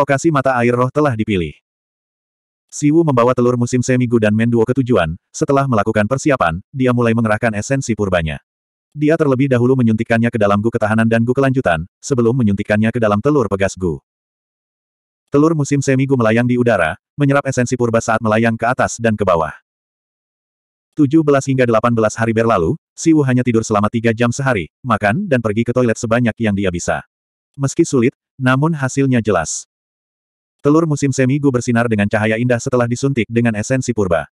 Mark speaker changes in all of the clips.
Speaker 1: Lokasi mata air roh telah dipilih. Siwu membawa telur musim semigu dan menduo ke tujuan, setelah melakukan persiapan, dia mulai mengerahkan esensi purbanya. Dia terlebih dahulu menyuntikkannya ke dalam gu ketahanan dan gu kelanjutan, sebelum menyuntikkannya ke dalam telur pegas gu. Telur musim semigu melayang di udara, menyerap esensi purba saat melayang ke atas dan ke bawah. 17 hingga 18 hari berlalu, Siwu hanya tidur selama 3 jam sehari, makan, dan pergi ke toilet sebanyak yang dia bisa. Meski sulit, namun hasilnya jelas. Telur musim semi gu bersinar dengan cahaya indah setelah disuntik dengan esensi purba.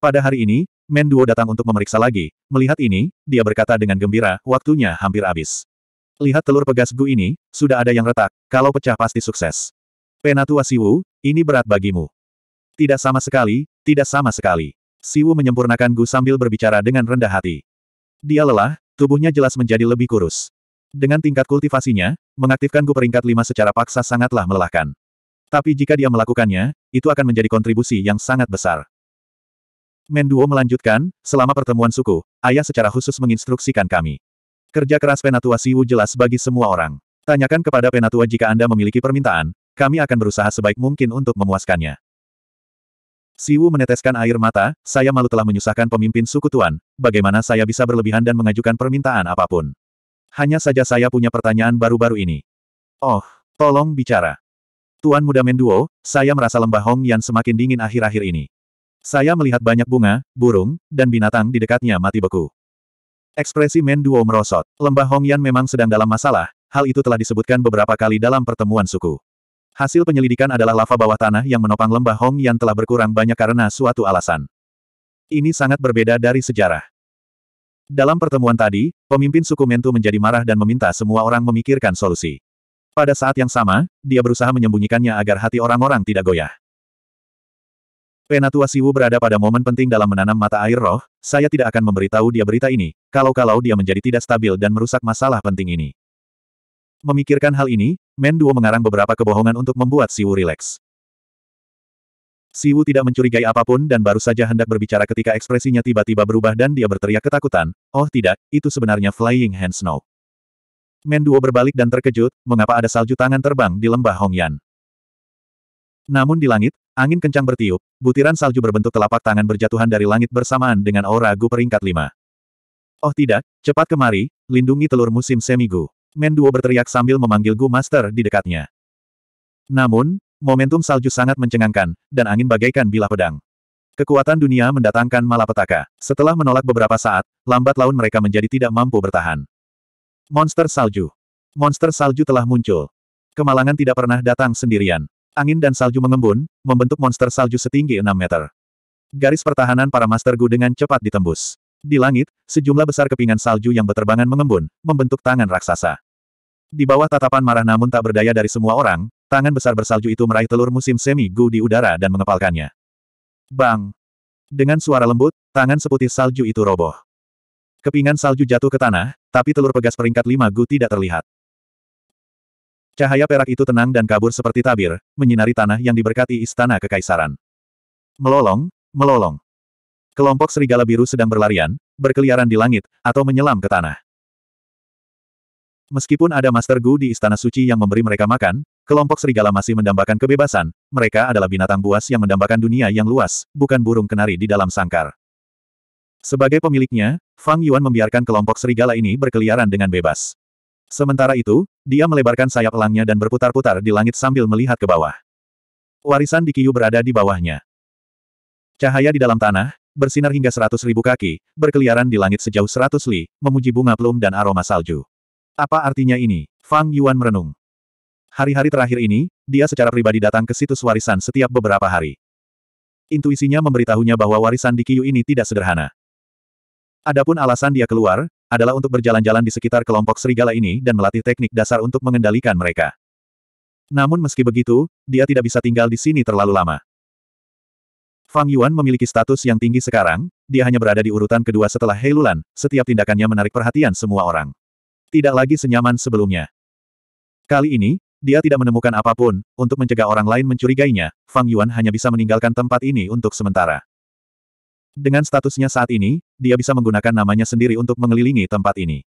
Speaker 1: Pada hari ini, Menduo datang untuk memeriksa lagi. Melihat ini, dia berkata dengan gembira, waktunya hampir habis. Lihat telur pegas Gu ini, sudah ada yang retak, kalau pecah pasti sukses. Penatua Siwu, ini berat bagimu. Tidak sama sekali, tidak sama sekali. Siwu menyempurnakan Gu sambil berbicara dengan rendah hati. Dia lelah, tubuhnya jelas menjadi lebih kurus. Dengan tingkat kultivasinya, mengaktifkan Gu peringkat 5 secara paksa sangatlah melelahkan. Tapi jika dia melakukannya, itu akan menjadi kontribusi yang sangat besar. Menduo melanjutkan, selama pertemuan suku, ayah secara khusus menginstruksikan kami. Kerja keras Penatua Siwu jelas bagi semua orang. Tanyakan kepada Penatua jika Anda memiliki permintaan, kami akan berusaha sebaik mungkin untuk memuaskannya. Siwu meneteskan air mata, saya malu telah menyusahkan pemimpin suku Tuan, bagaimana saya bisa berlebihan dan mengajukan permintaan apapun. Hanya saja saya punya pertanyaan baru-baru ini. Oh, tolong bicara. Tuan Muda Menduo, saya merasa lembah Hong Yan semakin dingin akhir-akhir ini. Saya melihat banyak bunga, burung, dan binatang di dekatnya mati beku. Ekspresi Menduo merosot. Lembah Hong Yan memang sedang dalam masalah, hal itu telah disebutkan beberapa kali dalam pertemuan suku. Hasil penyelidikan adalah lava bawah tanah yang menopang lembah Hong Yan telah berkurang banyak karena suatu alasan. Ini sangat berbeda dari sejarah. Dalam pertemuan tadi, pemimpin suku Mentu menjadi marah dan meminta semua orang memikirkan solusi. Pada saat yang sama, dia berusaha menyembunyikannya agar hati orang-orang tidak goyah. Penatua Siwu berada pada momen penting dalam menanam mata air roh, saya tidak akan memberitahu dia berita ini, kalau-kalau dia menjadi tidak stabil dan merusak masalah penting ini. Memikirkan hal ini, Men Duo mengarang beberapa kebohongan untuk membuat Siwu rileks. Siwu tidak mencurigai apapun dan baru saja hendak berbicara ketika ekspresinya tiba-tiba berubah dan dia berteriak ketakutan, oh tidak, itu sebenarnya Flying Hand Snow. Menduo berbalik dan terkejut, mengapa ada salju tangan terbang di lembah Hongyan. Namun di langit, angin kencang bertiup, butiran salju berbentuk telapak tangan berjatuhan dari langit bersamaan dengan aura Gu peringkat lima. Oh tidak, cepat kemari, lindungi telur musim semi Gu. Menduo berteriak sambil memanggil Gu Master di dekatnya. Namun, Momentum salju sangat mencengangkan, dan angin bagaikan bilah pedang. Kekuatan dunia mendatangkan malapetaka. Setelah menolak beberapa saat, lambat laun mereka menjadi tidak mampu bertahan. Monster salju. Monster salju telah muncul. Kemalangan tidak pernah datang sendirian. Angin dan salju mengembun, membentuk monster salju setinggi 6 meter. Garis pertahanan para Master Gu dengan cepat ditembus. Di langit, sejumlah besar kepingan salju yang berterbangan mengembun, membentuk tangan raksasa. Di bawah tatapan marah namun tak berdaya dari semua orang, Tangan besar bersalju itu meraih telur musim semi Gu di udara dan mengepalkannya. Bang! Dengan suara lembut, tangan seputih salju itu roboh. Kepingan salju jatuh ke tanah, tapi telur pegas peringkat lima Gu tidak terlihat. Cahaya perak itu tenang dan kabur seperti tabir, menyinari tanah yang diberkati istana kekaisaran. Melolong, melolong. Kelompok serigala biru sedang berlarian, berkeliaran di langit, atau menyelam ke tanah. Meskipun ada Master Gu di Istana Suci yang memberi mereka makan, Kelompok serigala masih mendambakan kebebasan, mereka adalah binatang buas yang mendambakan dunia yang luas, bukan burung kenari di dalam sangkar. Sebagai pemiliknya, Fang Yuan membiarkan kelompok serigala ini berkeliaran dengan bebas. Sementara itu, dia melebarkan sayap elangnya dan berputar-putar di langit sambil melihat ke bawah. Warisan di Kiyu berada di bawahnya. Cahaya di dalam tanah, bersinar hingga seratus ribu kaki, berkeliaran di langit sejauh seratus li, memuji bunga plum dan aroma salju. Apa artinya ini? Fang Yuan merenung. Hari-hari terakhir ini, dia secara pribadi datang ke situs warisan setiap beberapa hari. Intuisinya memberitahunya bahwa warisan di Kiyu ini tidak sederhana. Adapun alasan dia keluar, adalah untuk berjalan-jalan di sekitar kelompok serigala ini dan melatih teknik dasar untuk mengendalikan mereka. Namun meski begitu, dia tidak bisa tinggal di sini terlalu lama. Fang Yuan memiliki status yang tinggi sekarang, dia hanya berada di urutan kedua setelah Heilulan. setiap tindakannya menarik perhatian semua orang. Tidak lagi senyaman sebelumnya. Kali ini, dia tidak menemukan apapun, untuk mencegah orang lain mencurigainya, Fang Yuan hanya bisa meninggalkan tempat ini untuk sementara. Dengan statusnya saat ini, dia bisa menggunakan namanya sendiri untuk mengelilingi tempat ini.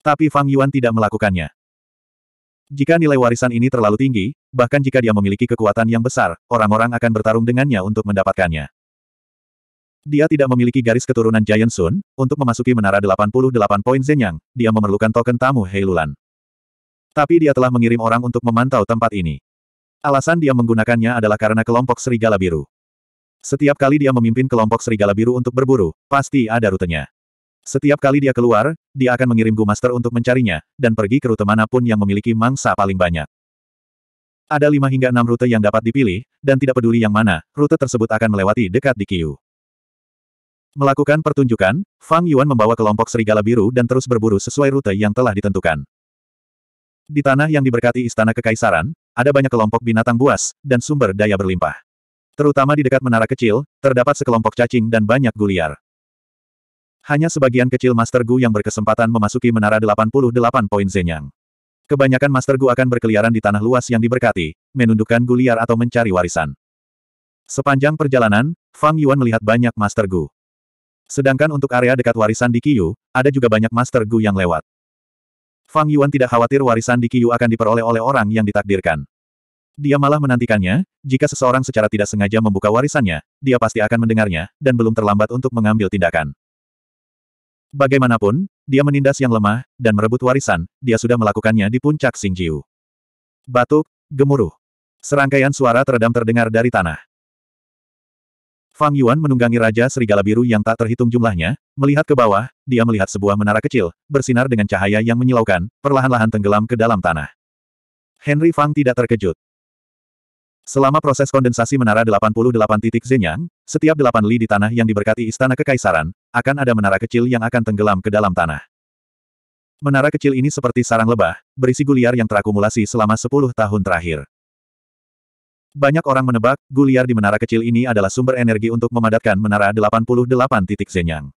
Speaker 1: Tapi Fang Yuan tidak melakukannya. Jika nilai warisan ini terlalu tinggi, bahkan jika dia memiliki kekuatan yang besar, orang-orang akan bertarung dengannya untuk mendapatkannya. Dia tidak memiliki garis keturunan Giant Sun, untuk memasuki menara 88 poin Zenyang, dia memerlukan token tamu Heilulan. Tapi dia telah mengirim orang untuk memantau tempat ini. Alasan dia menggunakannya adalah karena kelompok serigala biru. Setiap kali dia memimpin kelompok serigala biru untuk berburu, pasti ada rutenya. Setiap kali dia keluar, dia akan mengirim master untuk mencarinya, dan pergi ke rute manapun yang memiliki mangsa paling banyak. Ada lima hingga enam rute yang dapat dipilih, dan tidak peduli yang mana, rute tersebut akan melewati dekat di Qiu. Melakukan pertunjukan, Fang Yuan membawa kelompok serigala biru dan terus berburu sesuai rute yang telah ditentukan. Di tanah yang diberkati istana kekaisaran, ada banyak kelompok binatang buas, dan sumber daya berlimpah. Terutama di dekat menara kecil, terdapat sekelompok cacing dan banyak guliar. Hanya sebagian kecil Master Gu yang berkesempatan memasuki menara 88 poin Zenyang. Kebanyakan Master Gu akan berkeliaran di tanah luas yang diberkati, menundukkan guliar atau mencari warisan. Sepanjang perjalanan, Fang Yuan melihat banyak Master Gu. Sedangkan untuk area dekat warisan di Kiyu, ada juga banyak Master Gu yang lewat. Fang Yuan tidak khawatir warisan di Qiyu akan diperoleh oleh orang yang ditakdirkan. Dia malah menantikannya, jika seseorang secara tidak sengaja membuka warisannya, dia pasti akan mendengarnya, dan belum terlambat untuk mengambil tindakan. Bagaimanapun, dia menindas yang lemah, dan merebut warisan, dia sudah melakukannya di puncak Xingjiu. Batuk, gemuruh. Serangkaian suara teredam terdengar dari tanah. Fang Yuan menunggangi Raja Serigala Biru yang tak terhitung jumlahnya, melihat ke bawah, dia melihat sebuah menara kecil, bersinar dengan cahaya yang menyilaukan, perlahan-lahan tenggelam ke dalam tanah. Henry Fang tidak terkejut. Selama proses kondensasi menara 88 titik Zenyang, setiap delapan li di tanah yang diberkati Istana Kekaisaran, akan ada menara kecil yang akan tenggelam ke dalam tanah. Menara kecil ini seperti sarang lebah, berisi guliar yang terakumulasi selama sepuluh tahun terakhir. Banyak orang menebak, guliar di menara kecil ini adalah sumber energi untuk memadatkan menara 88 titik Zenyang.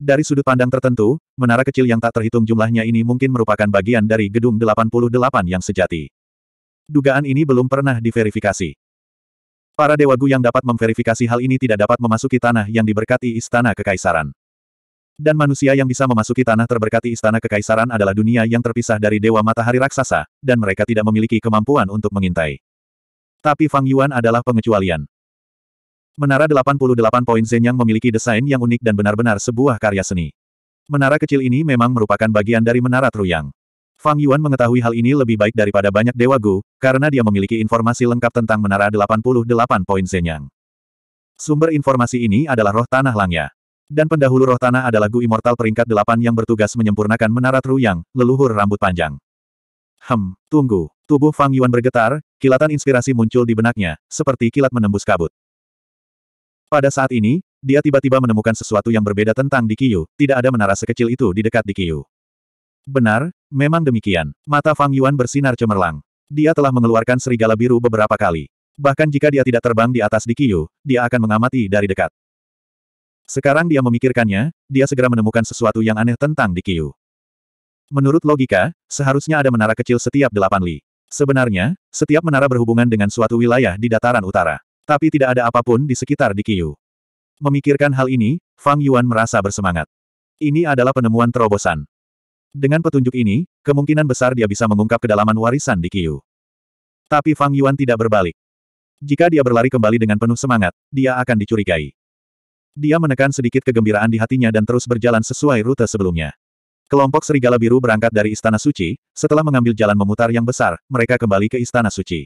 Speaker 1: Dari sudut pandang tertentu, menara kecil yang tak terhitung jumlahnya ini mungkin merupakan bagian dari gedung 88 yang sejati. Dugaan ini belum pernah diverifikasi. Para dewa Gu yang dapat memverifikasi hal ini tidak dapat memasuki tanah yang diberkati Istana Kekaisaran. Dan manusia yang bisa memasuki tanah terberkati Istana Kekaisaran adalah dunia yang terpisah dari Dewa Matahari Raksasa, dan mereka tidak memiliki kemampuan untuk mengintai. Tapi Fang Yuan adalah pengecualian. Menara 88 poin Zen yang memiliki desain yang unik dan benar-benar sebuah karya seni. Menara kecil ini memang merupakan bagian dari menara Truyang. Fang Yuan mengetahui hal ini lebih baik daripada banyak Dewa Gu, karena dia memiliki informasi lengkap tentang menara 88 poin yang. Sumber informasi ini adalah roh tanah Langya. Dan pendahulu roh tanah adalah Gu Immortal peringkat 8 yang bertugas menyempurnakan menara Truyang, leluhur rambut panjang. Hem, tunggu. Tubuh Fang Yuan bergetar, Kilatan inspirasi muncul di benaknya, seperti kilat menembus kabut. Pada saat ini, dia tiba-tiba menemukan sesuatu yang berbeda tentang Dikiyu, tidak ada menara sekecil itu di dekat Dikiyu. Benar, memang demikian. Mata Fang Yuan bersinar cemerlang. Dia telah mengeluarkan serigala biru beberapa kali. Bahkan jika dia tidak terbang di atas Dikiyu, dia akan mengamati dari dekat. Sekarang dia memikirkannya, dia segera menemukan sesuatu yang aneh tentang Dikiyu. Menurut logika, seharusnya ada menara kecil setiap delapan li. Sebenarnya, setiap menara berhubungan dengan suatu wilayah di dataran utara. Tapi tidak ada apapun di sekitar Dikiyu. Memikirkan hal ini, Fang Yuan merasa bersemangat. Ini adalah penemuan terobosan. Dengan petunjuk ini, kemungkinan besar dia bisa mengungkap kedalaman warisan Dikiyu. Tapi Fang Yuan tidak berbalik. Jika dia berlari kembali dengan penuh semangat, dia akan dicurigai. Dia menekan sedikit kegembiraan di hatinya dan terus berjalan sesuai rute sebelumnya. Kelompok serigala biru berangkat dari Istana Suci, setelah mengambil jalan memutar yang besar, mereka kembali ke Istana Suci.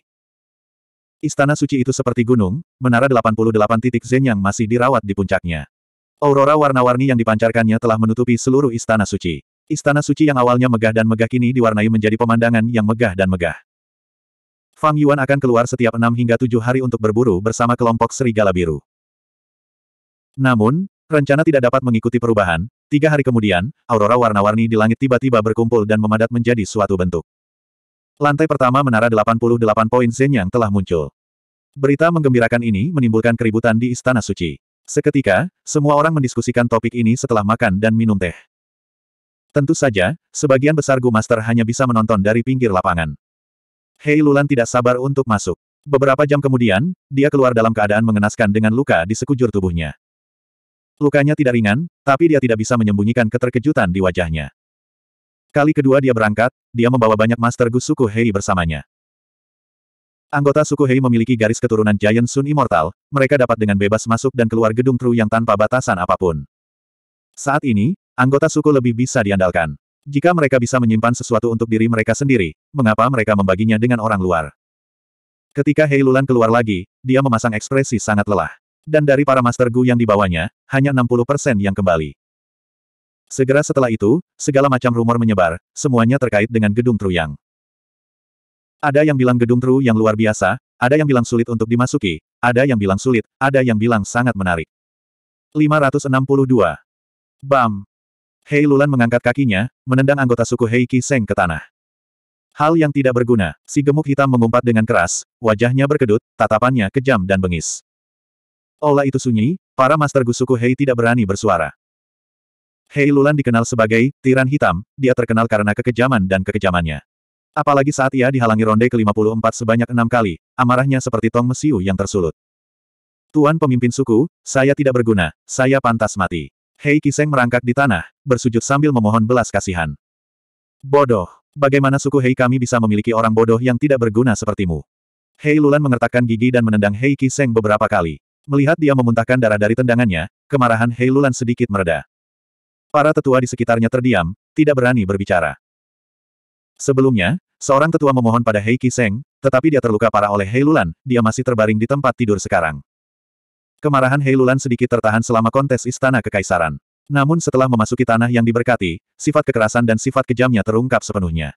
Speaker 1: Istana Suci itu seperti gunung, menara 88 titik zen yang masih dirawat di puncaknya. Aurora warna-warni yang dipancarkannya telah menutupi seluruh Istana Suci. Istana Suci yang awalnya megah dan megah kini diwarnai menjadi pemandangan yang megah dan megah. Fang Yuan akan keluar setiap 6 hingga 7 hari untuk berburu bersama kelompok serigala biru. Namun, rencana tidak dapat mengikuti perubahan, Tiga hari kemudian, aurora warna-warni di langit tiba-tiba berkumpul dan memadat menjadi suatu bentuk. Lantai pertama menara 88 poin Zen yang telah muncul. Berita menggembirakan ini menimbulkan keributan di Istana Suci. Seketika, semua orang mendiskusikan topik ini setelah makan dan minum teh. Tentu saja, sebagian besar Gu Master hanya bisa menonton dari pinggir lapangan. Hei Lulan tidak sabar untuk masuk. Beberapa jam kemudian, dia keluar dalam keadaan mengenaskan dengan luka di sekujur tubuhnya. Lukanya tidak ringan, tapi dia tidak bisa menyembunyikan keterkejutan di wajahnya. Kali kedua dia berangkat, dia membawa banyak Master Gus suku Hei bersamanya. Anggota suku Hei memiliki garis keturunan Giant Sun Immortal, mereka dapat dengan bebas masuk dan keluar gedung Tru yang tanpa batasan apapun. Saat ini, anggota suku lebih bisa diandalkan. Jika mereka bisa menyimpan sesuatu untuk diri mereka sendiri, mengapa mereka membaginya dengan orang luar? Ketika Hei Lulan keluar lagi, dia memasang ekspresi sangat lelah. Dan dari para Master Gu yang dibawanya, hanya 60% yang kembali. Segera setelah itu, segala macam rumor menyebar, semuanya terkait dengan gedung Truyang. Ada yang bilang gedung Tru yang luar biasa, ada yang bilang sulit untuk dimasuki, ada yang bilang sulit, ada yang bilang sangat menarik. 562. Bam! Hei Lulan mengangkat kakinya, menendang anggota suku Hei Qi Seng ke tanah. Hal yang tidak berguna, si gemuk hitam mengumpat dengan keras, wajahnya berkedut, tatapannya kejam dan bengis. Olah itu sunyi, para master Gusuku Hei tidak berani bersuara. Hei Lulan dikenal sebagai Tiran Hitam, dia terkenal karena kekejaman dan kekejamannya. Apalagi saat ia dihalangi ronde ke-54 sebanyak enam kali, amarahnya seperti tong mesiu yang tersulut. Tuan pemimpin suku, saya tidak berguna, saya pantas mati. Hei Kiseng merangkak di tanah, bersujud sambil memohon belas kasihan. Bodoh, bagaimana suku Hei kami bisa memiliki orang bodoh yang tidak berguna sepertimu? Hei Lulan mengertakkan gigi dan menendang Hei Kiseng beberapa kali. Melihat dia memuntahkan darah dari tendangannya, kemarahan Hei sedikit mereda. Para tetua di sekitarnya terdiam, tidak berani berbicara. Sebelumnya, seorang tetua memohon pada Hei Kiseng, tetapi dia terluka parah oleh Hei dia masih terbaring di tempat tidur sekarang. Kemarahan Hei sedikit tertahan selama kontes Istana Kekaisaran. Namun setelah memasuki tanah yang diberkati, sifat kekerasan dan sifat kejamnya terungkap sepenuhnya.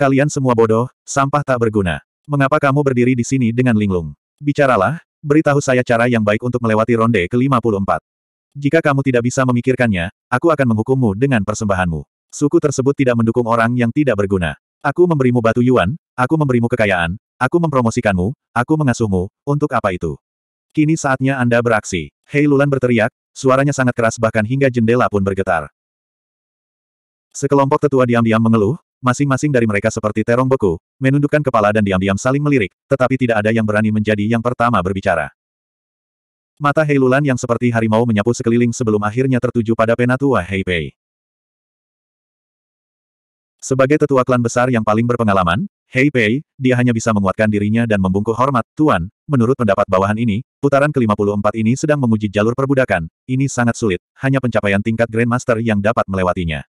Speaker 1: Kalian semua bodoh, sampah tak berguna. Mengapa kamu berdiri di sini dengan linglung? Bicaralah, beritahu saya cara yang baik untuk melewati ronde ke-54. Jika kamu tidak bisa memikirkannya, aku akan menghukummu dengan persembahanmu. Suku tersebut tidak mendukung orang yang tidak berguna. Aku memberimu batu yuan, aku memberimu kekayaan, aku mempromosikanmu, aku mengasuhmu, untuk apa itu? Kini saatnya Anda beraksi. Hei Lulan berteriak, suaranya sangat keras bahkan hingga jendela pun bergetar. Sekelompok tetua diam-diam mengeluh, masing-masing dari mereka seperti terong beku, menundukkan kepala dan diam-diam saling melirik, tetapi tidak ada yang berani menjadi yang pertama berbicara. Mata Heilulan yang seperti harimau menyapu sekeliling sebelum akhirnya tertuju pada penatua Heipei. Sebagai tetua klan besar yang paling berpengalaman, Hei dia hanya bisa menguatkan dirinya dan membungkuk hormat, Tuan, menurut pendapat bawahan ini, putaran ke-54 ini sedang menguji jalur perbudakan, ini sangat sulit, hanya pencapaian tingkat Grandmaster yang dapat melewatinya.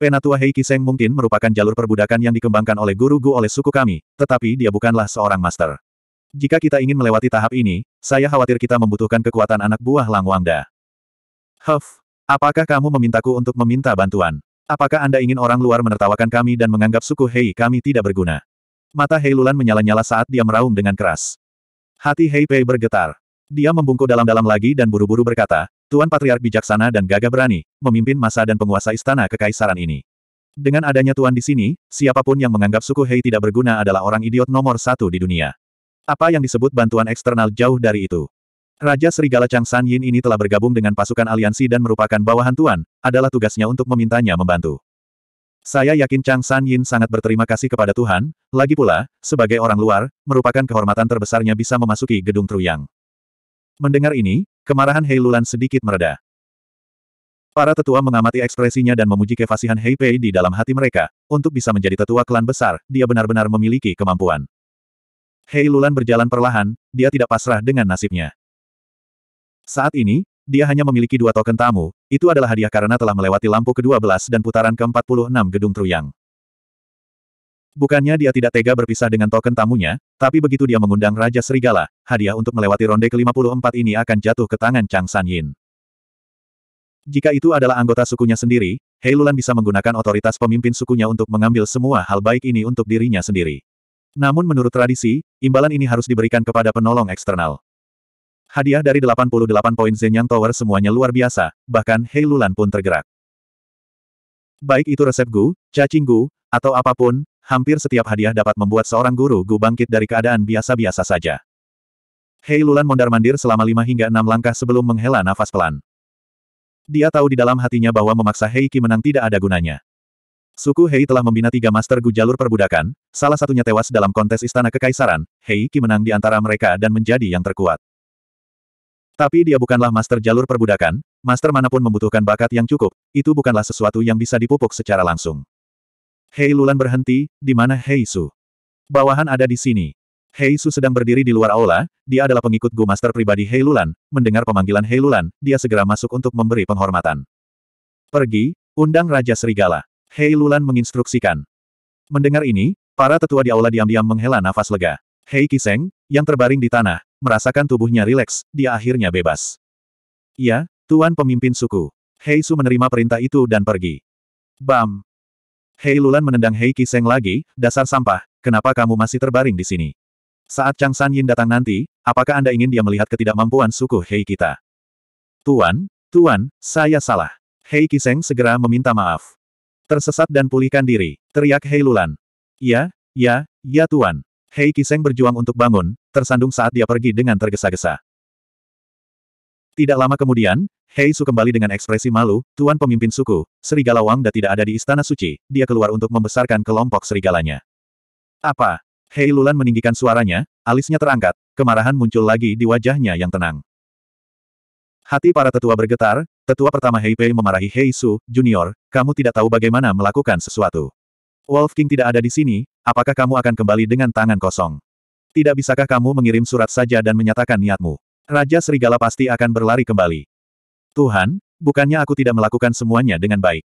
Speaker 1: Penatua Heiki Seng mungkin merupakan jalur perbudakan yang dikembangkan oleh guru Gu oleh suku kami, tetapi dia bukanlah seorang master. Jika kita ingin melewati tahap ini, saya khawatir kita membutuhkan kekuatan anak buah Lang Wangda. Huff, apakah kamu memintaku untuk meminta bantuan? Apakah Anda ingin orang luar menertawakan kami dan menganggap suku Hei kami tidak berguna? Mata Hei Lulan menyala-nyala saat dia meraung dengan keras. Hati Hei Pei bergetar. Dia membungkuk dalam-dalam lagi dan buru-buru berkata, Tuan Patriark bijaksana dan gagah berani, memimpin masa dan penguasa istana kekaisaran ini. Dengan adanya Tuan di sini, siapapun yang menganggap suku Hei tidak berguna adalah orang idiot nomor satu di dunia. Apa yang disebut bantuan eksternal jauh dari itu. Raja Serigala Chang San Yin ini telah bergabung dengan pasukan aliansi dan merupakan bawahan Tuan, adalah tugasnya untuk memintanya membantu. Saya yakin Chang San Yin sangat berterima kasih kepada Tuhan, lagi pula, sebagai orang luar, merupakan kehormatan terbesarnya bisa memasuki gedung Truyang. Mendengar ini, Kemarahan Hei Lulan sedikit mereda. Para tetua mengamati ekspresinya dan memuji kefasihan Hei Pei di dalam hati mereka. Untuk bisa menjadi tetua klan besar, dia benar-benar memiliki kemampuan. Hei Lulan berjalan perlahan, dia tidak pasrah dengan nasibnya. Saat ini, dia hanya memiliki dua token tamu, itu adalah hadiah karena telah melewati lampu ke-12 dan putaran ke-46 gedung Truyang. Bukannya dia tidak tega berpisah dengan token tamunya, tapi begitu dia mengundang Raja Serigala, hadiah untuk melewati ronde ke-54 ini akan jatuh ke tangan Chang San Yin. Jika itu adalah anggota sukunya sendiri, Hei Lulan bisa menggunakan otoritas pemimpin sukunya untuk mengambil semua hal baik ini untuk dirinya sendiri. Namun menurut tradisi, imbalan ini harus diberikan kepada penolong eksternal. Hadiah dari 88 poin Zenyang Tower semuanya luar biasa, bahkan Hei Lulan pun tergerak. Baik itu resep Gu, cacing Gu, atau apapun, hampir setiap hadiah dapat membuat seorang guru Gu bangkit dari keadaan biasa-biasa saja. Hei Lulan mondar-mandir selama lima hingga enam langkah sebelum menghela nafas pelan. Dia tahu di dalam hatinya bahwa memaksa Hei Qi menang tidak ada gunanya. Suku Hei telah membina tiga master Gu jalur perbudakan, salah satunya tewas dalam kontes istana kekaisaran, Hei Qi menang di antara mereka dan menjadi yang terkuat. Tapi dia bukanlah master jalur perbudakan, master manapun membutuhkan bakat yang cukup, itu bukanlah sesuatu yang bisa dipupuk secara langsung. Hei Lulan berhenti, di mana Hei Su? Bawahan ada di sini. Hei Su sedang berdiri di luar aula, dia adalah pengikut Gu Master pribadi Hei Lulan, mendengar pemanggilan Hei Lulan, dia segera masuk untuk memberi penghormatan. Pergi, undang Raja Serigala. Hei Lulan menginstruksikan. Mendengar ini, para tetua di aula diam-diam menghela nafas lega. Hei Kiseng, yang terbaring di tanah, merasakan tubuhnya rileks, dia akhirnya bebas. Ya, Tuan Pemimpin Suku. Hei Su menerima perintah itu dan pergi. Bam! Hei Lulan menendang Hei Kiseng lagi, dasar sampah, kenapa kamu masih terbaring di sini? Saat Chang San Yin datang nanti, apakah Anda ingin dia melihat ketidakmampuan suku Hei kita? Tuan, Tuan, saya salah. Hei Kiseng segera meminta maaf. Tersesat dan pulihkan diri, teriak Hei Lulan. Ya, ya, ya Tuan. Hei Kiseng berjuang untuk bangun, tersandung saat dia pergi dengan tergesa-gesa. Tidak lama kemudian, Hei Su kembali dengan ekspresi malu, Tuan Pemimpin Suku, Serigala Wangda tidak ada di Istana Suci, dia keluar untuk membesarkan kelompok serigalanya. Apa? Hei Lulan meninggikan suaranya, alisnya terangkat, kemarahan muncul lagi di wajahnya yang tenang. Hati para tetua bergetar, tetua pertama Hei Pei memarahi Hei Su, Junior, kamu tidak tahu bagaimana melakukan sesuatu. Wolf King tidak ada di sini, apakah kamu akan kembali dengan tangan kosong? Tidak bisakah kamu mengirim surat saja dan menyatakan niatmu? Raja Serigala pasti akan berlari kembali. Tuhan, bukannya aku tidak melakukan semuanya dengan baik.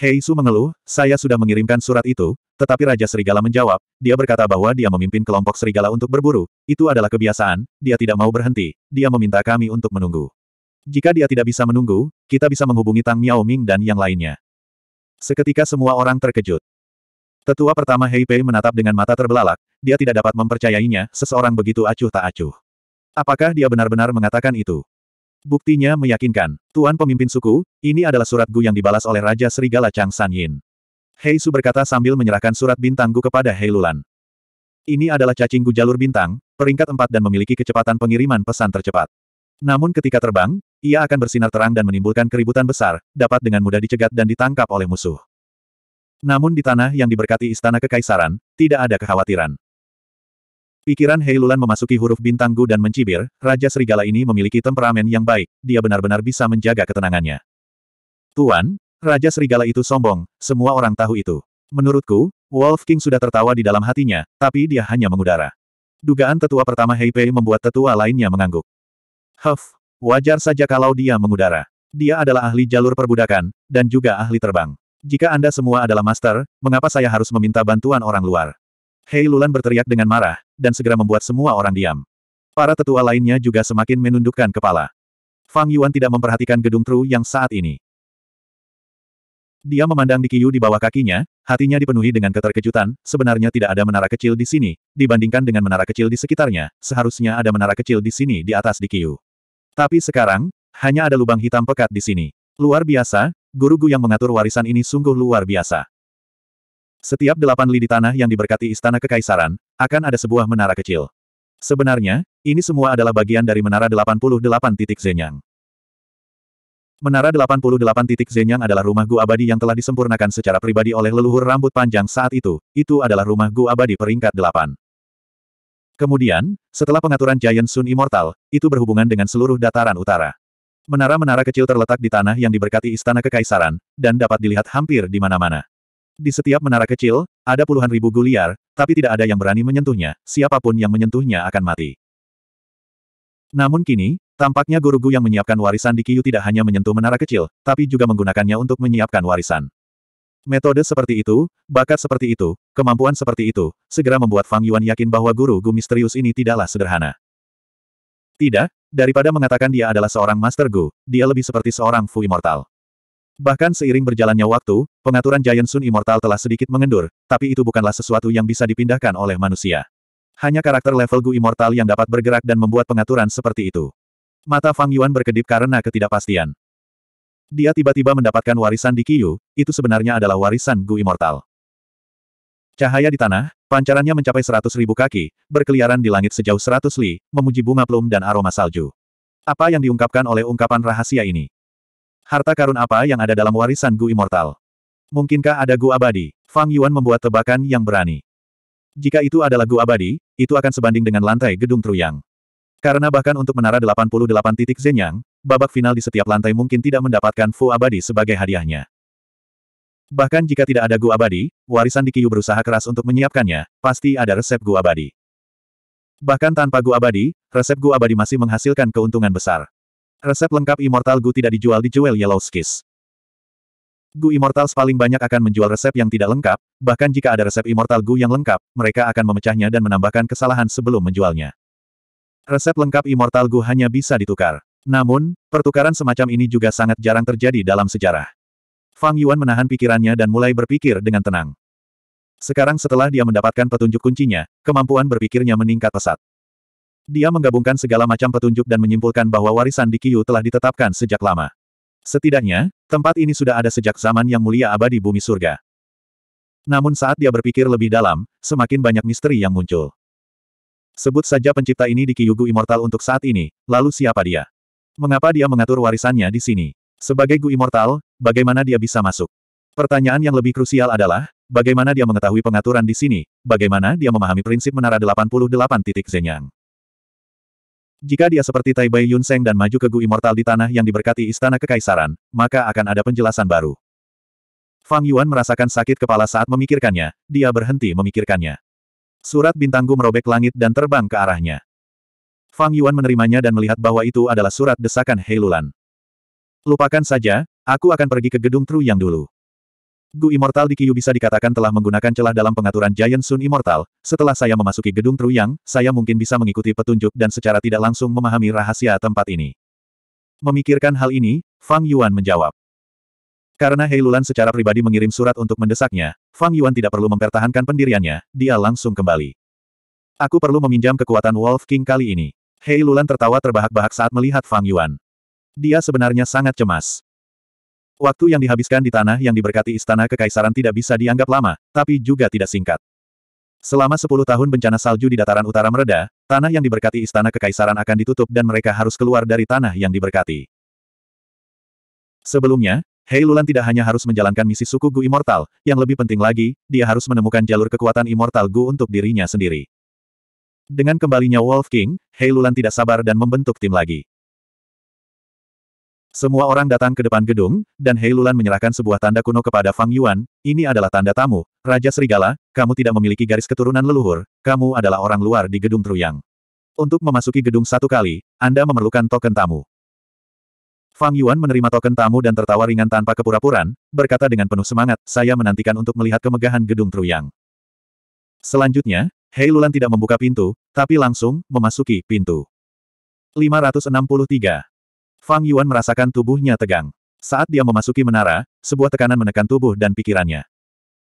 Speaker 1: Hei Su mengeluh, saya sudah mengirimkan surat itu, tetapi Raja Serigala menjawab, dia berkata bahwa dia memimpin kelompok serigala untuk berburu, itu adalah kebiasaan, dia tidak mau berhenti, dia meminta kami untuk menunggu. Jika dia tidak bisa menunggu, kita bisa menghubungi Tang Miao Ming dan yang lainnya. Seketika semua orang terkejut. Tetua pertama Hei Pei menatap dengan mata terbelalak, dia tidak dapat mempercayainya, seseorang begitu acuh tak acuh. Apakah dia benar-benar mengatakan itu? Buktinya meyakinkan. Tuan pemimpin suku, ini adalah surat Gu yang dibalas oleh Raja Serigala Chang San Yin. Hei Su berkata sambil menyerahkan surat bintang Gu kepada Hei Lulan. Ini adalah cacing Gu jalur bintang, peringkat empat dan memiliki kecepatan pengiriman pesan tercepat. Namun ketika terbang, ia akan bersinar terang dan menimbulkan keributan besar, dapat dengan mudah dicegat dan ditangkap oleh musuh. Namun di tanah yang diberkati istana kekaisaran, tidak ada kekhawatiran. Pikiran Heilulan memasuki huruf bintang Gu dan mencibir, Raja Serigala ini memiliki temperamen yang baik, dia benar-benar bisa menjaga ketenangannya. Tuan, Raja Serigala itu sombong, semua orang tahu itu. Menurutku, Wolf King sudah tertawa di dalam hatinya, tapi dia hanya mengudara. Dugaan tetua pertama Heipei membuat tetua lainnya mengangguk. Huff, wajar saja kalau dia mengudara. Dia adalah ahli jalur perbudakan, dan juga ahli terbang. Jika Anda semua adalah master, mengapa saya harus meminta bantuan orang luar? Hei Lulan berteriak dengan marah, dan segera membuat semua orang diam. Para tetua lainnya juga semakin menundukkan kepala. Fang Yuan tidak memperhatikan gedung Tru yang saat ini. Dia memandang Dikiyu di bawah kakinya, hatinya dipenuhi dengan keterkejutan, sebenarnya tidak ada menara kecil di sini, dibandingkan dengan menara kecil di sekitarnya, seharusnya ada menara kecil di sini di atas Dikiyu. Tapi sekarang, hanya ada lubang hitam pekat di sini. Luar biasa, guru Gu yang mengatur warisan ini sungguh luar biasa. Setiap delapan lidi tanah yang diberkati istana kekaisaran, akan ada sebuah menara kecil. Sebenarnya, ini semua adalah bagian dari menara 88 titik Zenyang. Menara 88 titik Zenyang adalah rumah Gu Abadi yang telah disempurnakan secara pribadi oleh leluhur rambut panjang saat itu, itu adalah rumah Gu Abadi peringkat 8. Kemudian, setelah pengaturan Giant Sun Immortal, itu berhubungan dengan seluruh dataran utara. Menara-menara kecil terletak di tanah yang diberkati istana kekaisaran, dan dapat dilihat hampir di mana-mana. Di setiap menara kecil, ada puluhan ribu guliar, tapi tidak ada yang berani menyentuhnya, siapapun yang menyentuhnya akan mati. Namun kini, tampaknya guru Gu yang menyiapkan warisan di Kiyu tidak hanya menyentuh menara kecil, tapi juga menggunakannya untuk menyiapkan warisan. Metode seperti itu, bakat seperti itu, kemampuan seperti itu, segera membuat Fang Yuan yakin bahwa guru Gu misterius ini tidaklah sederhana. Tidak, daripada mengatakan dia adalah seorang Master Gu, dia lebih seperti seorang Fu Immortal. Bahkan seiring berjalannya waktu, pengaturan Giant Sun Immortal telah sedikit mengendur, tapi itu bukanlah sesuatu yang bisa dipindahkan oleh manusia. Hanya karakter level Gu Immortal yang dapat bergerak dan membuat pengaturan seperti itu. Mata Fang Yuan berkedip karena ketidakpastian. Dia tiba-tiba mendapatkan warisan di Kiyu, itu sebenarnya adalah warisan Gu Immortal. Cahaya di tanah, pancarannya mencapai seratus ribu kaki, berkeliaran di langit sejauh seratus li, memuji bunga plum dan aroma salju. Apa yang diungkapkan oleh ungkapan rahasia ini? Harta karun apa yang ada dalam warisan Gu Immortal? Mungkinkah ada Gu Abadi? Fang Yuan membuat tebakan yang berani. Jika itu adalah Gu Abadi, itu akan sebanding dengan lantai gedung Truyang. Karena bahkan untuk menara 88 titik Zenyang, babak final di setiap lantai mungkin tidak mendapatkan Fu Abadi sebagai hadiahnya. Bahkan jika tidak ada Gu Abadi, warisan di Kiyu berusaha keras untuk menyiapkannya, pasti ada resep Gu Abadi. Bahkan tanpa Gu Abadi, resep Gu Abadi masih menghasilkan keuntungan besar. Resep lengkap Immortal Gu tidak dijual di Jewel Yellow Skis. Gu Immortal paling banyak akan menjual resep yang tidak lengkap, bahkan jika ada resep Immortal Gu yang lengkap, mereka akan memecahnya dan menambahkan kesalahan sebelum menjualnya. Resep lengkap Immortal Gu hanya bisa ditukar. Namun, pertukaran semacam ini juga sangat jarang terjadi dalam sejarah. Fang Yuan menahan pikirannya dan mulai berpikir dengan tenang. Sekarang setelah dia mendapatkan petunjuk kuncinya, kemampuan berpikirnya meningkat pesat. Dia menggabungkan segala macam petunjuk dan menyimpulkan bahwa warisan di Kiyu telah ditetapkan sejak lama. Setidaknya, tempat ini sudah ada sejak zaman yang mulia abadi bumi surga. Namun saat dia berpikir lebih dalam, semakin banyak misteri yang muncul. Sebut saja pencipta ini di Kiyugu Immortal untuk saat ini, lalu siapa dia? Mengapa dia mengatur warisannya di sini? Sebagai Gu Immortal, bagaimana dia bisa masuk? Pertanyaan yang lebih krusial adalah, bagaimana dia mengetahui pengaturan di sini, bagaimana dia memahami prinsip menara 88 titik Zenyang? Jika dia seperti Tai Bai Yun Seng dan maju ke Gu Immortal di tanah yang diberkati Istana Kekaisaran, maka akan ada penjelasan baru. Fang Yuan merasakan sakit kepala saat memikirkannya, dia berhenti memikirkannya. Surat bintang Gu merobek langit dan terbang ke arahnya. Fang Yuan menerimanya dan melihat bahwa itu adalah surat desakan Heilulan. Lupakan saja, aku akan pergi ke gedung Tru yang dulu. Gu Immortal di Kiyu bisa dikatakan telah menggunakan celah dalam pengaturan Giant Sun Immortal. Setelah saya memasuki gedung Truyang, saya mungkin bisa mengikuti petunjuk dan secara tidak langsung memahami rahasia tempat ini. Memikirkan hal ini, Fang Yuan menjawab. Karena Heilulan secara pribadi mengirim surat untuk mendesaknya, Fang Yuan tidak perlu mempertahankan pendiriannya, dia langsung kembali. Aku perlu meminjam kekuatan Wolf King kali ini. Heilulan tertawa terbahak-bahak saat melihat Fang Yuan. Dia sebenarnya sangat cemas. Waktu yang dihabiskan di tanah yang diberkati istana kekaisaran tidak bisa dianggap lama, tapi juga tidak singkat. Selama 10 tahun bencana salju di dataran utara mereda, tanah yang diberkati istana kekaisaran akan ditutup dan mereka harus keluar dari tanah yang diberkati. Sebelumnya, Hei Lulan tidak hanya harus menjalankan misi suku Gu Immortal, yang lebih penting lagi, dia harus menemukan jalur kekuatan Immortal Gu untuk dirinya sendiri. Dengan kembalinya Wolf King, Hei Lulan tidak sabar dan membentuk tim lagi. Semua orang datang ke depan gedung, dan Hei menyerahkan sebuah tanda kuno kepada Fang Yuan, ini adalah tanda tamu, Raja Serigala, kamu tidak memiliki garis keturunan leluhur, kamu adalah orang luar di gedung Truyang. Untuk memasuki gedung satu kali, Anda memerlukan token tamu. Fang Yuan menerima token tamu dan tertawa ringan tanpa kepura puraan berkata dengan penuh semangat, saya menantikan untuk melihat kemegahan gedung Truyang. Selanjutnya, Hei tidak membuka pintu, tapi langsung memasuki pintu. 563 Fang Yuan merasakan tubuhnya tegang. Saat dia memasuki menara, sebuah tekanan menekan tubuh dan pikirannya.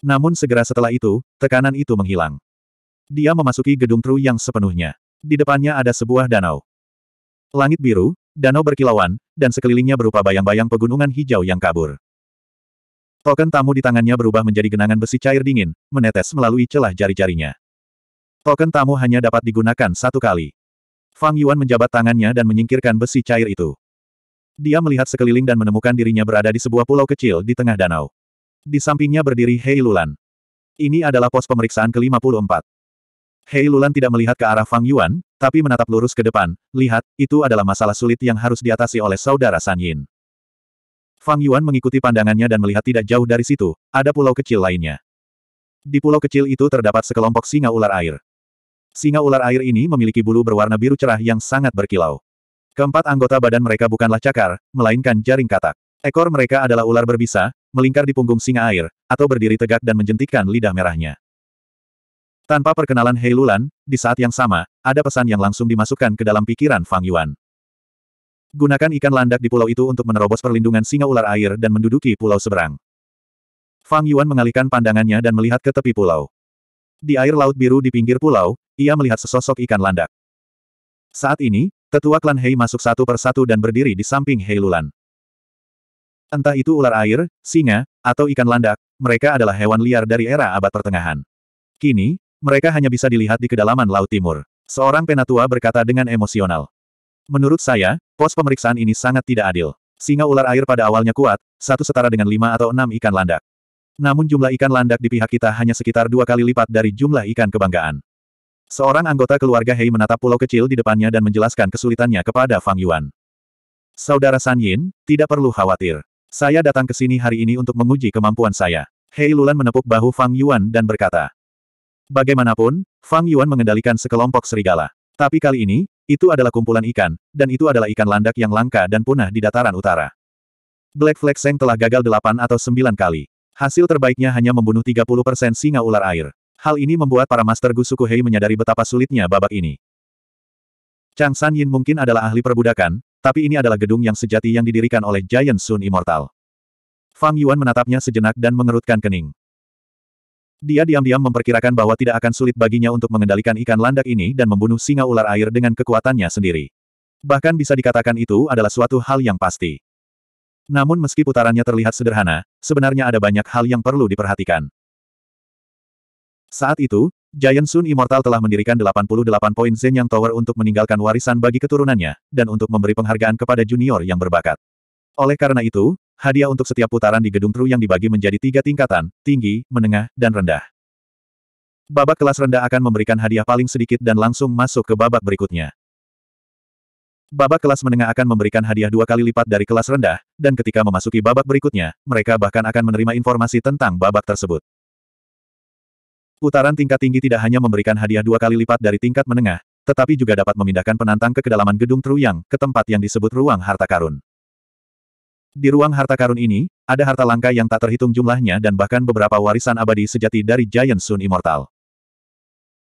Speaker 1: Namun segera setelah itu, tekanan itu menghilang. Dia memasuki gedung Tru yang sepenuhnya. Di depannya ada sebuah danau. Langit biru, danau berkilauan, dan sekelilingnya berupa bayang-bayang pegunungan hijau yang kabur. Token tamu di tangannya berubah menjadi genangan besi cair dingin, menetes melalui celah jari-jarinya. Token tamu hanya dapat digunakan satu kali. Fang Yuan menjabat tangannya dan menyingkirkan besi cair itu. Dia melihat sekeliling dan menemukan dirinya berada di sebuah pulau kecil di tengah danau. Di sampingnya berdiri Hei Lulan. Ini adalah pos pemeriksaan ke-54. Hei Lulan tidak melihat ke arah Fang Yuan, tapi menatap lurus ke depan. Lihat, itu adalah masalah sulit yang harus diatasi oleh saudara San Yin. Fang Yuan mengikuti pandangannya dan melihat tidak jauh dari situ, ada pulau kecil lainnya. Di pulau kecil itu terdapat sekelompok singa ular air. Singa ular air ini memiliki bulu berwarna biru cerah yang sangat berkilau. Keempat anggota badan mereka bukanlah cakar, melainkan jaring katak. Ekor mereka adalah ular berbisa, melingkar di punggung singa air, atau berdiri tegak dan menjentikkan lidah merahnya. Tanpa perkenalan Hei Lulan, di saat yang sama, ada pesan yang langsung dimasukkan ke dalam pikiran Fang Yuan. Gunakan ikan landak di pulau itu untuk menerobos perlindungan singa ular air dan menduduki pulau seberang. Fang Yuan mengalihkan pandangannya dan melihat ke tepi pulau. Di air laut biru di pinggir pulau, ia melihat sesosok ikan landak. Saat ini, Ketua klan Hei masuk satu persatu dan berdiri di samping Hei Lulan. Entah itu ular air, singa, atau ikan landak, mereka adalah hewan liar dari era abad pertengahan. Kini, mereka hanya bisa dilihat di kedalaman Laut Timur. Seorang penatua berkata dengan emosional. Menurut saya, pos pemeriksaan ini sangat tidak adil. Singa ular air pada awalnya kuat, satu setara dengan lima atau enam ikan landak. Namun jumlah ikan landak di pihak kita hanya sekitar dua kali lipat dari jumlah ikan kebanggaan. Seorang anggota keluarga Hei menatap pulau kecil di depannya dan menjelaskan kesulitannya kepada Fang Yuan. Saudara San Yin, tidak perlu khawatir. Saya datang ke sini hari ini untuk menguji kemampuan saya. Hei Lulan menepuk bahu Fang Yuan dan berkata. Bagaimanapun, Fang Yuan mengendalikan sekelompok serigala. Tapi kali ini, itu adalah kumpulan ikan, dan itu adalah ikan landak yang langka dan punah di dataran utara. Black Flag Seng telah gagal delapan atau sembilan kali. Hasil terbaiknya hanya membunuh 30% singa ular air. Hal ini membuat para Master Gu suku Hei menyadari betapa sulitnya babak ini. Chang San Yin mungkin adalah ahli perbudakan, tapi ini adalah gedung yang sejati yang didirikan oleh Giant Sun Immortal. Fang Yuan menatapnya sejenak dan mengerutkan kening. Dia diam-diam memperkirakan bahwa tidak akan sulit baginya untuk mengendalikan ikan landak ini dan membunuh singa ular air dengan kekuatannya sendiri. Bahkan bisa dikatakan itu adalah suatu hal yang pasti. Namun meski putarannya terlihat sederhana, sebenarnya ada banyak hal yang perlu diperhatikan. Saat itu, Giant Sun Immortal telah mendirikan 88 poin Zenyang Tower untuk meninggalkan warisan bagi keturunannya, dan untuk memberi penghargaan kepada junior yang berbakat. Oleh karena itu, hadiah untuk setiap putaran di gedung Tru yang dibagi menjadi tiga tingkatan, tinggi, menengah, dan rendah. Babak kelas rendah akan memberikan hadiah paling sedikit dan langsung masuk ke babak berikutnya. Babak kelas menengah akan memberikan hadiah dua kali lipat dari kelas rendah, dan ketika memasuki babak berikutnya, mereka bahkan akan menerima informasi tentang babak tersebut. Putaran tingkat tinggi tidak hanya memberikan hadiah dua kali lipat dari tingkat menengah, tetapi juga dapat memindahkan penantang ke kedalaman gedung Truyang, ke tempat yang disebut ruang harta karun. Di ruang harta karun ini, ada harta langka yang tak terhitung jumlahnya dan bahkan beberapa warisan abadi sejati dari Giant Sun Immortal.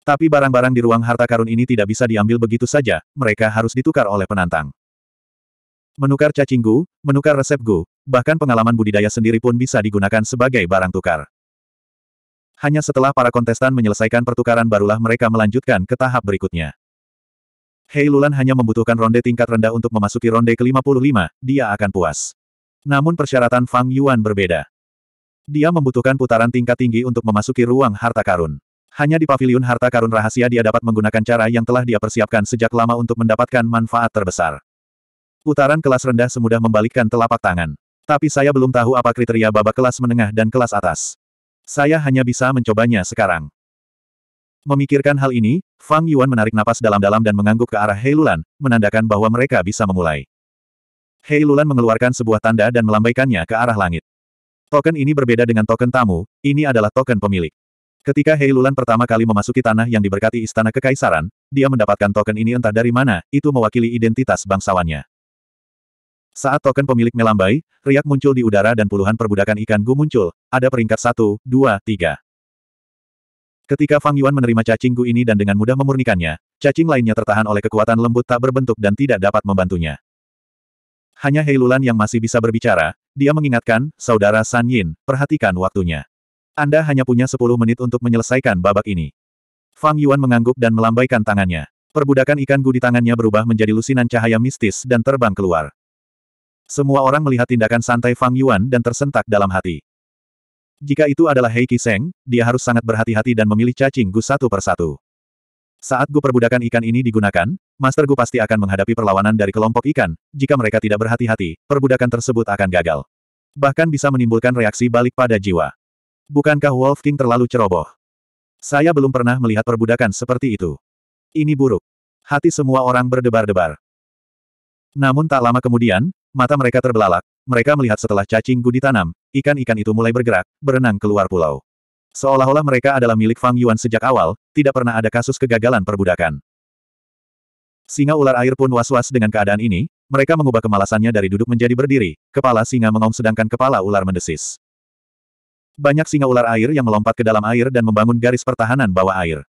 Speaker 1: Tapi barang-barang di ruang harta karun ini tidak bisa diambil begitu saja, mereka harus ditukar oleh penantang. Menukar cacinggu, menukar resep gu, bahkan pengalaman budidaya sendiri pun bisa digunakan sebagai barang tukar. Hanya setelah para kontestan menyelesaikan pertukaran barulah mereka melanjutkan ke tahap berikutnya. Hei Lulan hanya membutuhkan ronde tingkat rendah untuk memasuki ronde ke-55, dia akan puas. Namun persyaratan Fang Yuan berbeda. Dia membutuhkan putaran tingkat tinggi untuk memasuki ruang harta karun. Hanya di paviliun harta karun rahasia dia dapat menggunakan cara yang telah dia persiapkan sejak lama untuk mendapatkan manfaat terbesar. Putaran kelas rendah semudah membalikkan telapak tangan. Tapi saya belum tahu apa kriteria babak kelas menengah dan kelas atas. Saya hanya bisa mencobanya sekarang. Memikirkan hal ini, Fang Yuan menarik napas dalam-dalam dan mengangguk ke arah Heilulan, menandakan bahwa mereka bisa memulai. Heilulan mengeluarkan sebuah tanda dan melambaikannya ke arah langit. Token ini berbeda dengan token tamu, ini adalah token pemilik. Ketika Heilulan pertama kali memasuki tanah yang diberkati Istana Kekaisaran, dia mendapatkan token ini entah dari mana, itu mewakili identitas bangsawannya. Saat token pemilik melambai, riak muncul di udara dan puluhan perbudakan ikan gu muncul, ada peringkat 1, 2, 3. Ketika Fang Yuan menerima cacing gu ini dan dengan mudah memurnikannya, cacing lainnya tertahan oleh kekuatan lembut tak berbentuk dan tidak dapat membantunya. Hanya Heilulan yang masih bisa berbicara, dia mengingatkan, Saudara San Yin, perhatikan waktunya. Anda hanya punya 10 menit untuk menyelesaikan babak ini. Fang Yuan mengangguk dan melambaikan tangannya. Perbudakan ikan gu di tangannya berubah menjadi lusinan cahaya mistis dan terbang keluar. Semua orang melihat tindakan santai Fang Yuan dan tersentak dalam hati. Jika itu adalah Hei Kiseng, dia harus sangat berhati-hati dan memilih cacing Gu satu persatu. Saat Gu perbudakan ikan ini digunakan, Master Gu pasti akan menghadapi perlawanan dari kelompok ikan, jika mereka tidak berhati-hati, perbudakan tersebut akan gagal. Bahkan bisa menimbulkan reaksi balik pada jiwa. Bukankah Wolf King terlalu ceroboh? Saya belum pernah melihat perbudakan seperti itu. Ini buruk. Hati semua orang berdebar-debar. Namun tak lama kemudian, mata mereka terbelalak, mereka melihat setelah cacing gu ditanam, ikan-ikan itu mulai bergerak, berenang keluar pulau. Seolah-olah mereka adalah milik Fang Yuan sejak awal, tidak pernah ada kasus kegagalan perbudakan. Singa ular air pun was-was dengan keadaan ini, mereka mengubah kemalasannya dari duduk menjadi berdiri, kepala singa mengom, sedangkan kepala ular mendesis. Banyak singa ular air yang melompat ke dalam air dan membangun garis pertahanan bawah air.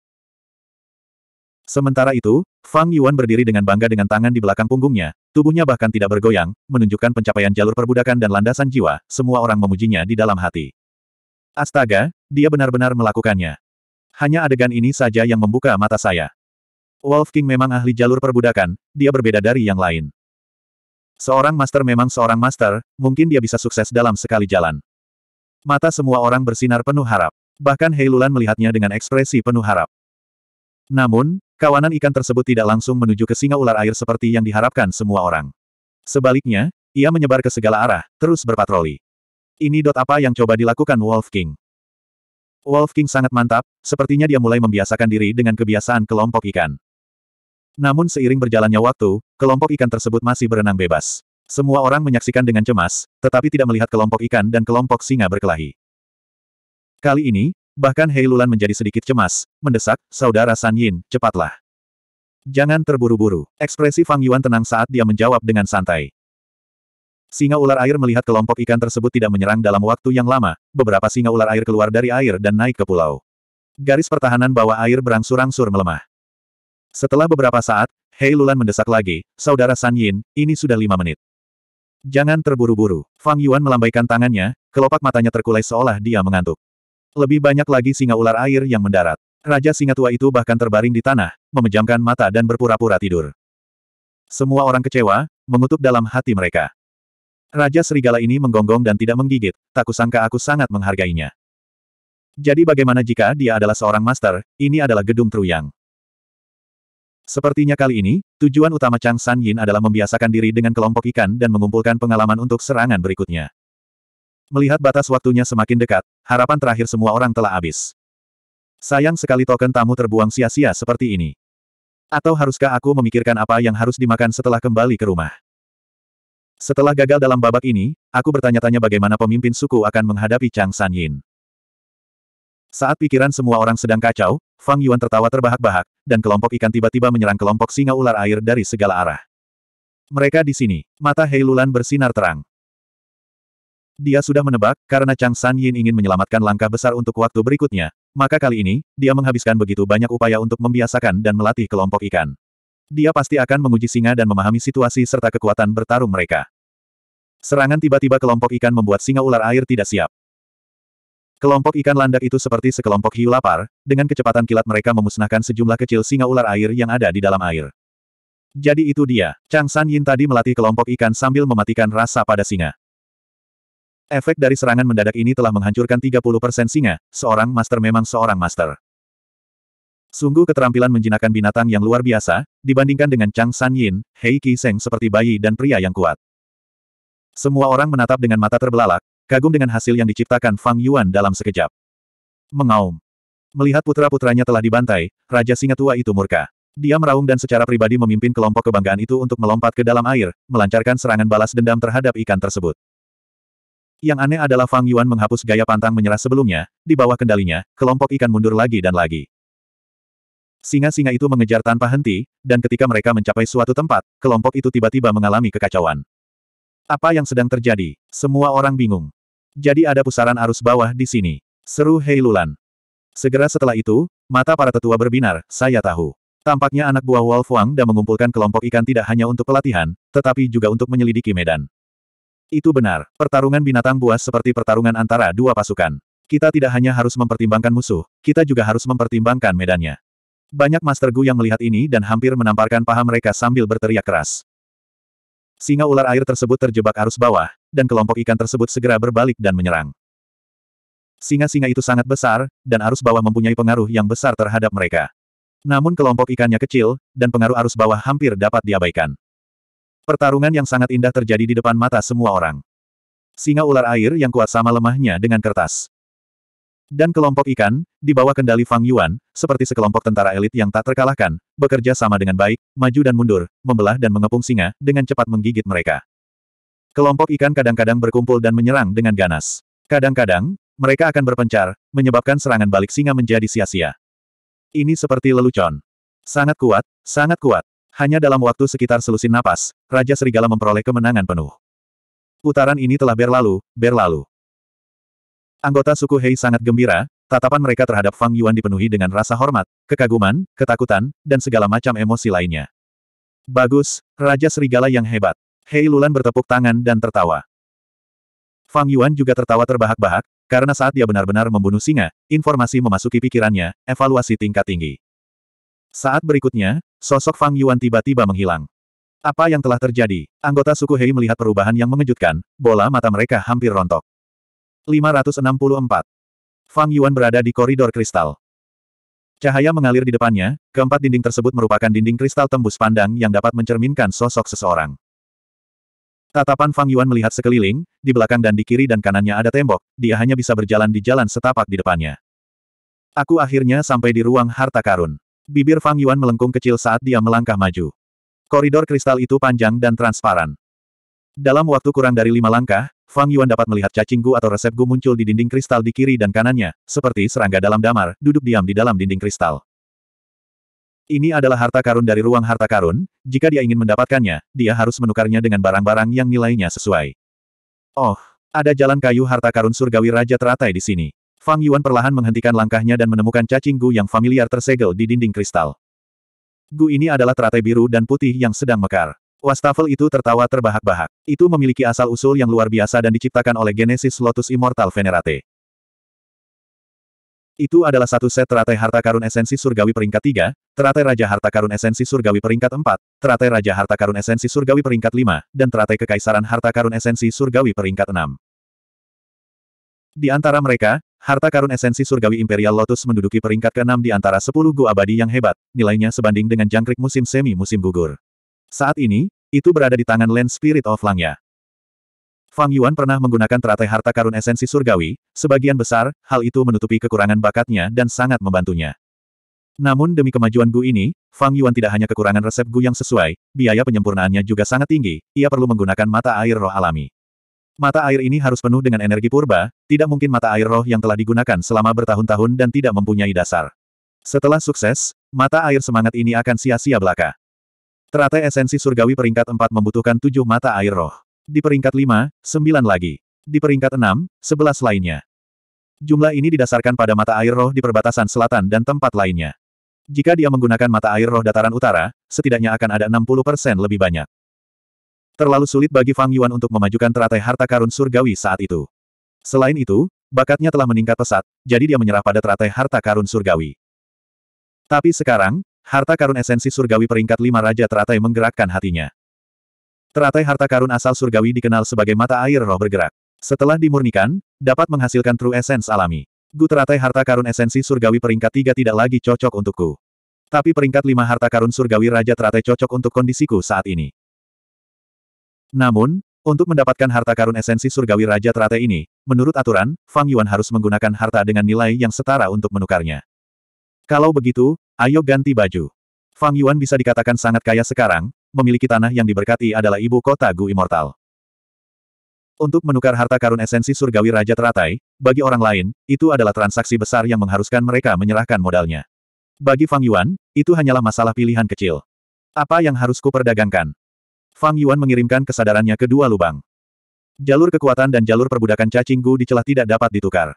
Speaker 1: Sementara itu, Fang Yuan berdiri dengan bangga dengan tangan di belakang punggungnya, tubuhnya bahkan tidak bergoyang, menunjukkan pencapaian jalur perbudakan dan landasan jiwa, semua orang memujinya di dalam hati. Astaga, dia benar-benar melakukannya. Hanya adegan ini saja yang membuka mata saya. Wolf King memang ahli jalur perbudakan, dia berbeda dari yang lain. Seorang master memang seorang master, mungkin dia bisa sukses dalam sekali jalan. Mata semua orang bersinar penuh harap. Bahkan Heilulan melihatnya dengan ekspresi penuh harap. Namun, Kawanan ikan tersebut tidak langsung menuju ke singa ular air seperti yang diharapkan semua orang. Sebaliknya, ia menyebar ke segala arah, terus berpatroli. Ini dot apa yang coba dilakukan Wolf King? Wolf King sangat mantap, sepertinya dia mulai membiasakan diri dengan kebiasaan kelompok ikan. Namun seiring berjalannya waktu, kelompok ikan tersebut masih berenang bebas. Semua orang menyaksikan dengan cemas, tetapi tidak melihat kelompok ikan dan kelompok singa berkelahi. Kali ini, Bahkan Hei menjadi sedikit cemas, mendesak, saudara San Yin, cepatlah. Jangan terburu-buru. Ekspresi Fang Yuan tenang saat dia menjawab dengan santai. Singa ular air melihat kelompok ikan tersebut tidak menyerang dalam waktu yang lama, beberapa singa ular air keluar dari air dan naik ke pulau. Garis pertahanan bawah air berangsur-angsur melemah. Setelah beberapa saat, Hei Lulan mendesak lagi, Saudara San Yin, ini sudah lima menit. Jangan terburu-buru. Fang Yuan melambaikan tangannya, kelopak matanya terkulai seolah dia mengantuk. Lebih banyak lagi singa ular air yang mendarat. Raja singa tua itu bahkan terbaring di tanah, memejamkan mata dan berpura-pura tidur. Semua orang kecewa, mengutuk dalam hati mereka. Raja serigala ini menggonggong dan tidak menggigit, tak kusangka aku sangat menghargainya. Jadi bagaimana jika dia adalah seorang master, ini adalah gedung Truyang. Sepertinya kali ini, tujuan utama Chang San Yin adalah membiasakan diri dengan kelompok ikan dan mengumpulkan pengalaman untuk serangan berikutnya. Melihat batas waktunya semakin dekat, harapan terakhir semua orang telah habis. Sayang sekali token tamu terbuang sia-sia seperti ini. Atau haruskah aku memikirkan apa yang harus dimakan setelah kembali ke rumah? Setelah gagal dalam babak ini, aku bertanya-tanya bagaimana pemimpin suku akan menghadapi Chang San Yin. Saat pikiran semua orang sedang kacau, Fang Yuan tertawa terbahak-bahak, dan kelompok ikan tiba-tiba menyerang kelompok singa ular air dari segala arah. Mereka di sini, mata Heilulan bersinar terang. Dia sudah menebak, karena Chang San Yin ingin menyelamatkan langkah besar untuk waktu berikutnya, maka kali ini, dia menghabiskan begitu banyak upaya untuk membiasakan dan melatih kelompok ikan. Dia pasti akan menguji singa dan memahami situasi serta kekuatan bertarung mereka. Serangan tiba-tiba kelompok ikan membuat singa ular air tidak siap. Kelompok ikan landak itu seperti sekelompok hiu lapar, dengan kecepatan kilat mereka memusnahkan sejumlah kecil singa ular air yang ada di dalam air. Jadi itu dia, Chang San Yin tadi melatih kelompok ikan sambil mematikan rasa pada singa. Efek dari serangan mendadak ini telah menghancurkan 30% singa, seorang master memang seorang master. Sungguh keterampilan menjinakkan binatang yang luar biasa, dibandingkan dengan Chang San Yin, Hei Ki Seng seperti bayi dan pria yang kuat. Semua orang menatap dengan mata terbelalak, kagum dengan hasil yang diciptakan Fang Yuan dalam sekejap. Mengaum. Melihat putra-putranya telah dibantai, Raja Singa Tua itu murka. Dia meraung dan secara pribadi memimpin kelompok kebanggaan itu untuk melompat ke dalam air, melancarkan serangan balas dendam terhadap ikan tersebut. Yang aneh adalah Fang Yuan menghapus gaya pantang menyerah sebelumnya, di bawah kendalinya, kelompok ikan mundur lagi dan lagi. Singa-singa itu mengejar tanpa henti, dan ketika mereka mencapai suatu tempat, kelompok itu tiba-tiba mengalami kekacauan. Apa yang sedang terjadi? Semua orang bingung. Jadi ada pusaran arus bawah di sini. Seru Hei Lulan. Segera setelah itu, mata para tetua berbinar, saya tahu. Tampaknya anak buah Wolf Wang dan mengumpulkan kelompok ikan tidak hanya untuk pelatihan, tetapi juga untuk menyelidiki medan. Itu benar, pertarungan binatang buas seperti pertarungan antara dua pasukan. Kita tidak hanya harus mempertimbangkan musuh, kita juga harus mempertimbangkan medannya. Banyak Master Gu yang melihat ini dan hampir menamparkan paha mereka sambil berteriak keras. Singa ular air tersebut terjebak arus bawah, dan kelompok ikan tersebut segera berbalik dan menyerang. Singa-singa itu sangat besar, dan arus bawah mempunyai pengaruh yang besar terhadap mereka. Namun kelompok ikannya kecil, dan pengaruh arus bawah hampir dapat diabaikan. Pertarungan yang sangat indah terjadi di depan mata semua orang. Singa ular air yang kuat sama lemahnya dengan kertas. Dan kelompok ikan, di bawah kendali Fang Yuan, seperti sekelompok tentara elit yang tak terkalahkan, bekerja sama dengan baik, maju dan mundur, membelah dan mengepung singa, dengan cepat menggigit mereka. Kelompok ikan kadang-kadang berkumpul dan menyerang dengan ganas. Kadang-kadang, mereka akan berpencar, menyebabkan serangan balik singa menjadi sia-sia. Ini seperti lelucon. Sangat kuat, sangat kuat. Hanya dalam waktu sekitar selusin napas, Raja Serigala memperoleh kemenangan penuh. Putaran ini telah berlalu, berlalu. Anggota suku Hei sangat gembira, tatapan mereka terhadap Fang Yuan dipenuhi dengan rasa hormat, kekaguman, ketakutan, dan segala macam emosi lainnya. Bagus, Raja Serigala yang hebat. Hei Lulan bertepuk tangan dan tertawa. Fang Yuan juga tertawa terbahak-bahak, karena saat dia benar-benar membunuh singa, informasi memasuki pikirannya, evaluasi tingkat tinggi. Saat berikutnya, sosok Fang Yuan tiba-tiba menghilang. Apa yang telah terjadi? Anggota suku Hei melihat perubahan yang mengejutkan, bola mata mereka hampir rontok. 564. Fang Yuan berada di koridor kristal. Cahaya mengalir di depannya, keempat dinding tersebut merupakan dinding kristal tembus pandang yang dapat mencerminkan sosok seseorang. Tatapan Fang Yuan melihat sekeliling, di belakang dan di kiri dan kanannya ada tembok, dia hanya bisa berjalan di jalan setapak di depannya. Aku akhirnya sampai di ruang harta karun. Bibir Fang Yuan melengkung kecil saat dia melangkah maju. Koridor kristal itu panjang dan transparan. Dalam waktu kurang dari lima langkah, Fang Yuan dapat melihat cacing gu atau resep gu muncul di dinding kristal di kiri dan kanannya, seperti serangga dalam damar, duduk diam di dalam dinding kristal. Ini adalah harta karun dari ruang harta karun, jika dia ingin mendapatkannya, dia harus menukarnya dengan barang-barang yang nilainya sesuai. Oh, ada jalan kayu harta karun surgawi Raja teratai di sini. Fang Yuan perlahan menghentikan langkahnya dan menemukan cacing gu yang familiar tersegel di dinding kristal. Gu ini adalah teratai biru dan putih yang sedang mekar. Wastafel itu tertawa terbahak-bahak. Itu memiliki asal-usul yang luar biasa dan diciptakan oleh Genesis Lotus Immortal Venerate. Itu adalah satu set teratai harta karun esensi surgawi peringkat 3, teratai raja harta karun esensi surgawi peringkat 4, teratai raja harta karun esensi surgawi peringkat 5, dan teratai kekaisaran harta karun esensi surgawi peringkat 6. Di antara mereka, harta karun esensi surgawi Imperial Lotus menduduki peringkat ke-6 di antara 10 gua abadi yang hebat, nilainya sebanding dengan jangkrik musim semi musim gugur. Saat ini, itu berada di tangan Land Spirit of Langya. Fang Yuan pernah menggunakan teratai harta karun esensi surgawi, sebagian besar, hal itu menutupi kekurangan bakatnya dan sangat membantunya. Namun demi kemajuan Gu ini, Fang Yuan tidak hanya kekurangan resep Gu yang sesuai, biaya penyempurnaannya juga sangat tinggi, ia perlu menggunakan mata air roh alami. Mata air ini harus penuh dengan energi purba, tidak mungkin mata air roh yang telah digunakan selama bertahun-tahun dan tidak mempunyai dasar. Setelah sukses, mata air semangat ini akan sia-sia belaka. Teratai esensi surgawi peringkat 4 membutuhkan 7 mata air roh. Di peringkat 5, 9 lagi. Di peringkat 6, 11 lainnya. Jumlah ini didasarkan pada mata air roh di perbatasan selatan dan tempat lainnya. Jika dia menggunakan mata air roh dataran utara, setidaknya akan ada 60% lebih banyak. Terlalu sulit bagi Fang Yuan untuk memajukan teratai harta karun surgawi saat itu. Selain itu, bakatnya telah meningkat pesat, jadi dia menyerah pada teratai harta karun surgawi. Tapi sekarang, harta karun esensi surgawi peringkat lima Raja Teratai menggerakkan hatinya. Teratai harta karun asal surgawi dikenal sebagai mata air roh bergerak. Setelah dimurnikan, dapat menghasilkan true essence alami. Gu teratai harta karun esensi surgawi peringkat tiga tidak lagi cocok untukku. Tapi peringkat lima harta karun surgawi Raja Teratai cocok untuk kondisiku saat ini. Namun, untuk mendapatkan harta karun esensi surgawi Raja Terate ini, menurut aturan, Fang Yuan harus menggunakan harta dengan nilai yang setara untuk menukarnya. Kalau begitu, ayo ganti baju. Fang Yuan bisa dikatakan sangat kaya sekarang, memiliki tanah yang diberkati adalah ibu kota Gu Immortal. Untuk menukar harta karun esensi surgawi Raja Teratai, bagi orang lain, itu adalah transaksi besar yang mengharuskan mereka menyerahkan modalnya. Bagi Fang Yuan, itu hanyalah masalah pilihan kecil. Apa yang harus kuperdagangkan? Fang Yuan mengirimkan kesadarannya ke dua lubang. Jalur kekuatan dan jalur perbudakan cacing Gu di celah tidak dapat ditukar.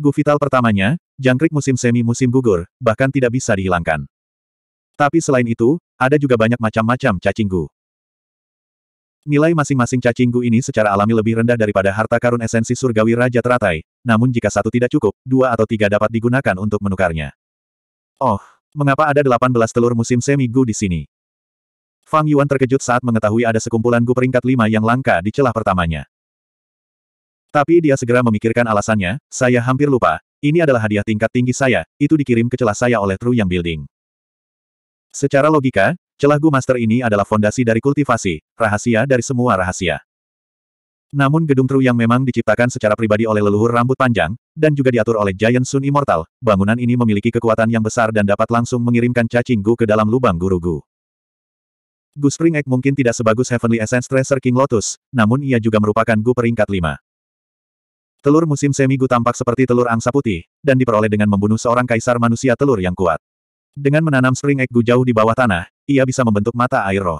Speaker 1: Gu vital pertamanya, jangkrik musim semi musim gugur, bahkan tidak bisa dihilangkan. Tapi selain itu, ada juga banyak macam-macam cacing Gu. Nilai masing-masing cacing Gu ini secara alami lebih rendah daripada harta karun esensi surgawi Raja Teratai, namun jika satu tidak cukup, dua atau tiga dapat digunakan untuk menukarnya. Oh, mengapa ada delapan belas telur musim semi Gu di sini? Fang Yuan terkejut saat mengetahui ada sekumpulan gu peringkat lima yang langka di celah pertamanya. Tapi dia segera memikirkan alasannya, saya hampir lupa, ini adalah hadiah tingkat tinggi saya, itu dikirim ke celah saya oleh Tru Yang Building. Secara logika, celah Gu Master ini adalah fondasi dari kultivasi, rahasia dari semua rahasia. Namun gedung Tru Yang memang diciptakan secara pribadi oleh leluhur rambut panjang, dan juga diatur oleh Giant Sun Immortal, bangunan ini memiliki kekuatan yang besar dan dapat langsung mengirimkan cacing Gu ke dalam lubang guru Gu. Gu Spring Egg mungkin tidak sebagus Heavenly Essence Tracer King Lotus, namun ia juga merupakan Gu peringkat 5. Telur musim semi Gu tampak seperti telur angsa putih, dan diperoleh dengan membunuh seorang kaisar manusia telur yang kuat. Dengan menanam Spring Egg Gu jauh di bawah tanah, ia bisa membentuk mata air roh.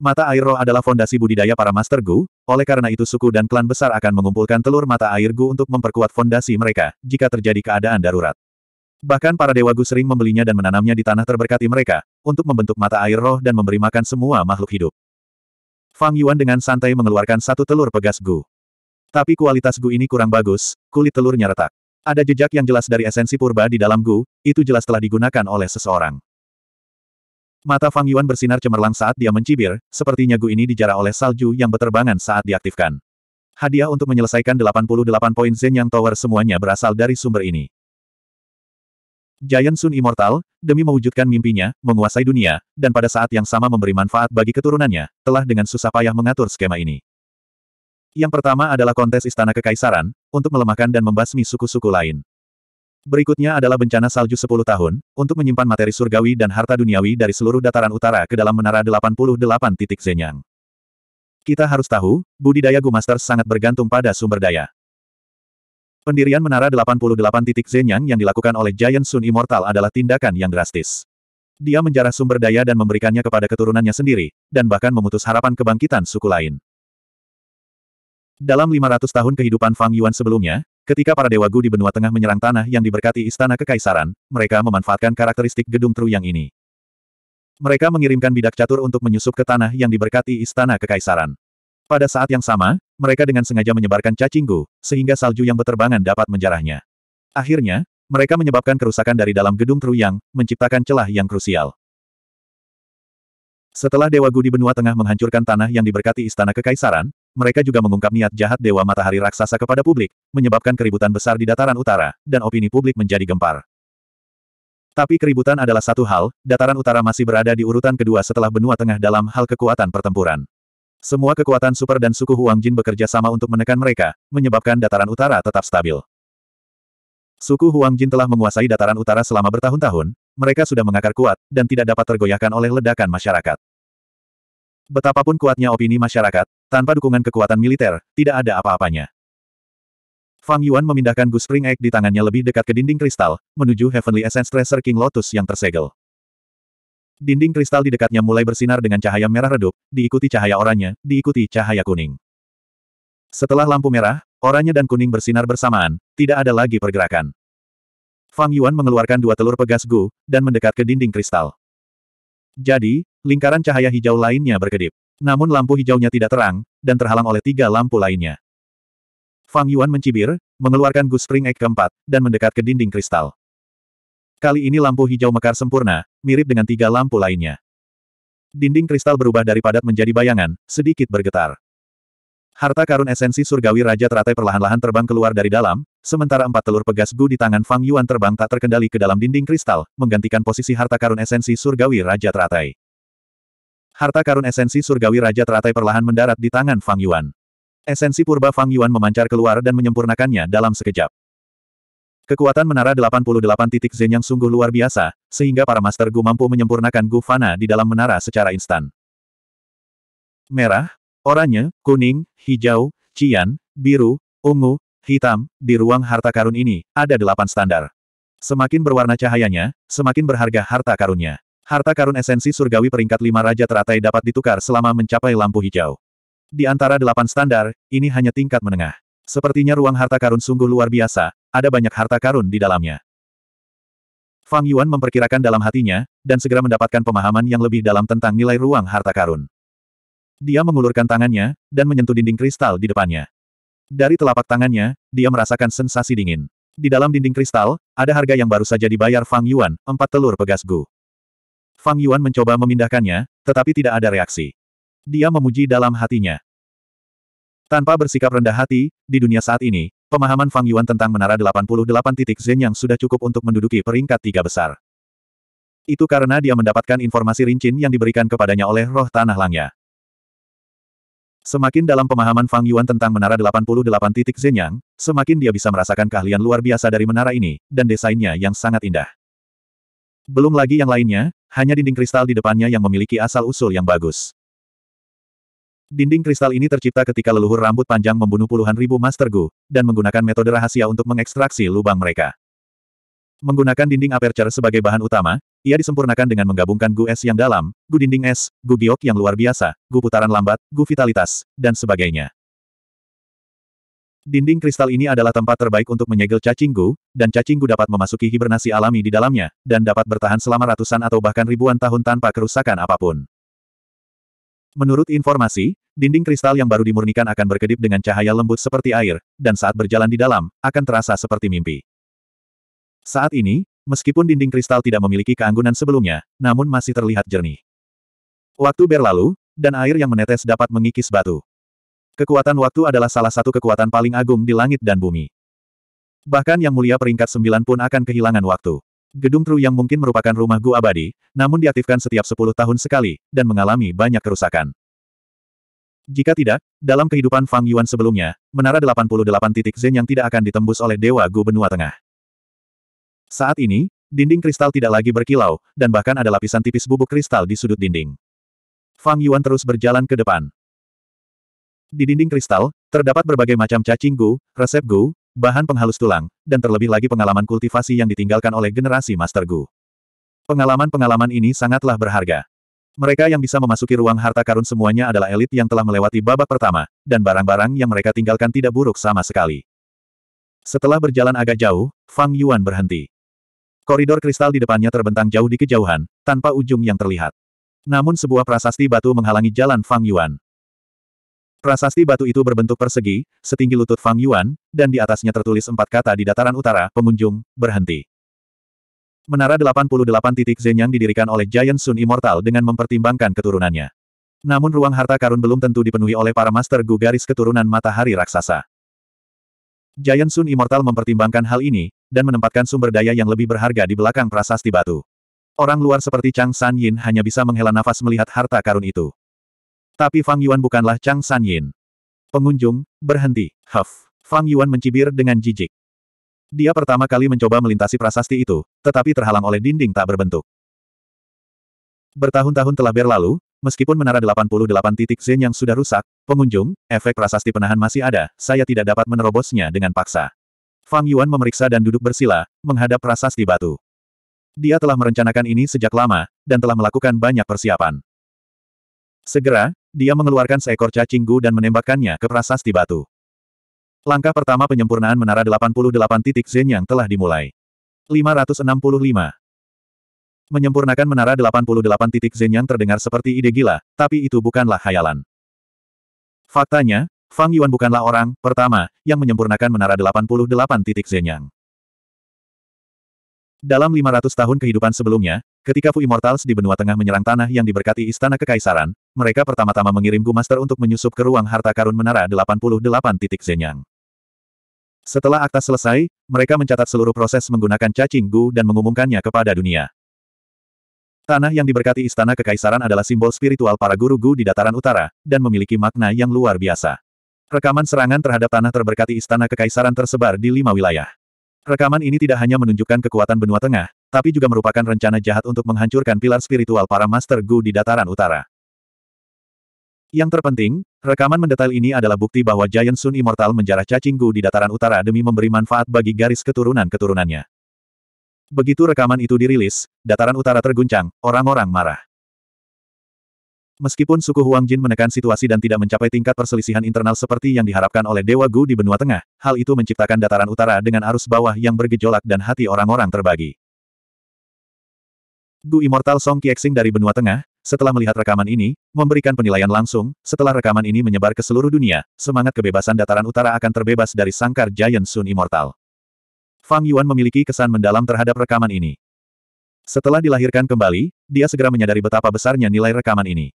Speaker 1: Mata air roh adalah fondasi budidaya para Master Gu, oleh karena itu suku dan klan besar akan mengumpulkan telur mata air Gu untuk memperkuat fondasi mereka, jika terjadi keadaan darurat. Bahkan para dewa Gu sering membelinya dan menanamnya di tanah terberkati mereka, untuk membentuk mata air roh dan memberi makan semua makhluk hidup. Fang Yuan dengan santai mengeluarkan satu telur pegas Gu. Tapi kualitas Gu ini kurang bagus, kulit telurnya retak. Ada jejak yang jelas dari esensi purba di dalam Gu, itu jelas telah digunakan oleh seseorang. Mata Fang Yuan bersinar cemerlang saat dia mencibir, sepertinya Gu ini dijarah oleh salju yang beterbangan saat diaktifkan. Hadiah untuk menyelesaikan 88 poin Zen yang Tower semuanya berasal dari sumber ini. Giant Sun Immortal, demi mewujudkan mimpinya, menguasai dunia, dan pada saat yang sama memberi manfaat bagi keturunannya, telah dengan susah payah mengatur skema ini. Yang pertama adalah kontes Istana Kekaisaran, untuk melemahkan dan membasmi suku-suku lain. Berikutnya adalah bencana salju 10 tahun, untuk menyimpan materi surgawi dan harta duniawi dari seluruh dataran utara ke dalam menara 88 titik Zenyang. Kita harus tahu, budidaya Gumaster sangat bergantung pada sumber daya. Pendirian Menara 88 titik Zenyang yang dilakukan oleh Giant Sun Immortal adalah tindakan yang drastis. Dia menjarah sumber daya dan memberikannya kepada keturunannya sendiri, dan bahkan memutus harapan kebangkitan suku lain. Dalam 500 tahun kehidupan Fang Yuan sebelumnya, Ketika para dewa Gu di benua tengah menyerang tanah yang diberkati istana kekaisaran, mereka memanfaatkan karakteristik gedung tru yang ini. Mereka mengirimkan bidak catur untuk menyusup ke tanah yang diberkati istana kekaisaran. Pada saat yang sama, mereka dengan sengaja menyebarkan cacinggu, sehingga salju yang berterbangan dapat menjarahnya. Akhirnya, mereka menyebabkan kerusakan dari dalam gedung Truyang, menciptakan celah yang krusial. Setelah Dewa Gudi di benua tengah menghancurkan tanah yang diberkati Istana Kekaisaran, mereka juga mengungkap niat jahat Dewa Matahari Raksasa kepada publik, menyebabkan keributan besar di dataran utara, dan opini publik menjadi gempar. Tapi keributan adalah satu hal, dataran utara masih berada di urutan kedua setelah benua tengah dalam hal kekuatan pertempuran. Semua kekuatan super dan suku Huang Jin bekerja sama untuk menekan mereka, menyebabkan dataran utara tetap stabil. Suku Huang Jin telah menguasai dataran utara selama bertahun-tahun, mereka sudah mengakar kuat, dan tidak dapat tergoyahkan oleh ledakan masyarakat. Betapapun kuatnya opini masyarakat, tanpa dukungan kekuatan militer, tidak ada apa-apanya. Fang Yuan memindahkan Gus Spring Egg di tangannya lebih dekat ke dinding kristal, menuju Heavenly Essence Tracer King Lotus yang tersegel. Dinding kristal di dekatnya mulai bersinar dengan cahaya merah redup, diikuti cahaya oranye, diikuti cahaya kuning. Setelah lampu merah, oranye dan kuning bersinar bersamaan, tidak ada lagi pergerakan. Fang Yuan mengeluarkan dua telur pegas Gu, dan mendekat ke dinding kristal. Jadi, lingkaran cahaya hijau lainnya berkedip. Namun lampu hijaunya tidak terang, dan terhalang oleh tiga lampu lainnya. Fang Yuan mencibir, mengeluarkan Gu Spring Egg keempat, dan mendekat ke dinding kristal. Kali ini lampu hijau mekar sempurna, mirip dengan tiga lampu lainnya. Dinding kristal berubah dari padat menjadi bayangan, sedikit bergetar. Harta karun esensi surgawi Raja Teratai perlahan-lahan terbang keluar dari dalam, sementara empat telur pegas gu di tangan Fang Yuan terbang tak terkendali ke dalam dinding kristal, menggantikan posisi harta karun esensi surgawi Raja Teratai. Harta karun esensi surgawi Raja Teratai perlahan mendarat di tangan Fang Yuan. Esensi purba Fang Yuan memancar keluar dan menyempurnakannya dalam sekejap. Kekuatan menara 88 titik Zen yang sungguh luar biasa, sehingga para Master Gu mampu menyempurnakan Gu Fana di dalam menara secara instan. Merah, oranye, kuning, hijau, cian, biru, ungu, hitam, di ruang harta karun ini, ada delapan standar. Semakin berwarna cahayanya, semakin berharga harta karunnya. Harta karun esensi surgawi peringkat lima Raja Teratai dapat ditukar selama mencapai lampu hijau. Di antara delapan standar, ini hanya tingkat menengah. Sepertinya ruang harta karun sungguh luar biasa, ada banyak harta karun di dalamnya. Fang Yuan memperkirakan dalam hatinya, dan segera mendapatkan pemahaman yang lebih dalam tentang nilai ruang harta karun. Dia mengulurkan tangannya, dan menyentuh dinding kristal di depannya. Dari telapak tangannya, dia merasakan sensasi dingin. Di dalam dinding kristal, ada harga yang baru saja dibayar Fang Yuan, empat telur pegas gu. Fang Yuan mencoba memindahkannya, tetapi tidak ada reaksi. Dia memuji dalam hatinya. Tanpa bersikap rendah hati, di dunia saat ini, Pemahaman Fang Yuan tentang Menara 88 titik Zen yang sudah cukup untuk menduduki peringkat tiga besar. Itu karena dia mendapatkan informasi rincin yang diberikan kepadanya oleh roh tanah langnya. Semakin dalam pemahaman Fang Yuan tentang Menara 88 titik Zen yang, semakin dia bisa merasakan keahlian luar biasa dari menara ini, dan desainnya yang sangat indah. Belum lagi yang lainnya, hanya dinding kristal di depannya yang memiliki asal-usul yang bagus. Dinding kristal ini tercipta ketika leluhur rambut panjang membunuh puluhan ribu Master Gu, dan menggunakan metode rahasia untuk mengekstraksi lubang mereka. Menggunakan dinding aperture sebagai bahan utama, ia disempurnakan dengan menggabungkan Gu Es yang dalam, Gu dinding es, Gu giok yang luar biasa, Gu putaran lambat, Gu vitalitas, dan sebagainya. Dinding kristal ini adalah tempat terbaik untuk menyegel cacing gu, dan cacing gu dapat memasuki hibernasi alami di dalamnya, dan dapat bertahan selama ratusan atau bahkan ribuan tahun tanpa kerusakan apapun. Menurut informasi, dinding kristal yang baru dimurnikan akan berkedip dengan cahaya lembut seperti air, dan saat berjalan di dalam, akan terasa seperti mimpi. Saat ini, meskipun dinding kristal tidak memiliki keanggunan sebelumnya, namun masih terlihat jernih. Waktu berlalu, dan air yang menetes dapat mengikis batu. Kekuatan waktu adalah salah satu kekuatan paling agung di langit dan bumi. Bahkan yang mulia peringkat sembilan pun akan kehilangan waktu. Gedung Tru yang mungkin merupakan rumah Gu abadi, namun diaktifkan setiap 10 tahun sekali, dan mengalami banyak kerusakan. Jika tidak, dalam kehidupan Fang Yuan sebelumnya, menara 88 titik Zen yang tidak akan ditembus oleh Dewa Gu Benua Tengah. Saat ini, dinding kristal tidak lagi berkilau, dan bahkan ada lapisan tipis bubuk kristal di sudut dinding. Fang Yuan terus berjalan ke depan. Di dinding kristal, terdapat berbagai macam cacing gu, resep gu, bahan penghalus tulang, dan terlebih lagi pengalaman kultivasi yang ditinggalkan oleh generasi Master Gu. Pengalaman-pengalaman ini sangatlah berharga. Mereka yang bisa memasuki ruang harta karun semuanya adalah elit yang telah melewati babak pertama, dan barang-barang yang mereka tinggalkan tidak buruk sama sekali. Setelah berjalan agak jauh, Fang Yuan berhenti. Koridor kristal di depannya terbentang jauh di kejauhan, tanpa ujung yang terlihat. Namun sebuah prasasti batu menghalangi jalan Fang Yuan. Prasasti batu itu berbentuk persegi, setinggi lutut Fang Yuan, dan di atasnya tertulis empat kata di dataran utara, pengunjung, berhenti. Menara 88 titik Zen yang didirikan oleh Giant Sun Immortal dengan mempertimbangkan keturunannya. Namun ruang harta karun belum tentu dipenuhi oleh para Master Gu garis keturunan matahari raksasa. Giant Sun Immortal mempertimbangkan hal ini, dan menempatkan sumber daya yang lebih berharga di belakang prasasti batu. Orang luar seperti Chang San Yin hanya bisa menghela nafas melihat harta karun itu. Tapi Fang Yuan bukanlah Chang San Yin. Pengunjung, berhenti, huff. Fang Yuan mencibir dengan jijik. Dia pertama kali mencoba melintasi prasasti itu, tetapi terhalang oleh dinding tak berbentuk. Bertahun-tahun telah berlalu, meskipun menara 88 titik Zen yang sudah rusak, pengunjung, efek prasasti penahan masih ada, saya tidak dapat menerobosnya dengan paksa. Fang Yuan memeriksa dan duduk bersila, menghadap prasasti batu. Dia telah merencanakan ini sejak lama, dan telah melakukan banyak persiapan. Segera, dia mengeluarkan seekor cacing gu dan menembakkannya ke prasasti batu. Langkah pertama penyempurnaan menara 88 titik Zen yang telah dimulai. 565. Menyempurnakan menara 88 titik Zen yang terdengar seperti ide gila, tapi itu bukanlah khayalan. Faktanya, Fang Yuan bukanlah orang pertama yang menyempurnakan menara 88 titik Zen yang. Dalam 500 tahun kehidupan sebelumnya, Ketika Fu Immortals di benua tengah menyerang tanah yang diberkati Istana Kekaisaran, mereka pertama-tama mengirim Gu Master untuk menyusup ke ruang harta karun menara 88 titik Zenyang. Setelah akta selesai, mereka mencatat seluruh proses menggunakan cacing gu dan mengumumkannya kepada dunia. Tanah yang diberkati Istana Kekaisaran adalah simbol spiritual para guru gu di dataran utara, dan memiliki makna yang luar biasa. Rekaman serangan terhadap tanah terberkati Istana Kekaisaran tersebar di lima wilayah. Rekaman ini tidak hanya menunjukkan kekuatan benua tengah, tapi juga merupakan rencana jahat untuk menghancurkan pilar spiritual para Master Gu di dataran utara. Yang terpenting, rekaman mendetail ini adalah bukti bahwa Giant Sun Immortal menjarah cacing Gu di dataran utara demi memberi manfaat bagi garis keturunan-keturunannya. Begitu rekaman itu dirilis, dataran utara terguncang, orang-orang marah. Meskipun suku Huang Jin menekan situasi dan tidak mencapai tingkat perselisihan internal seperti yang diharapkan oleh Dewa Gu di benua tengah, hal itu menciptakan dataran utara dengan arus bawah yang bergejolak dan hati orang-orang terbagi. Gu Immortal Song Kiexing dari benua tengah, setelah melihat rekaman ini, memberikan penilaian langsung, setelah rekaman ini menyebar ke seluruh dunia, semangat kebebasan dataran utara akan terbebas dari sangkar Giant Sun Immortal. Fang Yuan memiliki kesan mendalam terhadap rekaman ini. Setelah dilahirkan kembali, dia segera menyadari betapa besarnya nilai rekaman ini.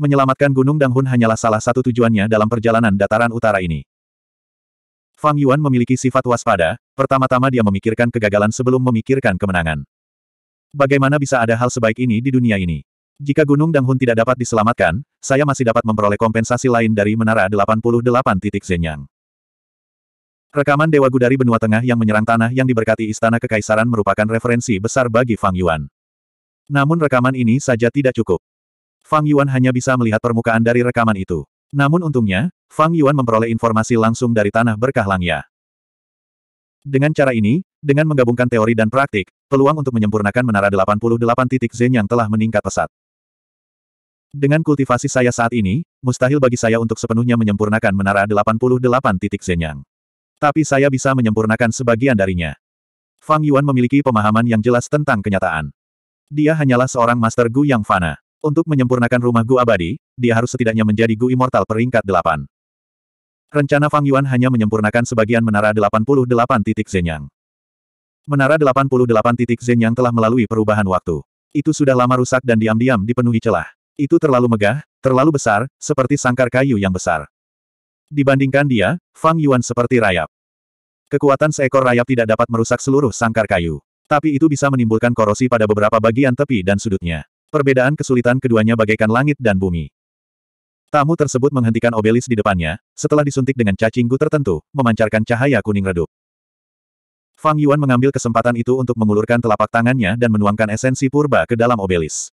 Speaker 1: Menyelamatkan Gunung Danghun hanyalah salah satu tujuannya dalam perjalanan dataran utara ini. Fang Yuan memiliki sifat waspada, pertama-tama dia memikirkan kegagalan sebelum memikirkan kemenangan. Bagaimana bisa ada hal sebaik ini di dunia ini? Jika Gunung Danghun tidak dapat diselamatkan, saya masih dapat memperoleh kompensasi lain dari Menara 88 titik Zenyang. Rekaman Dewa Gudari Benua Tengah yang menyerang tanah yang diberkati Istana Kekaisaran merupakan referensi besar bagi Fang Yuan. Namun rekaman ini saja tidak cukup. Fang Yuan hanya bisa melihat permukaan dari rekaman itu. Namun untungnya, Fang Yuan memperoleh informasi langsung dari tanah berkah Langya. Dengan cara ini, dengan menggabungkan teori dan praktik, peluang untuk menyempurnakan menara 88 titik Zen yang telah meningkat pesat. Dengan kultivasi saya saat ini, mustahil bagi saya untuk sepenuhnya menyempurnakan menara 88 titik Zen yang. Tapi saya bisa menyempurnakan sebagian darinya. Fang Yuan memiliki pemahaman yang jelas tentang kenyataan. Dia hanyalah seorang Master Gu yang fana. Untuk menyempurnakan rumah Gu abadi, dia harus setidaknya menjadi Gu Immortal peringkat 8. Rencana Fang Yuan hanya menyempurnakan sebagian menara 88 titik Zenyang. Menara 88 titik Zen yang telah melalui perubahan waktu. Itu sudah lama rusak dan diam-diam dipenuhi celah. Itu terlalu megah, terlalu besar, seperti sangkar kayu yang besar. Dibandingkan dia, Fang Yuan seperti rayap. Kekuatan seekor rayap tidak dapat merusak seluruh sangkar kayu. Tapi itu bisa menimbulkan korosi pada beberapa bagian tepi dan sudutnya. Perbedaan kesulitan keduanya bagaikan langit dan bumi. Tamu tersebut menghentikan obelis di depannya, setelah disuntik dengan cacing gu tertentu, memancarkan cahaya kuning redup. Fang Yuan mengambil kesempatan itu untuk mengulurkan telapak tangannya dan menuangkan esensi purba ke dalam obelis.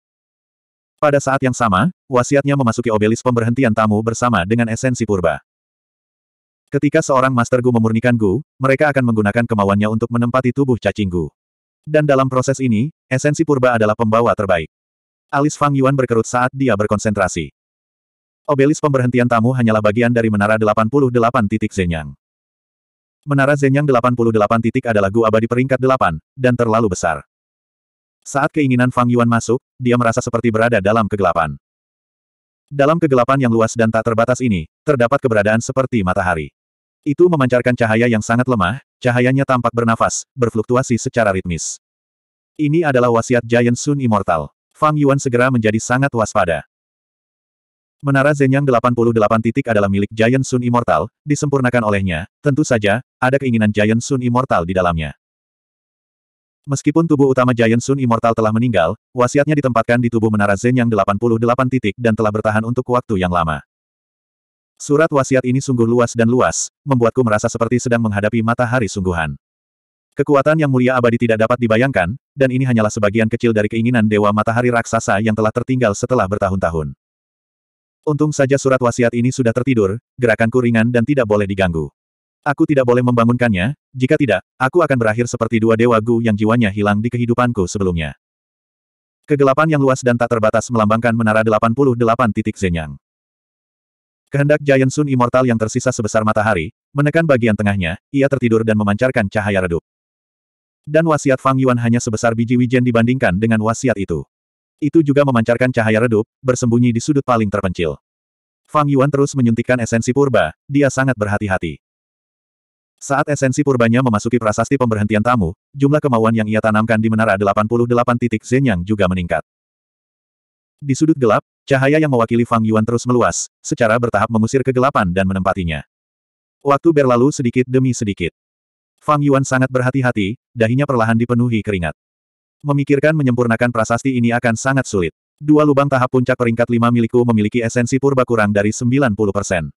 Speaker 1: Pada saat yang sama, wasiatnya memasuki obelis pemberhentian tamu bersama dengan esensi purba. Ketika seorang Master Gu memurnikan Gu, mereka akan menggunakan kemauannya untuk menempati tubuh cacing Gu. Dan dalam proses ini, esensi purba adalah pembawa terbaik. Alis Fang Yuan berkerut saat dia berkonsentrasi. Obelis pemberhentian tamu hanyalah bagian dari menara 88 titik Zenyang. Menara Zenyang 88 titik adalah gua abadi peringkat 8, dan terlalu besar. Saat keinginan Fang Yuan masuk, dia merasa seperti berada dalam kegelapan. Dalam kegelapan yang luas dan tak terbatas ini, terdapat keberadaan seperti matahari. Itu memancarkan cahaya yang sangat lemah, cahayanya tampak bernafas, berfluktuasi secara ritmis. Ini adalah wasiat Giant Sun Immortal. Fang Yuan segera menjadi sangat waspada. Menara Zenyang 88 titik adalah milik Giant Sun Immortal, disempurnakan olehnya, tentu saja, ada keinginan Giant Sun Immortal di dalamnya. Meskipun tubuh utama Giant Sun Immortal telah meninggal, wasiatnya ditempatkan di tubuh menara Zenyang 88 titik dan telah bertahan untuk waktu yang lama. Surat wasiat ini sungguh luas dan luas, membuatku merasa seperti sedang menghadapi matahari sungguhan. Kekuatan yang mulia abadi tidak dapat dibayangkan, dan ini hanyalah sebagian kecil dari keinginan Dewa Matahari Raksasa yang telah tertinggal setelah bertahun-tahun. Untung saja surat wasiat ini sudah tertidur, gerakanku ringan dan tidak boleh diganggu. Aku tidak boleh membangunkannya, jika tidak, aku akan berakhir seperti dua dewa Gu yang jiwanya hilang di kehidupanku sebelumnya. Kegelapan yang luas dan tak terbatas melambangkan menara 88 titik Zenyang. Kehendak Giant Sun Immortal yang tersisa sebesar matahari, menekan bagian tengahnya, ia tertidur dan memancarkan cahaya redup. Dan wasiat Fang Yuan hanya sebesar biji wijen dibandingkan dengan wasiat itu. Itu juga memancarkan cahaya redup, bersembunyi di sudut paling terpencil. Fang Yuan terus menyuntikkan esensi purba, dia sangat berhati-hati. Saat esensi purbanya memasuki prasasti pemberhentian tamu, jumlah kemauan yang ia tanamkan di menara 88 titik Zenyang juga meningkat. Di sudut gelap, cahaya yang mewakili Fang Yuan terus meluas, secara bertahap mengusir kegelapan dan menempatinya. Waktu berlalu sedikit demi sedikit. Fang Yuan sangat berhati-hati, dahinya perlahan dipenuhi keringat memikirkan menyempurnakan prasasti ini akan sangat sulit. Dua lubang tahap puncak peringkat lima milikku memiliki esensi purba kurang dari 90 persen.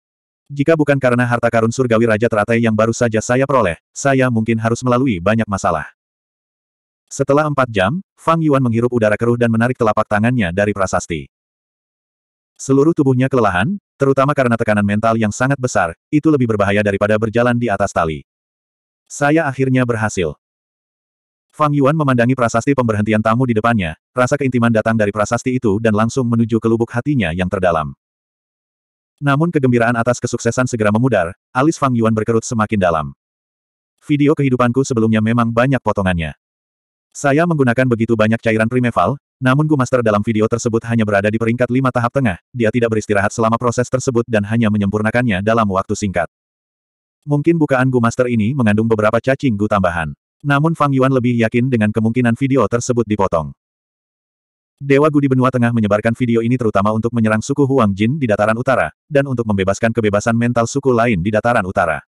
Speaker 1: Jika bukan karena harta karun surgawi Raja Teratai yang baru saja saya peroleh, saya mungkin harus melalui banyak masalah. Setelah empat jam, Fang Yuan menghirup udara keruh dan menarik telapak tangannya dari prasasti. Seluruh tubuhnya kelelahan, terutama karena tekanan mental yang sangat besar, itu lebih berbahaya daripada berjalan di atas tali. Saya akhirnya berhasil. Fang Yuan memandangi prasasti pemberhentian tamu di depannya, rasa keintiman datang dari prasasti itu dan langsung menuju ke lubuk hatinya yang terdalam. Namun kegembiraan atas kesuksesan segera memudar, alis Fang Yuan berkerut semakin dalam. Video kehidupanku sebelumnya memang banyak potongannya. Saya menggunakan begitu banyak cairan primeval, namun Gu Master dalam video tersebut hanya berada di peringkat lima tahap tengah, dia tidak beristirahat selama proses tersebut dan hanya menyempurnakannya dalam waktu singkat. Mungkin bukaan Gu Master ini mengandung beberapa cacing Gu tambahan. Namun Fang Yuan lebih yakin dengan kemungkinan video tersebut dipotong. Dewa Gudi Benua Tengah menyebarkan video ini terutama untuk menyerang suku Huang Jin di dataran utara, dan untuk membebaskan kebebasan mental suku lain di dataran utara.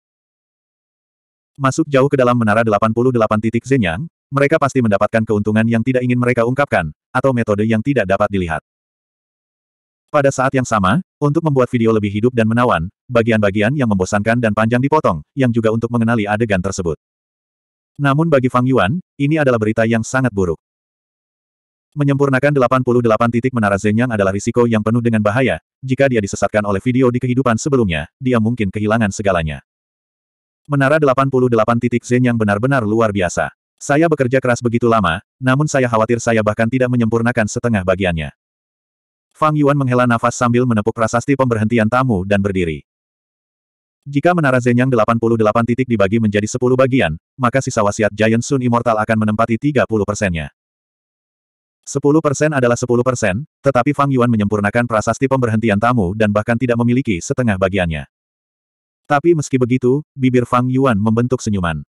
Speaker 1: Masuk jauh ke dalam menara 88 titik Zenyang, mereka pasti mendapatkan keuntungan yang tidak ingin mereka ungkapkan, atau metode yang tidak dapat dilihat. Pada saat yang sama, untuk membuat video lebih hidup dan menawan, bagian-bagian yang membosankan dan panjang dipotong, yang juga untuk mengenali adegan tersebut. Namun bagi Fang Yuan, ini adalah berita yang sangat buruk. Menyempurnakan 88 titik menara Zenyang adalah risiko yang penuh dengan bahaya, jika dia disesatkan oleh video di kehidupan sebelumnya, dia mungkin kehilangan segalanya. Menara 88 titik Zenyang benar-benar luar biasa. Saya bekerja keras begitu lama, namun saya khawatir saya bahkan tidak menyempurnakan setengah bagiannya. Fang Yuan menghela nafas sambil menepuk prasasti pemberhentian tamu dan berdiri. Jika menara Zenyang 88 titik dibagi menjadi 10 bagian, maka sisa wasiat Giant Sun Immortal akan menempati 30 persennya. 10 persen adalah 10 persen, tetapi Fang Yuan menyempurnakan prasasti pemberhentian tamu dan bahkan tidak memiliki setengah bagiannya. Tapi meski begitu, bibir Fang Yuan membentuk senyuman.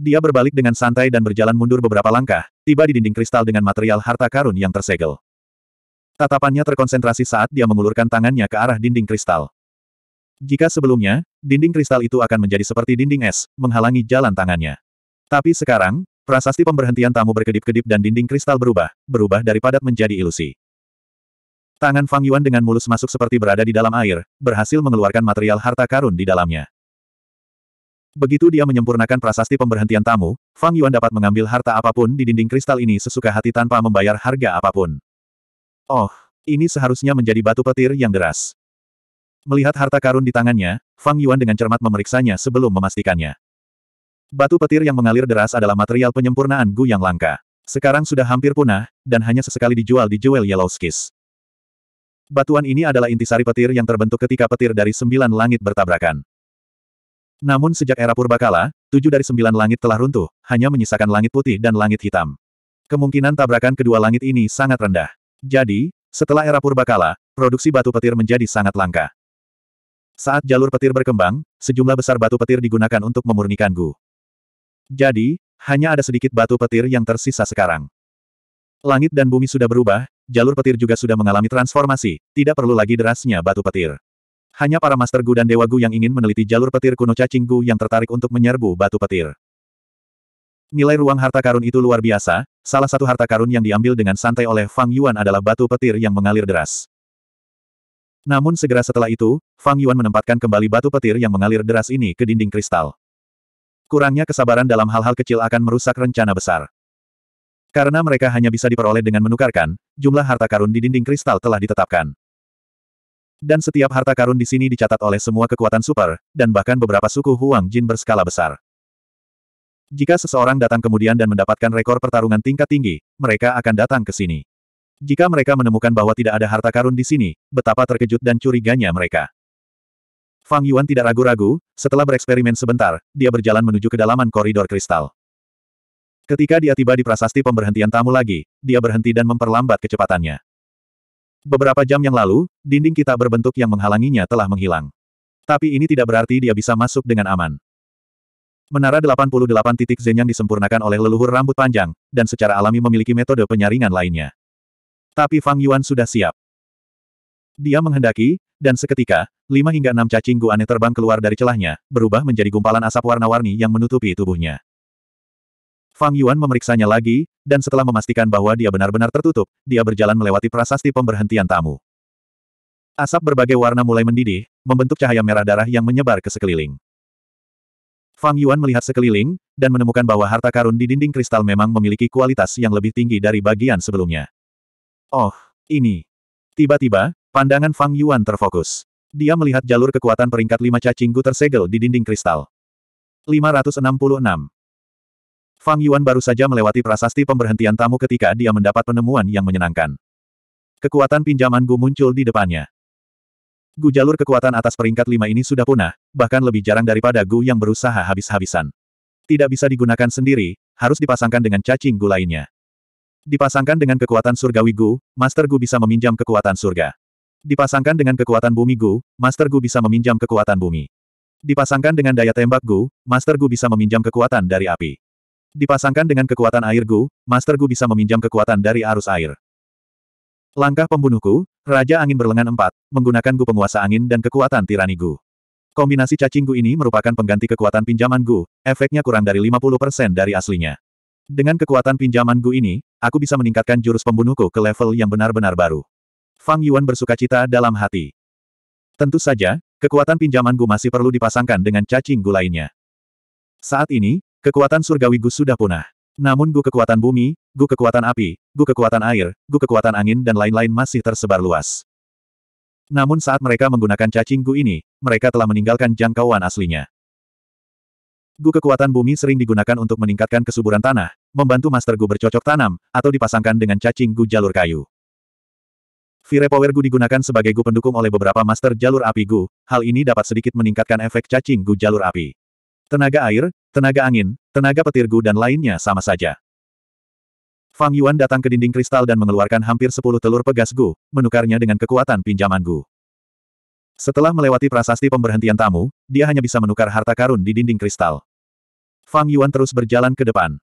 Speaker 1: Dia berbalik dengan santai dan berjalan mundur beberapa langkah, tiba di dinding kristal dengan material harta karun yang tersegel. Tatapannya terkonsentrasi saat dia mengulurkan tangannya ke arah dinding kristal. Jika sebelumnya, dinding kristal itu akan menjadi seperti dinding es, menghalangi jalan tangannya. Tapi sekarang, prasasti pemberhentian tamu berkedip-kedip dan dinding kristal berubah, berubah dari padat menjadi ilusi. Tangan Fang Yuan dengan mulus masuk seperti berada di dalam air, berhasil mengeluarkan material harta karun di dalamnya. Begitu dia menyempurnakan prasasti pemberhentian tamu, Fang Yuan dapat mengambil harta apapun di dinding kristal ini sesuka hati tanpa membayar harga apapun. Oh, ini seharusnya menjadi batu petir yang deras. Melihat harta karun di tangannya, Fang Yuan dengan cermat memeriksanya sebelum memastikannya. Batu petir yang mengalir deras adalah material penyempurnaan Gu yang langka. Sekarang sudah hampir punah, dan hanya sesekali dijual di Jewel Yellow Skis. Batuan ini adalah intisari petir yang terbentuk ketika petir dari sembilan langit bertabrakan. Namun sejak era purbakala, tujuh dari sembilan langit telah runtuh, hanya menyisakan langit putih dan langit hitam. Kemungkinan tabrakan kedua langit ini sangat rendah. Jadi, setelah era purbakala, produksi batu petir menjadi sangat langka. Saat jalur petir berkembang, sejumlah besar batu petir digunakan untuk memurnikan Gu. Jadi, hanya ada sedikit batu petir yang tersisa sekarang. Langit dan bumi sudah berubah, jalur petir juga sudah mengalami transformasi, tidak perlu lagi derasnya batu petir. Hanya para Master Gu dan Dewa Gu yang ingin meneliti jalur petir kuno cacing Gu yang tertarik untuk menyerbu batu petir. Nilai ruang harta karun itu luar biasa, salah satu harta karun yang diambil dengan santai oleh Fang Yuan adalah batu petir yang mengalir deras. Namun segera setelah itu, Fang Yuan menempatkan kembali batu petir yang mengalir deras ini ke dinding kristal. Kurangnya kesabaran dalam hal-hal kecil akan merusak rencana besar. Karena mereka hanya bisa diperoleh dengan menukarkan, jumlah harta karun di dinding kristal telah ditetapkan. Dan setiap harta karun di sini dicatat oleh semua kekuatan super, dan bahkan beberapa suku Huang Jin berskala besar. Jika seseorang datang kemudian dan mendapatkan rekor pertarungan tingkat tinggi, mereka akan datang ke sini. Jika mereka menemukan bahwa tidak ada harta karun di sini, betapa terkejut dan curiganya mereka. Fang Yuan tidak ragu-ragu, setelah bereksperimen sebentar, dia berjalan menuju kedalaman koridor kristal. Ketika dia tiba di prasasti pemberhentian tamu lagi, dia berhenti dan memperlambat kecepatannya. Beberapa jam yang lalu, dinding kita berbentuk yang menghalanginya telah menghilang. Tapi ini tidak berarti dia bisa masuk dengan aman. Menara 88 titik Zen yang disempurnakan oleh leluhur rambut panjang, dan secara alami memiliki metode penyaringan lainnya. Tapi Fang Yuan sudah siap. Dia menghendaki, dan seketika, lima hingga enam cacing gu aneh terbang keluar dari celahnya, berubah menjadi gumpalan asap warna-warni yang menutupi tubuhnya. Fang Yuan memeriksanya lagi, dan setelah memastikan bahwa dia benar-benar tertutup, dia berjalan melewati prasasti pemberhentian tamu. Asap berbagai warna mulai mendidih, membentuk cahaya merah darah yang menyebar ke sekeliling. Fang Yuan melihat sekeliling, dan menemukan bahwa harta karun di dinding kristal memang memiliki kualitas yang lebih tinggi dari bagian sebelumnya. Oh, ini. Tiba-tiba, pandangan Fang Yuan terfokus. Dia melihat jalur kekuatan peringkat lima cacinggu tersegel di dinding kristal. 566. Fang Yuan baru saja melewati prasasti pemberhentian tamu ketika dia mendapat penemuan yang menyenangkan. Kekuatan pinjaman Gu muncul di depannya. Gu jalur kekuatan atas peringkat lima ini sudah punah, bahkan lebih jarang daripada Gu yang berusaha habis-habisan. Tidak bisa digunakan sendiri, harus dipasangkan dengan cacing Gu lainnya. Dipasangkan dengan kekuatan surgawi Gu, Master Gu bisa meminjam kekuatan surga. Dipasangkan dengan kekuatan bumi Gu, Master Gu bisa meminjam kekuatan bumi. Dipasangkan dengan daya tembak Gu, Master Gu bisa meminjam kekuatan dari api. Dipasangkan dengan kekuatan air Gu, Master Gu bisa meminjam kekuatan dari arus air. Langkah pembunuhku, Raja Angin Berlengan empat, menggunakan Gu penguasa angin dan kekuatan tirani Gu. Kombinasi cacing Gu ini merupakan pengganti kekuatan pinjaman Gu, efeknya kurang dari 50% dari aslinya. Dengan kekuatan pinjaman Gu ini, aku bisa meningkatkan jurus pembunuhku ke level yang benar-benar baru. Fang Yuan bersuka cita dalam hati. Tentu saja, kekuatan pinjaman Gu masih perlu dipasangkan dengan cacing Gu lainnya. Saat ini, kekuatan surgawi Gu sudah punah. Namun Gu kekuatan bumi, Gu kekuatan api, Gu kekuatan air, Gu kekuatan angin dan lain-lain masih tersebar luas. Namun saat mereka menggunakan cacing Gu ini, mereka telah meninggalkan jangkauan aslinya. Gu kekuatan bumi sering digunakan untuk meningkatkan kesuburan tanah, membantu Master Gu bercocok tanam, atau dipasangkan dengan cacing Gu jalur kayu. Fire Power Gu digunakan sebagai Gu pendukung oleh beberapa Master jalur api Gu, hal ini dapat sedikit meningkatkan efek cacing Gu jalur api. Tenaga air, tenaga angin, tenaga petir Gu dan lainnya sama saja. Fang Yuan datang ke dinding kristal dan mengeluarkan hampir 10 telur pegas Gu, menukarnya dengan kekuatan pinjaman Gu. Setelah melewati prasasti pemberhentian tamu, dia hanya bisa menukar harta karun di dinding kristal. Fang Yuan terus berjalan ke depan.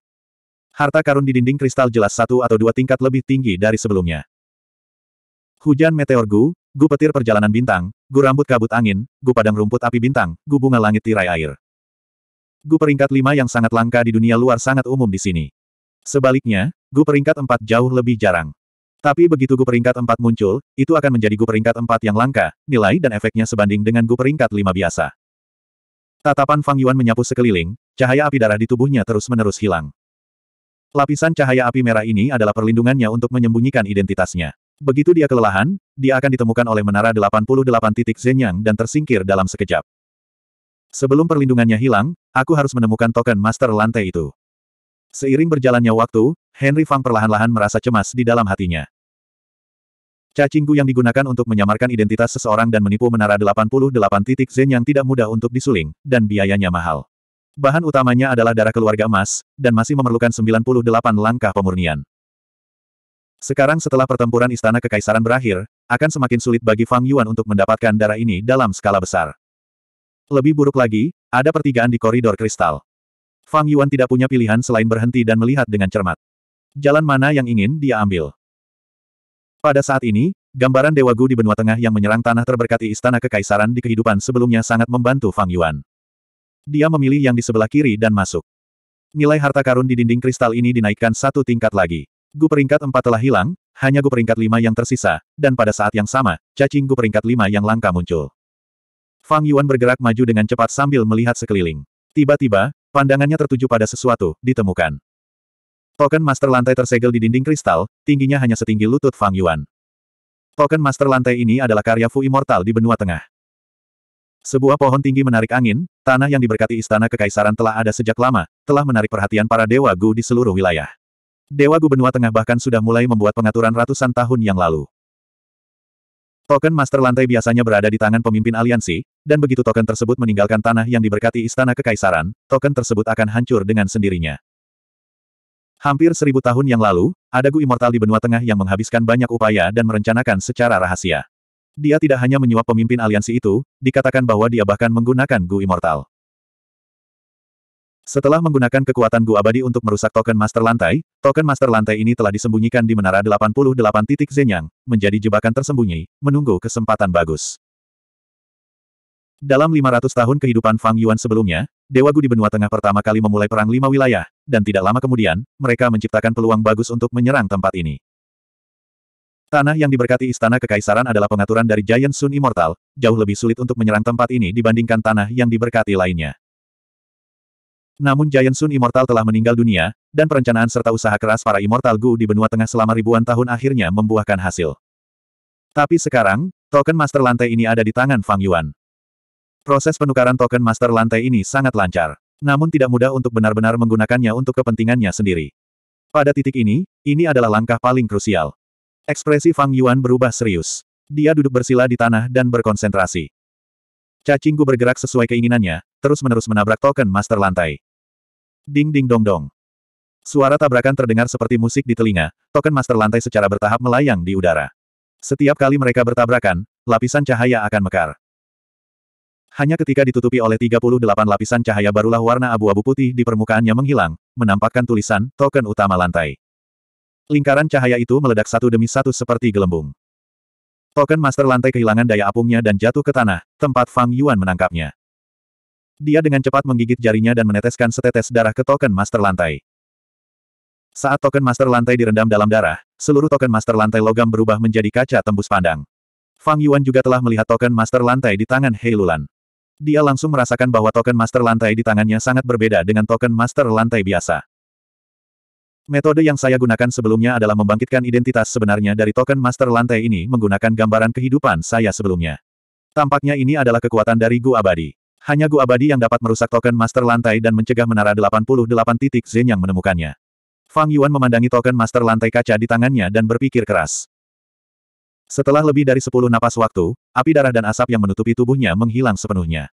Speaker 1: Harta karun di dinding kristal jelas satu atau dua tingkat lebih tinggi dari sebelumnya. Hujan meteor gu, gu petir perjalanan bintang, gu rambut kabut angin, gu padang rumput api bintang, gu bunga langit tirai air. Gu peringkat lima yang sangat langka di dunia luar sangat umum di sini. Sebaliknya, gu peringkat empat jauh lebih jarang. Tapi begitu gu peringkat empat muncul, itu akan menjadi gu peringkat empat yang langka, nilai dan efeknya sebanding dengan gu peringkat lima biasa. Tatapan Fang Yuan menyapu sekeliling, cahaya api darah di tubuhnya terus-menerus hilang. Lapisan cahaya api merah ini adalah perlindungannya untuk menyembunyikan identitasnya. Begitu dia kelelahan, dia akan ditemukan oleh menara 88 titik Zenyang dan tersingkir dalam sekejap. Sebelum perlindungannya hilang, aku harus menemukan token master lantai itu. Seiring berjalannya waktu, Henry Fang perlahan-lahan merasa cemas di dalam hatinya. Cacingku yang digunakan untuk menyamarkan identitas seseorang dan menipu menara 88 titik Zen yang tidak mudah untuk disuling, dan biayanya mahal. Bahan utamanya adalah darah keluarga emas, dan masih memerlukan 98 langkah pemurnian. Sekarang setelah pertempuran istana kekaisaran berakhir, akan semakin sulit bagi Fang Yuan untuk mendapatkan darah ini dalam skala besar. Lebih buruk lagi, ada pertigaan di koridor kristal. Fang Yuan tidak punya pilihan selain berhenti dan melihat dengan cermat. Jalan mana yang ingin dia ambil? Pada saat ini, gambaran Dewa Gu di benua tengah yang menyerang tanah terberkati istana kekaisaran di kehidupan sebelumnya sangat membantu Fang Yuan. Dia memilih yang di sebelah kiri dan masuk. Nilai harta karun di dinding kristal ini dinaikkan satu tingkat lagi. Gu peringkat empat telah hilang, hanya gu peringkat lima yang tersisa, dan pada saat yang sama, cacing gu peringkat lima yang langka muncul. Fang Yuan bergerak maju dengan cepat sambil melihat sekeliling. Tiba-tiba, pandangannya tertuju pada sesuatu, ditemukan. Token master lantai tersegel di dinding kristal, tingginya hanya setinggi lutut Fang Yuan. Token master lantai ini adalah karya Fu Immortal di benua tengah. Sebuah pohon tinggi menarik angin, tanah yang diberkati istana kekaisaran telah ada sejak lama, telah menarik perhatian para dewa Gu di seluruh wilayah. Dewa Gu benua tengah bahkan sudah mulai membuat pengaturan ratusan tahun yang lalu. Token master lantai biasanya berada di tangan pemimpin aliansi, dan begitu token tersebut meninggalkan tanah yang diberkati istana kekaisaran, token tersebut akan hancur dengan sendirinya. Hampir seribu tahun yang lalu, ada Gu Immortal di benua tengah yang menghabiskan banyak upaya dan merencanakan secara rahasia. Dia tidak hanya menyuap pemimpin aliansi itu, dikatakan bahwa dia bahkan menggunakan Gu Immortal. Setelah menggunakan kekuatan Gu Abadi untuk merusak token master lantai, token master lantai ini telah disembunyikan di menara 88 titik Zenyang, menjadi jebakan tersembunyi, menunggu kesempatan bagus. Dalam 500 tahun kehidupan Fang Yuan sebelumnya, Dewa Gu di benua tengah pertama kali memulai perang lima wilayah, dan tidak lama kemudian, mereka menciptakan peluang bagus untuk menyerang tempat ini. Tanah yang diberkati istana kekaisaran adalah pengaturan dari Giant Sun Immortal, jauh lebih sulit untuk menyerang tempat ini dibandingkan tanah yang diberkati lainnya. Namun Giant Sun Immortal telah meninggal dunia, dan perencanaan serta usaha keras para Immortal Gu di benua tengah selama ribuan tahun akhirnya membuahkan hasil. Tapi sekarang, token master lantai ini ada di tangan Fang Yuan. Proses penukaran token master lantai ini sangat lancar. Namun tidak mudah untuk benar-benar menggunakannya untuk kepentingannya sendiri. Pada titik ini, ini adalah langkah paling krusial. Ekspresi Fang Yuan berubah serius. Dia duduk bersila di tanah dan berkonsentrasi. Cacingku bergerak sesuai keinginannya, terus-menerus menabrak token master lantai. Ding ding dong dong. Suara tabrakan terdengar seperti musik di telinga, token master lantai secara bertahap melayang di udara. Setiap kali mereka bertabrakan, lapisan cahaya akan mekar. Hanya ketika ditutupi oleh 38 lapisan cahaya barulah warna abu-abu putih di permukaannya menghilang, menampakkan tulisan, token utama lantai. Lingkaran cahaya itu meledak satu demi satu seperti gelembung. Token Master Lantai kehilangan daya apungnya dan jatuh ke tanah, tempat Fang Yuan menangkapnya. Dia dengan cepat menggigit jarinya dan meneteskan setetes darah ke token Master Lantai. Saat token Master Lantai direndam dalam darah, seluruh token Master Lantai logam berubah menjadi kaca tembus pandang. Fang Yuan juga telah melihat token Master Lantai di tangan Hei Lulan. Dia langsung merasakan bahwa token Master Lantai di tangannya sangat berbeda dengan token Master Lantai biasa. Metode yang saya gunakan sebelumnya adalah membangkitkan identitas sebenarnya dari token master lantai ini menggunakan gambaran kehidupan saya sebelumnya. Tampaknya ini adalah kekuatan dari Gu Abadi. Hanya Gu Abadi yang dapat merusak token master lantai dan mencegah menara 88 titik Zen yang menemukannya. Fang Yuan memandangi token master lantai kaca di tangannya dan berpikir keras. Setelah lebih dari sepuluh napas waktu, api darah dan asap yang menutupi tubuhnya menghilang sepenuhnya.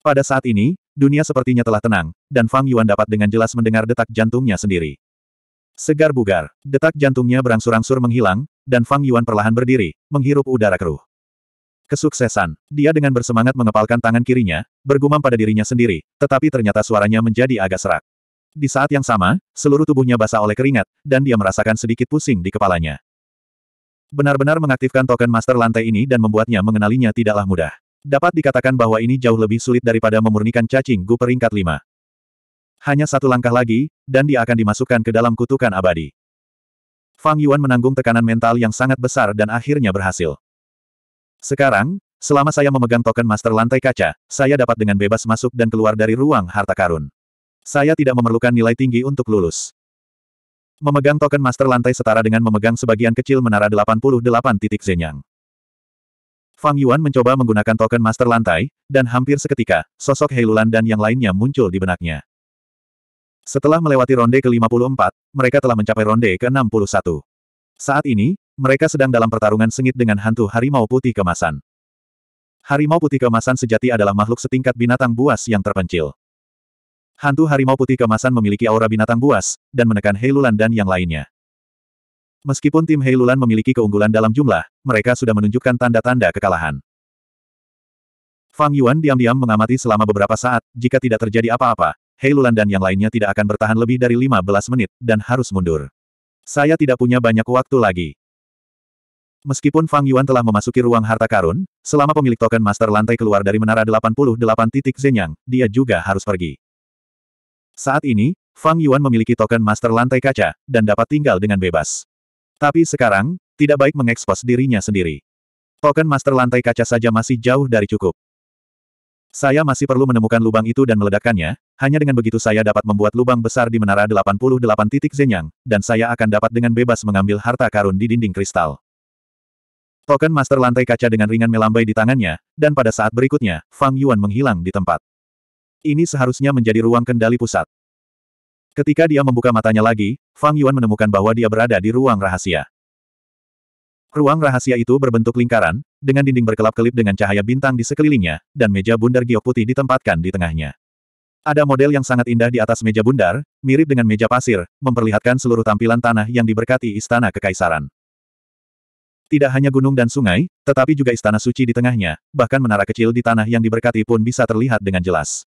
Speaker 1: Pada saat ini, dunia sepertinya telah tenang, dan Fang Yuan dapat dengan jelas mendengar detak jantungnya sendiri. Segar bugar, detak jantungnya berangsur-angsur menghilang, dan Fang Yuan perlahan berdiri, menghirup udara keruh. Kesuksesan, dia dengan bersemangat mengepalkan tangan kirinya, bergumam pada dirinya sendiri, tetapi ternyata suaranya menjadi agak serak. Di saat yang sama, seluruh tubuhnya basah oleh keringat, dan dia merasakan sedikit pusing di kepalanya benar-benar mengaktifkan token master lantai ini dan membuatnya mengenalinya tidaklah mudah. Dapat dikatakan bahwa ini jauh lebih sulit daripada memurnikan cacing gu peringkat 5. Hanya satu langkah lagi, dan dia akan dimasukkan ke dalam kutukan abadi. Fang Yuan menanggung tekanan mental yang sangat besar dan akhirnya berhasil. Sekarang, selama saya memegang token master lantai kaca, saya dapat dengan bebas masuk dan keluar dari ruang harta karun. Saya tidak memerlukan nilai tinggi untuk lulus. Memegang token master lantai setara dengan memegang sebagian kecil menara 88 titik zenyang. Fang Yuan mencoba menggunakan token master lantai, dan hampir seketika, sosok Heilulan dan yang lainnya muncul di benaknya. Setelah melewati ronde ke-54, mereka telah mencapai ronde ke-61. Saat ini, mereka sedang dalam pertarungan sengit dengan hantu harimau putih kemasan. Harimau putih kemasan sejati adalah makhluk setingkat binatang buas yang terpencil. Hantu harimau putih kemasan memiliki aura binatang buas, dan menekan Heilulan dan yang lainnya. Meskipun tim Heilulan memiliki keunggulan dalam jumlah, mereka sudah menunjukkan tanda-tanda kekalahan. Fang Yuan diam-diam mengamati selama beberapa saat, jika tidak terjadi apa-apa, Heilulan dan yang lainnya tidak akan bertahan lebih dari 15 menit, dan harus mundur. Saya tidak punya banyak waktu lagi. Meskipun Fang Yuan telah memasuki ruang harta karun, selama pemilik token master lantai keluar dari menara 88 titik Zenyang, dia juga harus pergi. Saat ini, Fang Yuan memiliki token master lantai kaca, dan dapat tinggal dengan bebas. Tapi sekarang, tidak baik mengekspos dirinya sendiri. Token master lantai kaca saja masih jauh dari cukup. Saya masih perlu menemukan lubang itu dan meledakkannya, hanya dengan begitu saya dapat membuat lubang besar di menara 88 titik zenyang, dan saya akan dapat dengan bebas mengambil harta karun di dinding kristal. Token master lantai kaca dengan ringan melambai di tangannya, dan pada saat berikutnya, Fang Yuan menghilang di tempat. Ini seharusnya menjadi ruang kendali pusat. Ketika dia membuka matanya lagi, Fang Yuan menemukan bahwa dia berada di ruang rahasia. Ruang rahasia itu berbentuk lingkaran, dengan dinding berkelap-kelip dengan cahaya bintang di sekelilingnya, dan meja bundar giok putih ditempatkan di tengahnya. Ada model yang sangat indah di atas meja bundar, mirip dengan meja pasir, memperlihatkan seluruh tampilan tanah yang diberkati istana kekaisaran. Tidak hanya gunung dan sungai, tetapi juga istana suci di tengahnya, bahkan menara kecil di tanah yang diberkati pun bisa terlihat dengan jelas.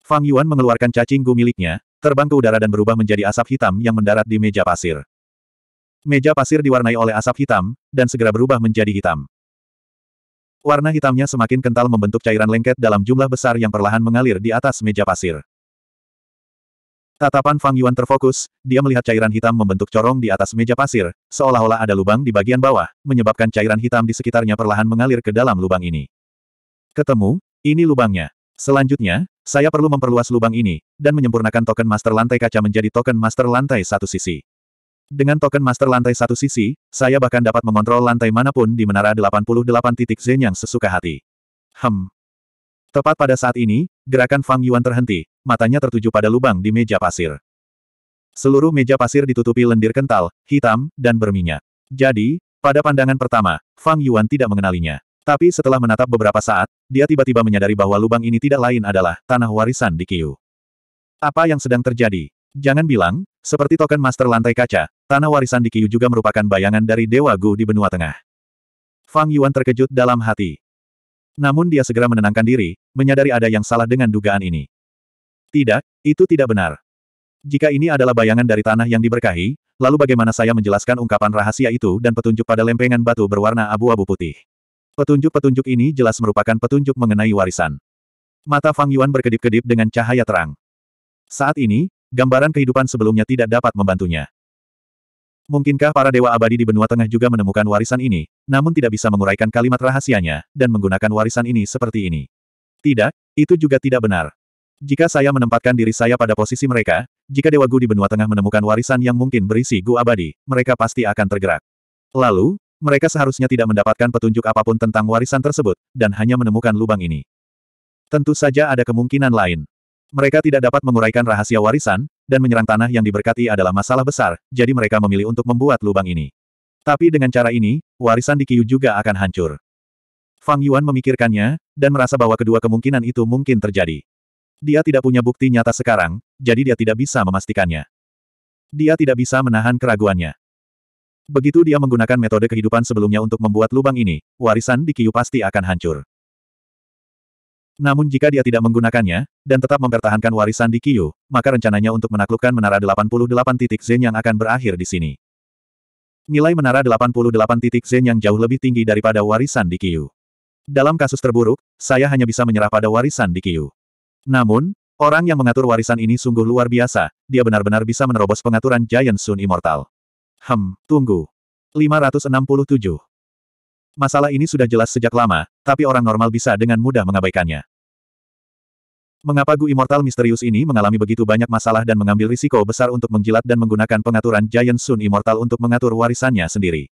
Speaker 1: Fang Yuan mengeluarkan cacing gu miliknya, terbang ke udara dan berubah menjadi asap hitam yang mendarat di meja pasir. Meja pasir diwarnai oleh asap hitam, dan segera berubah menjadi hitam. Warna hitamnya semakin kental membentuk cairan lengket dalam jumlah besar yang perlahan mengalir di atas meja pasir. Tatapan Fang Yuan terfokus, dia melihat cairan hitam membentuk corong di atas meja pasir, seolah-olah ada lubang di bagian bawah, menyebabkan cairan hitam di sekitarnya perlahan mengalir ke dalam lubang ini. Ketemu, ini lubangnya. Selanjutnya, saya perlu memperluas lubang ini, dan menyempurnakan token master lantai kaca menjadi token master lantai satu sisi. Dengan token master lantai satu sisi, saya bahkan dapat mengontrol lantai manapun di menara 88 titik Zen yang sesuka hati. Hem. Tepat pada saat ini, gerakan Fang Yuan terhenti, matanya tertuju pada lubang di meja pasir. Seluruh meja pasir ditutupi lendir kental, hitam, dan berminyak. Jadi, pada pandangan pertama, Fang Yuan tidak mengenalinya. Tapi setelah menatap beberapa saat, dia tiba-tiba menyadari bahwa lubang ini tidak lain adalah tanah warisan di Kiyu. Apa yang sedang terjadi? Jangan bilang, seperti token master lantai kaca, tanah warisan di Kiyu juga merupakan bayangan dari Dewa Gu di benua tengah. Fang Yuan terkejut dalam hati. Namun dia segera menenangkan diri, menyadari ada yang salah dengan dugaan ini. Tidak, itu tidak benar. Jika ini adalah bayangan dari tanah yang diberkahi, lalu bagaimana saya menjelaskan ungkapan rahasia itu dan petunjuk pada lempengan batu berwarna abu-abu putih? Petunjuk-petunjuk ini jelas merupakan petunjuk mengenai warisan. Mata Fang Yuan berkedip-kedip dengan cahaya terang. Saat ini, gambaran kehidupan sebelumnya tidak dapat membantunya. Mungkinkah para dewa abadi di benua tengah juga menemukan warisan ini, namun tidak bisa menguraikan kalimat rahasianya, dan menggunakan warisan ini seperti ini? Tidak, itu juga tidak benar. Jika saya menempatkan diri saya pada posisi mereka, jika dewa gu di benua tengah menemukan warisan yang mungkin berisi gu abadi, mereka pasti akan tergerak. Lalu, mereka seharusnya tidak mendapatkan petunjuk apapun tentang warisan tersebut, dan hanya menemukan lubang ini. Tentu saja ada kemungkinan lain. Mereka tidak dapat menguraikan rahasia warisan, dan menyerang tanah yang diberkati adalah masalah besar, jadi mereka memilih untuk membuat lubang ini. Tapi dengan cara ini, warisan di Kiyu juga akan hancur. Fang Yuan memikirkannya, dan merasa bahwa kedua kemungkinan itu mungkin terjadi. Dia tidak punya bukti nyata sekarang, jadi dia tidak bisa memastikannya. Dia tidak bisa menahan keraguannya. Begitu dia menggunakan metode kehidupan sebelumnya untuk membuat lubang ini, warisan di Kiyu pasti akan hancur. Namun jika dia tidak menggunakannya, dan tetap mempertahankan warisan di Kiyu, maka rencananya untuk menaklukkan menara 88 titik Zen yang akan berakhir di sini. Nilai menara 88 titik Zen yang jauh lebih tinggi daripada warisan di Kiyu. Dalam kasus terburuk, saya hanya bisa menyerah pada warisan di Kiyu. Namun, orang yang mengatur warisan ini sungguh luar biasa, dia benar-benar bisa menerobos pengaturan Giant Sun Immortal. Hem, tunggu. 567. Masalah ini sudah jelas sejak lama, tapi orang normal bisa dengan mudah mengabaikannya. Mengapa Gu Immortal misterius ini mengalami begitu banyak masalah dan mengambil risiko besar untuk menjilat dan menggunakan pengaturan Giant Sun Immortal untuk mengatur warisannya sendiri?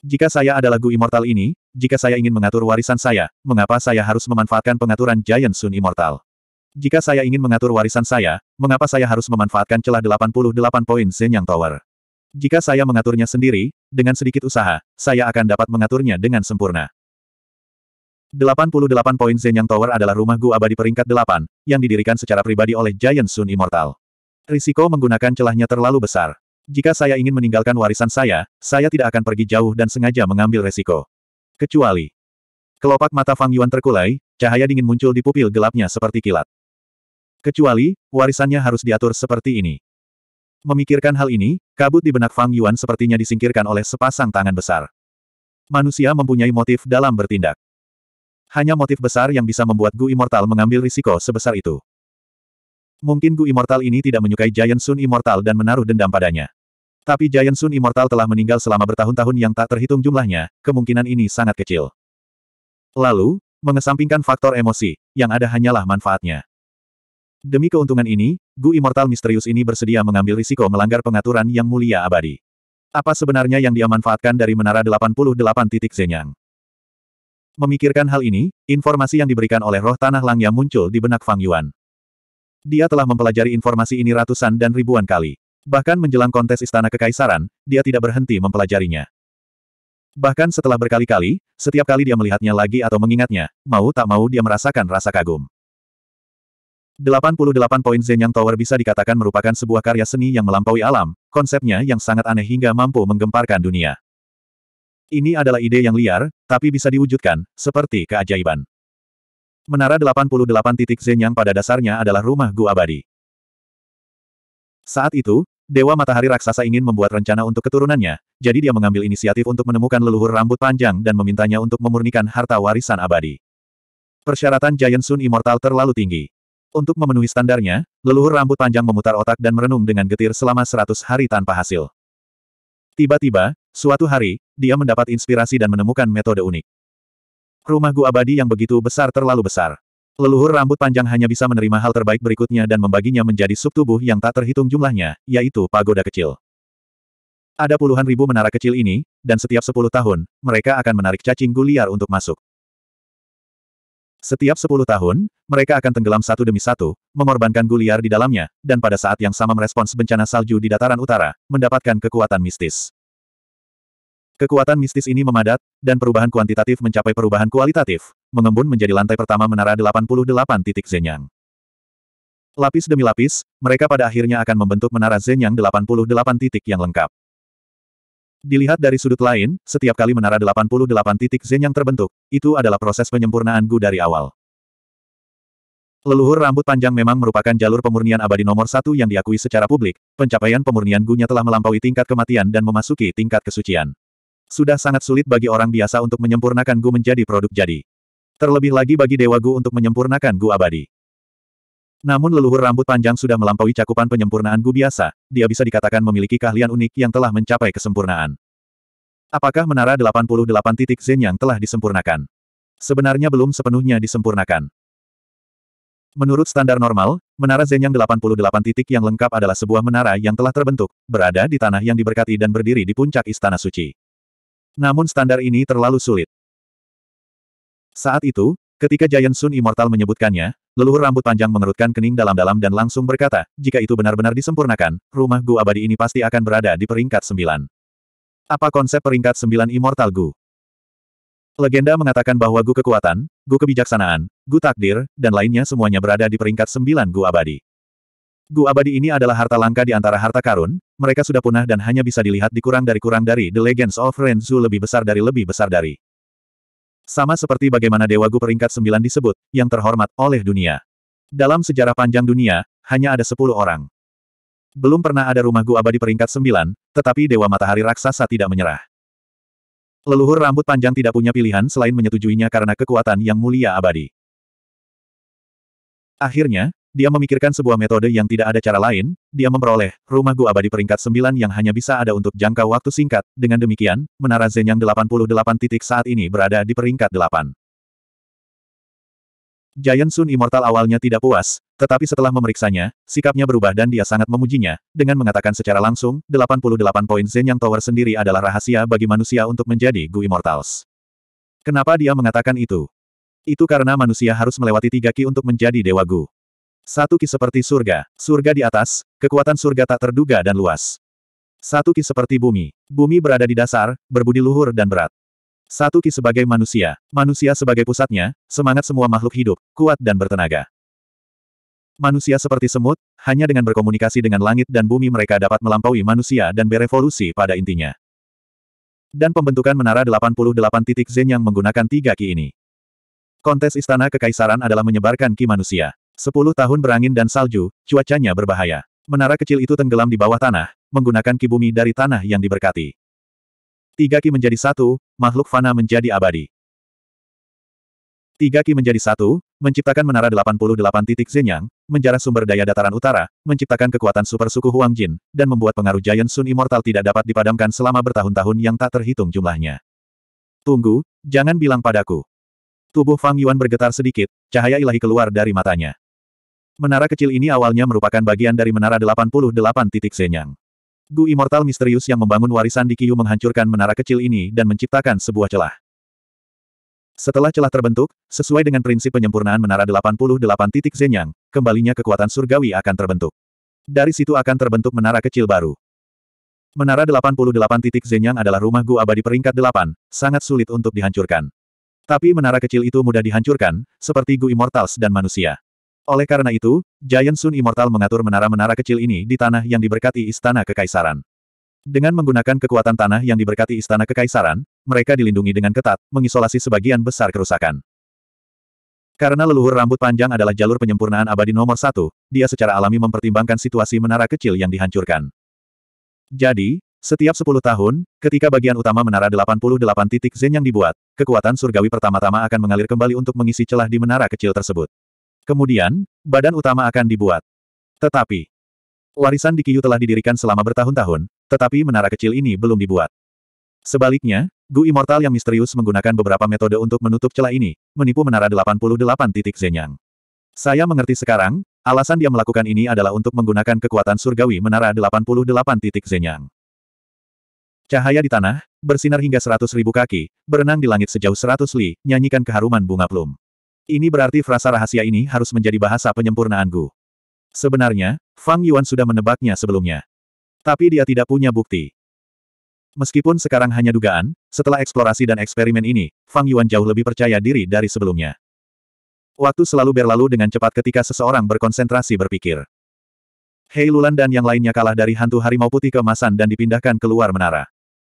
Speaker 1: Jika saya adalah Gu Immortal ini, jika saya ingin mengatur warisan saya, mengapa saya harus memanfaatkan pengaturan Giant Sun Immortal? Jika saya ingin mengatur warisan saya, mengapa saya harus memanfaatkan celah 88 poin Zenyang Tower? Jika saya mengaturnya sendiri, dengan sedikit usaha, saya akan dapat mengaturnya dengan sempurna. 88 poin Zenyang Tower adalah rumah gua abadi peringkat 8, yang didirikan secara pribadi oleh Giant Sun Immortal. Risiko menggunakan celahnya terlalu besar. Jika saya ingin meninggalkan warisan saya, saya tidak akan pergi jauh dan sengaja mengambil resiko. Kecuali. Kelopak mata Fang Yuan terkulai, cahaya dingin muncul di pupil gelapnya seperti kilat. Kecuali, warisannya harus diatur seperti ini. Memikirkan hal ini, kabut di benak Fang Yuan sepertinya disingkirkan oleh sepasang tangan besar. Manusia mempunyai motif dalam bertindak. Hanya motif besar yang bisa membuat Gu Immortal mengambil risiko sebesar itu. Mungkin Gu Immortal ini tidak menyukai Giant Sun Immortal dan menaruh dendam padanya. Tapi Giant Sun Immortal telah meninggal selama bertahun-tahun yang tak terhitung jumlahnya, kemungkinan ini sangat kecil. Lalu, mengesampingkan faktor emosi, yang ada hanyalah manfaatnya. Demi keuntungan ini, Gu Immortal Misterius ini bersedia mengambil risiko melanggar pengaturan yang mulia abadi. Apa sebenarnya yang dia manfaatkan dari Menara 88 titik Zenyang? Memikirkan hal ini, informasi yang diberikan oleh roh tanah langnya muncul di benak Fang Yuan. Dia telah mempelajari informasi ini ratusan dan ribuan kali. Bahkan menjelang kontes Istana Kekaisaran, dia tidak berhenti mempelajarinya. Bahkan setelah berkali-kali, setiap kali dia melihatnya lagi atau mengingatnya, mau tak mau dia merasakan rasa kagum. 88 poin Zenyang Tower bisa dikatakan merupakan sebuah karya seni yang melampaui alam, konsepnya yang sangat aneh hingga mampu menggemparkan dunia. Ini adalah ide yang liar, tapi bisa diwujudkan, seperti keajaiban. Menara 88 titik Zenyang pada dasarnya adalah rumah gua abadi. Saat itu, Dewa Matahari Raksasa ingin membuat rencana untuk keturunannya, jadi dia mengambil inisiatif untuk menemukan leluhur rambut panjang dan memintanya untuk memurnikan harta warisan abadi. Persyaratan Giant Sun Immortal terlalu tinggi. Untuk memenuhi standarnya, leluhur rambut panjang memutar otak dan merenung dengan getir selama seratus hari tanpa hasil. Tiba-tiba, suatu hari, dia mendapat inspirasi dan menemukan metode unik. Rumah gua abadi yang begitu besar terlalu besar. Leluhur rambut panjang hanya bisa menerima hal terbaik berikutnya dan membaginya menjadi subtubuh yang tak terhitung jumlahnya, yaitu pagoda kecil. Ada puluhan ribu menara kecil ini, dan setiap sepuluh tahun, mereka akan menarik cacing liar untuk masuk. Setiap sepuluh tahun, mereka akan tenggelam satu demi satu, mengorbankan guliar di dalamnya, dan pada saat yang sama merespons bencana salju di dataran utara, mendapatkan kekuatan mistis. Kekuatan mistis ini memadat, dan perubahan kuantitatif mencapai perubahan kualitatif, mengembun menjadi lantai pertama menara 88 titik Zenyang. Lapis demi lapis, mereka pada akhirnya akan membentuk menara Zenyang 88 titik yang lengkap. Dilihat dari sudut lain, setiap kali menara 88 titik Zen yang terbentuk, itu adalah proses penyempurnaan Gu dari awal. Leluhur rambut panjang memang merupakan jalur pemurnian abadi nomor satu yang diakui secara publik, pencapaian pemurnian Gu-nya telah melampaui tingkat kematian dan memasuki tingkat kesucian. Sudah sangat sulit bagi orang biasa untuk menyempurnakan Gu menjadi produk jadi. Terlebih lagi bagi Dewa Gu untuk menyempurnakan Gu abadi. Namun leluhur rambut panjang sudah melampaui cakupan penyempurnaan Gu biasa, dia bisa dikatakan memiliki keahlian unik yang telah mencapai kesempurnaan. Apakah menara 88 titik Zen yang telah disempurnakan? Sebenarnya belum sepenuhnya disempurnakan. Menurut standar normal, menara Zen yang 88 titik yang lengkap adalah sebuah menara yang telah terbentuk, berada di tanah yang diberkati dan berdiri di puncak istana suci. Namun standar ini terlalu sulit. Saat itu, Ketika Giant Sun Immortal menyebutkannya, leluhur rambut panjang mengerutkan kening dalam-dalam dan langsung berkata, jika itu benar-benar disempurnakan, rumah Gu abadi ini pasti akan berada di peringkat sembilan. Apa konsep peringkat sembilan Immortal Gu? Legenda mengatakan bahwa Gu kekuatan, Gu kebijaksanaan, Gu takdir, dan lainnya semuanya berada di peringkat sembilan Gu abadi. Gu abadi ini adalah harta langka di antara harta karun, mereka sudah punah dan hanya bisa dilihat di kurang dari kurang dari The Legends of Renzu lebih besar dari lebih besar dari. Sama seperti bagaimana Dewa Gu peringkat sembilan disebut, yang terhormat oleh dunia. Dalam sejarah panjang dunia, hanya ada sepuluh orang. Belum pernah ada rumah Gu abadi peringkat sembilan, tetapi Dewa Matahari Raksasa tidak menyerah. Leluhur rambut panjang tidak punya pilihan selain menyetujuinya karena kekuatan yang mulia abadi. Akhirnya, dia memikirkan sebuah metode yang tidak ada cara lain, dia memperoleh rumah gua abadi peringkat 9 yang hanya bisa ada untuk jangka waktu singkat. Dengan demikian, menara Zen yang 88 titik saat ini berada di peringkat 8. Giant Sun Immortal awalnya tidak puas, tetapi setelah memeriksanya, sikapnya berubah dan dia sangat memujinya, dengan mengatakan secara langsung, 88 poin Zen yang Tower sendiri adalah rahasia bagi manusia untuk menjadi Gu Immortals. Kenapa dia mengatakan itu? Itu karena manusia harus melewati tiga ki untuk menjadi Dewa Gu. Satu ki seperti surga, surga di atas, kekuatan surga tak terduga dan luas. Satu ki seperti bumi, bumi berada di dasar, berbudi luhur dan berat. Satu ki sebagai manusia, manusia sebagai pusatnya, semangat semua makhluk hidup, kuat dan bertenaga. Manusia seperti semut, hanya dengan berkomunikasi dengan langit dan bumi mereka dapat melampaui manusia dan berevolusi pada intinya. Dan pembentukan menara 88 titik Zen yang menggunakan tiga ki ini. Kontes Istana Kekaisaran adalah menyebarkan ki manusia. Sepuluh tahun berangin dan salju, cuacanya berbahaya. Menara kecil itu tenggelam di bawah tanah, menggunakan kibumi dari tanah yang diberkati. Tiga ki menjadi satu, makhluk fana menjadi abadi. Tiga ki menjadi satu, menciptakan menara 88 titik Zenyang, menjarah sumber daya dataran utara, menciptakan kekuatan super suku Huang Jin, dan membuat pengaruh Giant Sun Immortal tidak dapat dipadamkan selama bertahun-tahun yang tak terhitung jumlahnya. Tunggu, jangan bilang padaku. Tubuh Fang Yuan bergetar sedikit, cahaya ilahi keluar dari matanya. Menara kecil ini awalnya merupakan bagian dari Menara 88 titik Zenyang. Gu Immortal misterius yang membangun warisan di Kiyu menghancurkan menara kecil ini dan menciptakan sebuah celah. Setelah celah terbentuk, sesuai dengan prinsip penyempurnaan menara 88 titik Zenyang, kembalinya kekuatan surgawi akan terbentuk. Dari situ akan terbentuk menara kecil baru. Menara 88 titik Zenyang adalah rumah Gu abadi peringkat 8, sangat sulit untuk dihancurkan. Tapi menara kecil itu mudah dihancurkan, seperti Gu Immortals dan manusia. Oleh karena itu, Giant Sun Immortal mengatur menara-menara kecil ini di tanah yang diberkati Istana Kekaisaran. Dengan menggunakan kekuatan tanah yang diberkati Istana Kekaisaran, mereka dilindungi dengan ketat, mengisolasi sebagian besar kerusakan. Karena leluhur rambut panjang adalah jalur penyempurnaan abadi nomor satu, dia secara alami mempertimbangkan situasi menara kecil yang dihancurkan. Jadi, setiap 10 tahun, ketika bagian utama menara 88 titik Zen yang dibuat, kekuatan surgawi pertama-tama akan mengalir kembali untuk mengisi celah di menara kecil tersebut. Kemudian, badan utama akan dibuat. Tetapi, warisan di Kiyu telah didirikan selama bertahun-tahun, tetapi menara kecil ini belum dibuat. Sebaliknya, Gu Immortal yang misterius menggunakan beberapa metode untuk menutup celah ini, menipu menara 88 titik Zenyang. Saya mengerti sekarang, alasan dia melakukan ini adalah untuk menggunakan kekuatan surgawi menara 88 titik Zenyang. Cahaya di tanah, bersinar hingga seratus ribu kaki, berenang di langit sejauh seratus li, nyanyikan keharuman bunga plum. Ini berarti frasa rahasia ini harus menjadi bahasa penyempurnaanku. Sebenarnya, Fang Yuan sudah menebaknya sebelumnya. Tapi dia tidak punya bukti. Meskipun sekarang hanya dugaan, setelah eksplorasi dan eksperimen ini, Fang Yuan jauh lebih percaya diri dari sebelumnya. Waktu selalu berlalu dengan cepat ketika seseorang berkonsentrasi berpikir. Hei Lulan dan yang lainnya kalah dari hantu harimau putih keemasan dan dipindahkan keluar menara.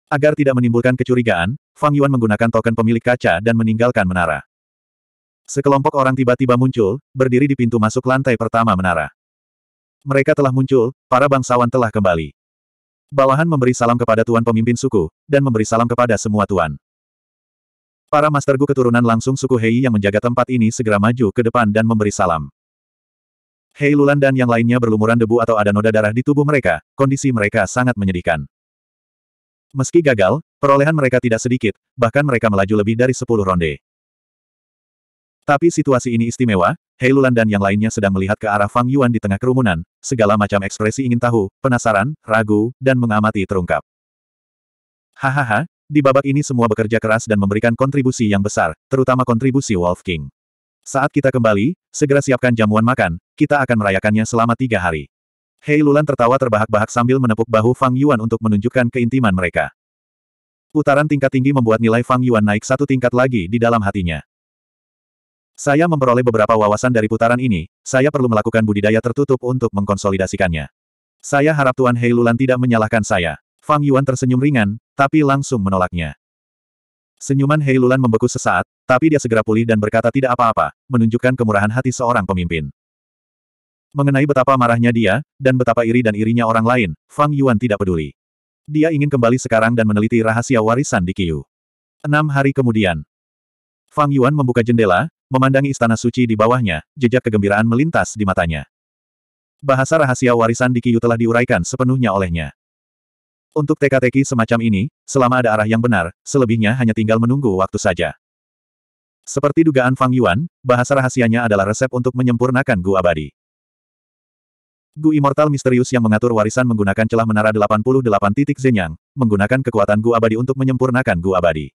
Speaker 1: Agar tidak menimbulkan kecurigaan, Fang Yuan menggunakan token pemilik kaca dan meninggalkan menara. Sekelompok orang tiba-tiba muncul, berdiri di pintu masuk lantai pertama menara. Mereka telah muncul, para bangsawan telah kembali. Bawahan memberi salam kepada tuan pemimpin suku, dan memberi salam kepada semua tuan. Para master mastergu keturunan langsung suku Hei yang menjaga tempat ini segera maju ke depan dan memberi salam. Hei Lulan dan yang lainnya berlumuran debu atau ada noda darah di tubuh mereka, kondisi mereka sangat menyedihkan. Meski gagal, perolehan mereka tidak sedikit, bahkan mereka melaju lebih dari 10 ronde. Tapi situasi ini istimewa, Hei Lulan dan yang lainnya sedang melihat ke arah Fang Yuan di tengah kerumunan, segala macam ekspresi ingin tahu, penasaran, ragu, dan mengamati terungkap. Hahaha, di babak ini semua bekerja keras dan memberikan kontribusi yang besar, terutama kontribusi Wolf King. Saat kita kembali, segera siapkan jamuan makan, kita akan merayakannya selama tiga hari. Hei Lulan tertawa terbahak-bahak sambil menepuk bahu Fang Yuan untuk menunjukkan keintiman mereka. Putaran tingkat tinggi membuat nilai Fang Yuan naik satu tingkat lagi di dalam hatinya. Saya memperoleh beberapa wawasan dari putaran ini, saya perlu melakukan budidaya tertutup untuk mengkonsolidasikannya. Saya harap Tuan Hei Lulan tidak menyalahkan saya. Fang Yuan tersenyum ringan, tapi langsung menolaknya. Senyuman Hei Lulan membeku sesaat, tapi dia segera pulih dan berkata tidak apa-apa, menunjukkan kemurahan hati seorang pemimpin. Mengenai betapa marahnya dia, dan betapa iri dan irinya orang lain, Fang Yuan tidak peduli. Dia ingin kembali sekarang dan meneliti rahasia warisan di Kiyu. Enam hari kemudian, Fang Yuan membuka jendela, Memandangi istana suci di bawahnya, jejak kegembiraan melintas di matanya. Bahasa rahasia warisan di Kiyu telah diuraikan sepenuhnya olehnya. Untuk teka-teki semacam ini, selama ada arah yang benar, selebihnya hanya tinggal menunggu waktu saja. Seperti dugaan Fang Yuan, bahasa rahasianya adalah resep untuk menyempurnakan Gu Abadi. Gu Immortal Misterius yang mengatur warisan menggunakan celah menara 88 titik Zenyang, menggunakan kekuatan Gu Abadi untuk menyempurnakan Gu Abadi.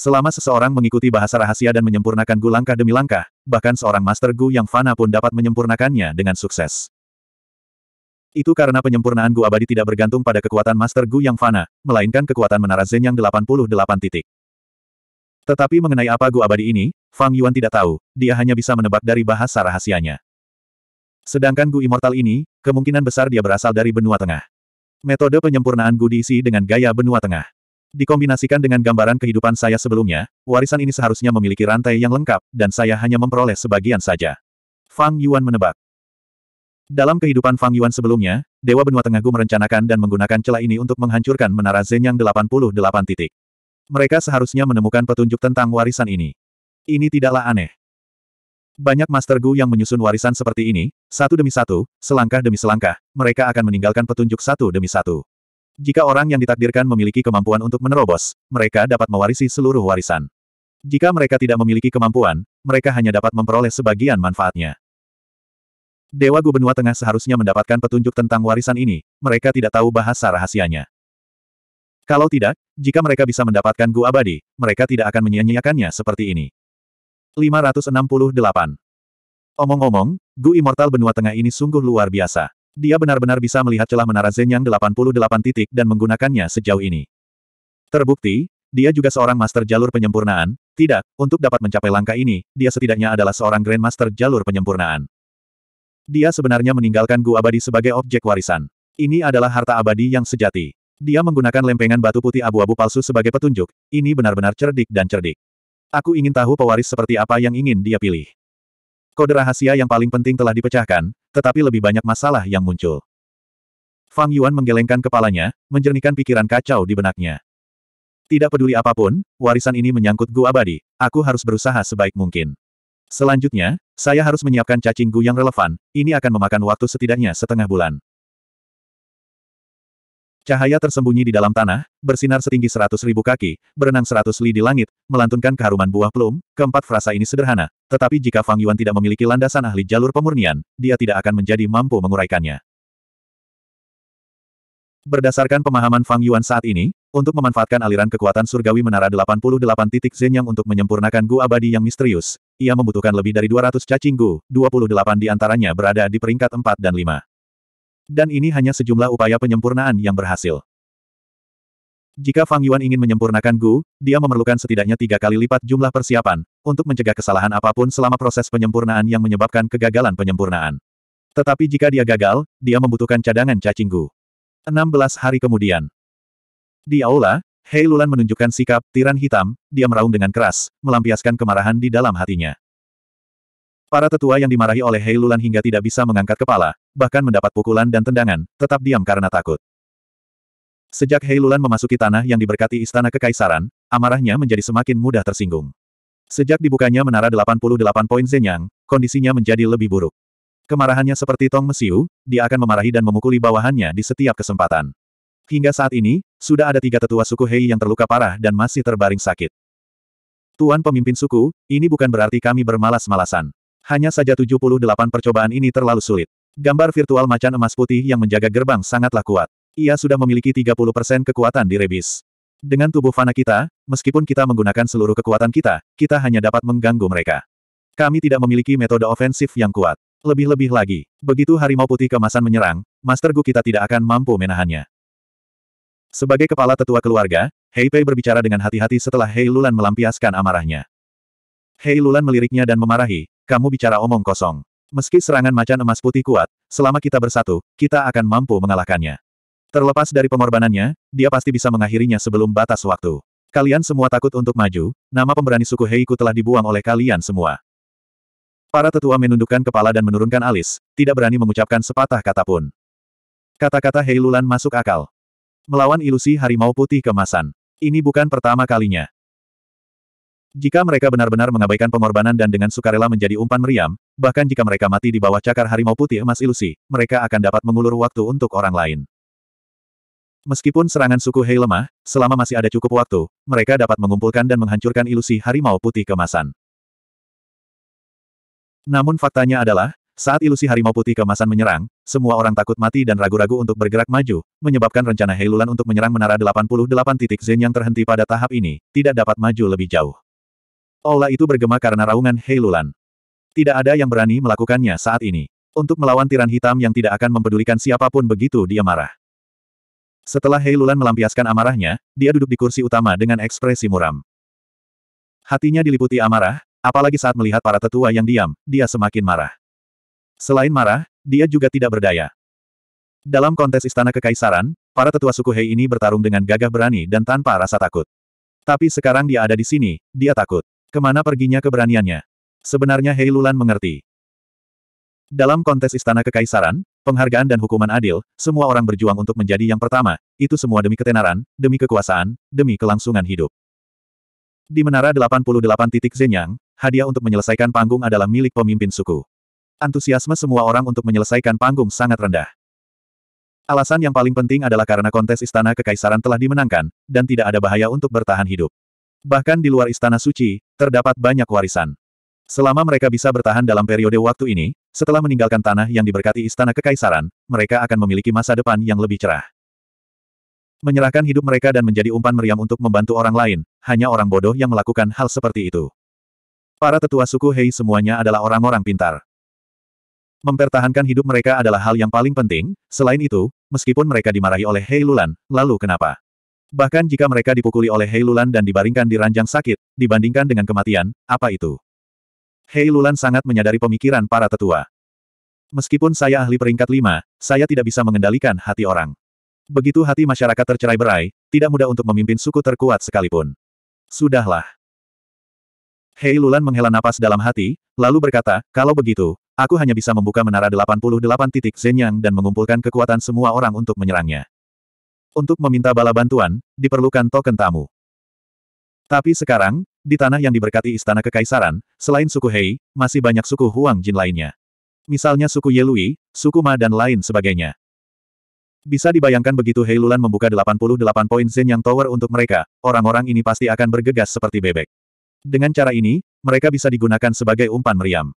Speaker 1: Selama seseorang mengikuti bahasa rahasia dan menyempurnakan Gu langkah demi langkah, bahkan seorang Master Gu yang fana pun dapat menyempurnakannya dengan sukses. Itu karena penyempurnaan Gu abadi tidak bergantung pada kekuatan Master Gu yang fana, melainkan kekuatan menara Zen yang 88 titik. Tetapi mengenai apa Gu abadi ini, Fang Yuan tidak tahu, dia hanya bisa menebak dari bahasa rahasianya. Sedangkan Gu Immortal ini, kemungkinan besar dia berasal dari benua tengah. Metode penyempurnaan Gu diisi dengan gaya benua tengah. Dikombinasikan dengan gambaran kehidupan saya sebelumnya, warisan ini seharusnya memiliki rantai yang lengkap, dan saya hanya memperoleh sebagian saja. Fang Yuan menebak. Dalam kehidupan Fang Yuan sebelumnya, Dewa Benua Tengah Gu merencanakan dan menggunakan celah ini untuk menghancurkan menara Zenyang 88 titik. Mereka seharusnya menemukan petunjuk tentang warisan ini. Ini tidaklah aneh. Banyak Master Gu yang menyusun warisan seperti ini, satu demi satu, selangkah demi selangkah, mereka akan meninggalkan petunjuk satu demi satu. Jika orang yang ditakdirkan memiliki kemampuan untuk menerobos, mereka dapat mewarisi seluruh warisan. Jika mereka tidak memiliki kemampuan, mereka hanya dapat memperoleh sebagian manfaatnya. Dewa Gu Tengah seharusnya mendapatkan petunjuk tentang warisan ini, mereka tidak tahu bahasa rahasianya. Kalau tidak, jika mereka bisa mendapatkan Gu Abadi, mereka tidak akan menyia-nyiakannya seperti ini. 568. Omong-omong, Gu Immortal Benua Tengah ini sungguh luar biasa. Dia benar-benar bisa melihat celah menara Zen Zenyang 88 titik dan menggunakannya sejauh ini. Terbukti, dia juga seorang master jalur penyempurnaan, tidak, untuk dapat mencapai langkah ini, dia setidaknya adalah seorang grandmaster jalur penyempurnaan. Dia sebenarnya meninggalkan Gu Abadi sebagai objek warisan. Ini adalah harta abadi yang sejati. Dia menggunakan lempengan batu putih abu-abu palsu sebagai petunjuk, ini benar-benar cerdik dan cerdik. Aku ingin tahu pewaris seperti apa yang ingin dia pilih. Kode rahasia yang paling penting telah dipecahkan, tetapi lebih banyak masalah yang muncul. Fang Yuan menggelengkan kepalanya, menjernihkan pikiran kacau di benaknya. Tidak peduli apapun, warisan ini menyangkut Gu abadi, aku harus berusaha sebaik mungkin. Selanjutnya, saya harus menyiapkan cacing Gu yang relevan, ini akan memakan waktu setidaknya setengah bulan. Cahaya tersembunyi di dalam tanah, bersinar setinggi seratus ribu kaki, berenang seratus li di langit, melantunkan keharuman buah plum. Keempat frasa ini sederhana, tetapi jika Fang Yuan tidak memiliki landasan ahli jalur pemurnian, dia tidak akan menjadi mampu menguraikannya. Berdasarkan pemahaman Fang Yuan saat ini, untuk memanfaatkan aliran kekuatan surgawi menara 88 titik Zen yang untuk menyempurnakan Gu abadi yang misterius, ia membutuhkan lebih dari 200 cacing Gu, 28 di antaranya berada di peringkat 4 dan 5. Dan ini hanya sejumlah upaya penyempurnaan yang berhasil. Jika Fang Yuan ingin menyempurnakan Gu, dia memerlukan setidaknya tiga kali lipat jumlah persiapan, untuk mencegah kesalahan apapun selama proses penyempurnaan yang menyebabkan kegagalan penyempurnaan. Tetapi jika dia gagal, dia membutuhkan cadangan cacing Gu. 16 hari kemudian. Di aula, Hei Lulan menunjukkan sikap tiran hitam, dia meraung dengan keras, melampiaskan kemarahan di dalam hatinya. Para tetua yang dimarahi oleh Hei Lulan hingga tidak bisa mengangkat kepala, bahkan mendapat pukulan dan tendangan, tetap diam karena takut. Sejak Hei Lulan memasuki tanah yang diberkati Istana Kekaisaran, amarahnya menjadi semakin mudah tersinggung. Sejak dibukanya menara 88 poin Zenyang, kondisinya menjadi lebih buruk. Kemarahannya seperti tong mesiu, dia akan memarahi dan memukuli bawahannya di setiap kesempatan. Hingga saat ini, sudah ada tiga tetua suku Hei yang terluka parah dan masih terbaring sakit. Tuan pemimpin suku, ini bukan berarti kami bermalas-malasan. Hanya saja 78 percobaan ini terlalu sulit. Gambar virtual macan emas putih yang menjaga gerbang sangatlah kuat. Ia sudah memiliki 30% kekuatan di rebis. Dengan tubuh fana kita, meskipun kita menggunakan seluruh kekuatan kita, kita hanya dapat mengganggu mereka. Kami tidak memiliki metode ofensif yang kuat. Lebih-lebih lagi, begitu harimau putih kemasan menyerang, Master Gu kita tidak akan mampu menahannya. Sebagai kepala tetua keluarga, Hei Pei berbicara dengan hati-hati setelah Hei Lulan melampiaskan amarahnya. Hei Lulan meliriknya dan memarahi, kamu bicara omong kosong. Meski serangan macan emas putih kuat, selama kita bersatu, kita akan mampu mengalahkannya. Terlepas dari pengorbanannya, dia pasti bisa mengakhirinya sebelum batas waktu. Kalian semua takut untuk maju, nama pemberani suku Heiku telah dibuang oleh kalian semua. Para tetua menundukkan kepala dan menurunkan alis, tidak berani mengucapkan sepatah kata pun. Kata-kata Heilulan masuk akal. Melawan ilusi harimau putih kemasan. Ini bukan pertama kalinya. Jika mereka benar-benar mengabaikan pengorbanan dan dengan sukarela menjadi umpan meriam, bahkan jika mereka mati di bawah cakar harimau putih emas ilusi, mereka akan dapat mengulur waktu untuk orang lain. Meskipun serangan suku Hei lemah, selama masih ada cukup waktu, mereka dapat mengumpulkan dan menghancurkan ilusi harimau putih kemasan. Namun faktanya adalah, saat ilusi harimau putih kemasan menyerang, semua orang takut mati dan ragu-ragu untuk bergerak maju, menyebabkan rencana Heilulan untuk menyerang menara 88 titik Zen yang terhenti pada tahap ini, tidak dapat maju lebih jauh. Ola itu bergema karena raungan Heilulan. Tidak ada yang berani melakukannya saat ini. Untuk melawan tiran hitam yang tidak akan mempedulikan siapapun begitu dia marah. Setelah Heilulan melampiaskan amarahnya, dia duduk di kursi utama dengan ekspresi muram. Hatinya diliputi amarah, apalagi saat melihat para tetua yang diam, dia semakin marah. Selain marah, dia juga tidak berdaya. Dalam kontes istana kekaisaran, para tetua suku Hei ini bertarung dengan gagah berani dan tanpa rasa takut. Tapi sekarang dia ada di sini, dia takut. Kemana perginya keberaniannya? Sebenarnya Hei Lulan mengerti. Dalam kontes istana kekaisaran, penghargaan dan hukuman adil, semua orang berjuang untuk menjadi yang pertama, itu semua demi ketenaran, demi kekuasaan, demi kelangsungan hidup. Di Menara 88 titik Zenyang, hadiah untuk menyelesaikan panggung adalah milik pemimpin suku. Antusiasme semua orang untuk menyelesaikan panggung sangat rendah. Alasan yang paling penting adalah karena kontes istana kekaisaran telah dimenangkan, dan tidak ada bahaya untuk bertahan hidup. Bahkan di luar istana suci, terdapat banyak warisan. Selama mereka bisa bertahan dalam periode waktu ini, setelah meninggalkan tanah yang diberkati istana kekaisaran, mereka akan memiliki masa depan yang lebih cerah. Menyerahkan hidup mereka dan menjadi umpan meriam untuk membantu orang lain, hanya orang bodoh yang melakukan hal seperti itu. Para tetua suku Hei semuanya adalah orang-orang pintar. Mempertahankan hidup mereka adalah hal yang paling penting, selain itu, meskipun mereka dimarahi oleh Hei Lulan, lalu kenapa? Bahkan jika mereka dipukuli oleh Hei Lulan dan dibaringkan di ranjang sakit, dibandingkan dengan kematian, apa itu? Hei Lulan sangat menyadari pemikiran para tetua. Meskipun saya ahli peringkat lima, saya tidak bisa mengendalikan hati orang. Begitu hati masyarakat tercerai-berai, tidak mudah untuk memimpin suku terkuat sekalipun. Sudahlah. Hei Lulan menghela napas dalam hati, lalu berkata, kalau begitu, aku hanya bisa membuka menara 88 titik Zenyang dan mengumpulkan kekuatan semua orang untuk menyerangnya. Untuk meminta bala bantuan, diperlukan token tamu. Tapi sekarang, di tanah yang diberkati Istana Kekaisaran, selain suku Hei, masih banyak suku Huang Jin lainnya. Misalnya suku Yelui, suku Ma dan lain sebagainya. Bisa dibayangkan begitu Hei Lulan membuka 88 poin Zen yang Tower untuk mereka, orang-orang ini pasti akan bergegas seperti bebek. Dengan cara ini, mereka bisa digunakan sebagai umpan meriam.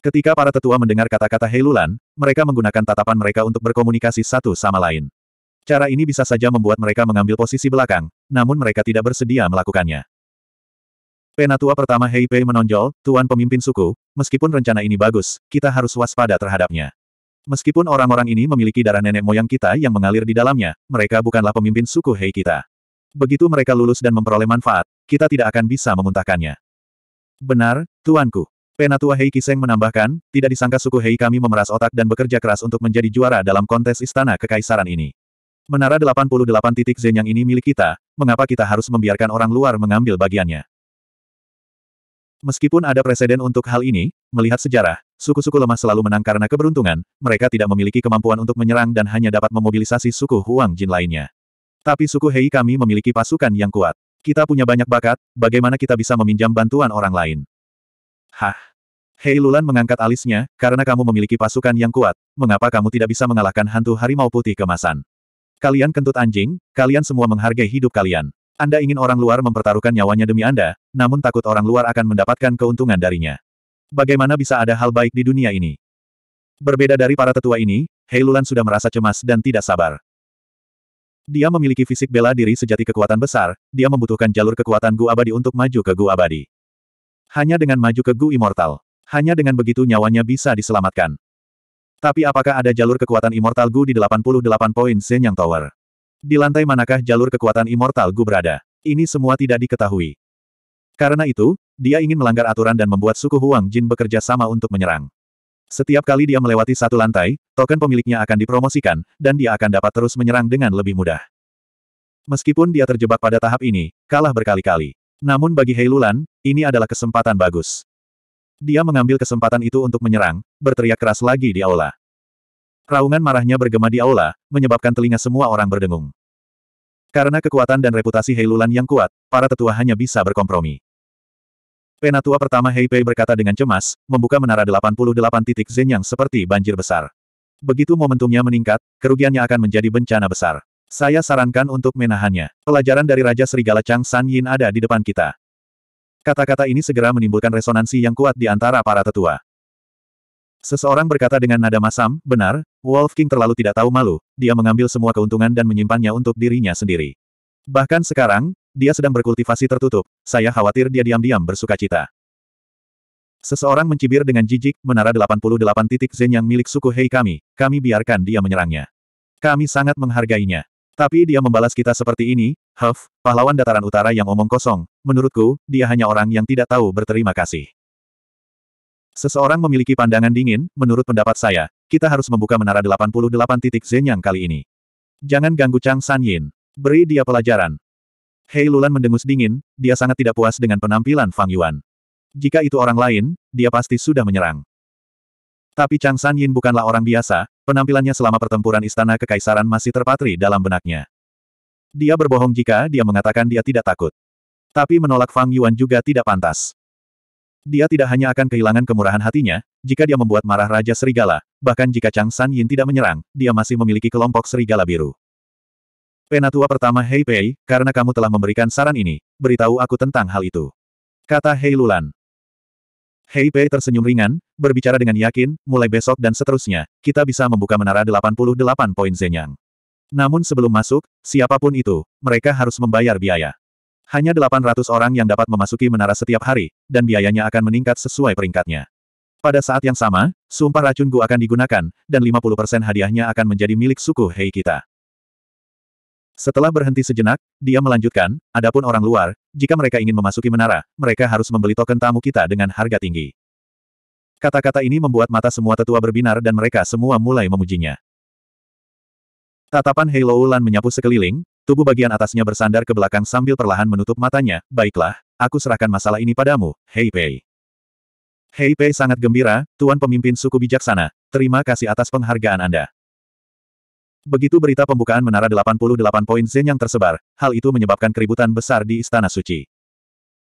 Speaker 1: Ketika para tetua mendengar kata-kata Hei Lulan, mereka menggunakan tatapan mereka untuk berkomunikasi satu sama lain. Cara ini bisa saja membuat mereka mengambil posisi belakang, namun mereka tidak bersedia melakukannya. Penatua pertama Hei Heipei menonjol, tuan pemimpin suku, meskipun rencana ini bagus, kita harus waspada terhadapnya. Meskipun orang-orang ini memiliki darah nenek moyang kita yang mengalir di dalamnya, mereka bukanlah pemimpin suku Hei kita. Begitu mereka lulus dan memperoleh manfaat, kita tidak akan bisa memuntahkannya. Benar, tuanku. Penatua Hei Kiseng menambahkan, tidak disangka suku Hei kami memeras otak dan bekerja keras untuk menjadi juara dalam kontes istana kekaisaran ini. Menara 88 titik Zen yang ini milik kita, mengapa kita harus membiarkan orang luar mengambil bagiannya? Meskipun ada presiden untuk hal ini, melihat sejarah, suku-suku lemah selalu menang karena keberuntungan, mereka tidak memiliki kemampuan untuk menyerang dan hanya dapat memobilisasi suku Huang Jin lainnya. Tapi suku Hei kami memiliki pasukan yang kuat. Kita punya banyak bakat, bagaimana kita bisa meminjam bantuan orang lain? Hah? Hei Lulan mengangkat alisnya, karena kamu memiliki pasukan yang kuat, mengapa kamu tidak bisa mengalahkan hantu harimau putih kemasan? Kalian kentut anjing, kalian semua menghargai hidup kalian. Anda ingin orang luar mempertaruhkan nyawanya demi Anda, namun takut orang luar akan mendapatkan keuntungan darinya. Bagaimana bisa ada hal baik di dunia ini? Berbeda dari para tetua ini, Heilulan sudah merasa cemas dan tidak sabar. Dia memiliki fisik bela diri sejati kekuatan besar, dia membutuhkan jalur kekuatan Gu Abadi untuk maju ke Gu Abadi. Hanya dengan maju ke Gu Immortal. Hanya dengan begitu nyawanya bisa diselamatkan. Tapi apakah ada jalur kekuatan Immortal Gu di 88 poin Zenyang Tower? Di lantai manakah jalur kekuatan Immortal Gu berada? Ini semua tidak diketahui. Karena itu, dia ingin melanggar aturan dan membuat suku Huang Jin bekerja sama untuk menyerang. Setiap kali dia melewati satu lantai, token pemiliknya akan dipromosikan, dan dia akan dapat terus menyerang dengan lebih mudah. Meskipun dia terjebak pada tahap ini, kalah berkali-kali. Namun bagi Heilulan, ini adalah kesempatan bagus. Dia mengambil kesempatan itu untuk menyerang, berteriak keras lagi di aula. Raungan marahnya bergema di aula, menyebabkan telinga semua orang berdengung. Karena kekuatan dan reputasi Heilulan yang kuat, para tetua hanya bisa berkompromi. Penatua pertama Heipei berkata dengan cemas, membuka menara 88 titik zen yang seperti banjir besar. Begitu momentumnya meningkat, kerugiannya akan menjadi bencana besar. Saya sarankan untuk menahannya. Pelajaran dari Raja Serigala Chang San Yin ada di depan kita. Kata-kata ini segera menimbulkan resonansi yang kuat di antara para tetua. Seseorang berkata dengan nada masam, benar, Wolf King terlalu tidak tahu malu, dia mengambil semua keuntungan dan menyimpannya untuk dirinya sendiri. Bahkan sekarang, dia sedang berkultivasi tertutup, saya khawatir dia diam-diam bersuka cita. Seseorang mencibir dengan jijik, menara 88 titik Zen yang milik suku Hei kami, kami biarkan dia menyerangnya. Kami sangat menghargainya. Tapi dia membalas kita seperti ini, Huff, pahlawan dataran utara yang omong kosong, menurutku, dia hanya orang yang tidak tahu berterima kasih. Seseorang memiliki pandangan dingin, menurut pendapat saya, kita harus membuka menara 88 titik Zenyang kali ini. Jangan ganggu Chang San Yin. Beri dia pelajaran. Hei Lulan mendengus dingin, dia sangat tidak puas dengan penampilan Fang Yuan. Jika itu orang lain, dia pasti sudah menyerang. Tapi Chang San Yin bukanlah orang biasa, penampilannya selama pertempuran Istana Kekaisaran masih terpatri dalam benaknya. Dia berbohong jika dia mengatakan dia tidak takut. Tapi menolak Fang Yuan juga tidak pantas. Dia tidak hanya akan kehilangan kemurahan hatinya, jika dia membuat marah Raja Serigala, bahkan jika Chang San Yin tidak menyerang, dia masih memiliki kelompok Serigala Biru. Penatua pertama Hei Pei, karena kamu telah memberikan saran ini, beritahu aku tentang hal itu. Kata Hei Lulan. Hei Pei tersenyum ringan, berbicara dengan yakin, mulai besok dan seterusnya, kita bisa membuka menara 88 poin Zenyang. Namun sebelum masuk, siapapun itu, mereka harus membayar biaya. Hanya 800 orang yang dapat memasuki menara setiap hari, dan biayanya akan meningkat sesuai peringkatnya. Pada saat yang sama, sumpah racun Gu akan digunakan, dan 50% hadiahnya akan menjadi milik suku Hei kita. Setelah berhenti sejenak, dia melanjutkan, adapun orang luar, jika mereka ingin memasuki menara, mereka harus membeli token tamu kita dengan harga tinggi. Kata-kata ini membuat mata semua tetua berbinar dan mereka semua mulai memujinya. Tatapan Halo Lan menyapu sekeliling, tubuh bagian atasnya bersandar ke belakang sambil perlahan menutup matanya. Baiklah, aku serahkan masalah ini padamu, Hei Pei. Hei Pei sangat gembira, Tuan Pemimpin Suku Bijaksana, terima kasih atas penghargaan Anda. Begitu berita pembukaan Menara 88 Poin Zen yang tersebar, hal itu menyebabkan keributan besar di Istana Suci.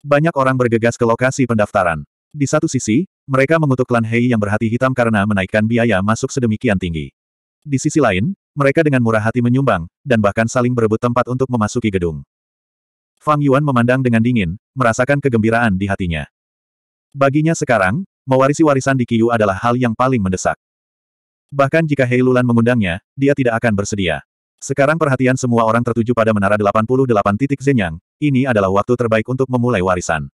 Speaker 1: Banyak orang bergegas ke lokasi pendaftaran. Di satu sisi, mereka mengutuk klan Hei yang berhati hitam karena menaikkan biaya masuk sedemikian tinggi. Di sisi lain, mereka dengan murah hati menyumbang, dan bahkan saling berebut tempat untuk memasuki gedung. Fang Yuan memandang dengan dingin, merasakan kegembiraan di hatinya. Baginya sekarang, mewarisi warisan di Kiyu adalah hal yang paling mendesak. Bahkan jika Hei Lulan mengundangnya, dia tidak akan bersedia. Sekarang perhatian semua orang tertuju pada Menara 88 titik Zenyang, ini adalah waktu terbaik untuk memulai warisan.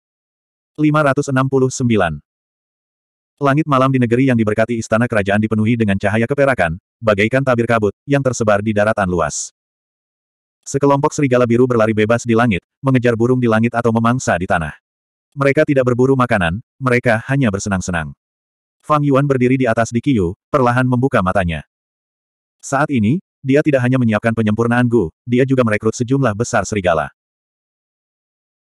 Speaker 1: 569 Langit malam di negeri yang diberkati istana kerajaan dipenuhi dengan cahaya keperakan, bagaikan tabir kabut, yang tersebar di daratan luas. Sekelompok serigala biru berlari bebas di langit, mengejar burung di langit atau memangsa di tanah. Mereka tidak berburu makanan, mereka hanya bersenang-senang. Fang Yuan berdiri di atas Dikiyu, perlahan membuka matanya. Saat ini, dia tidak hanya menyiapkan penyempurnaan Gu, dia juga merekrut sejumlah besar serigala.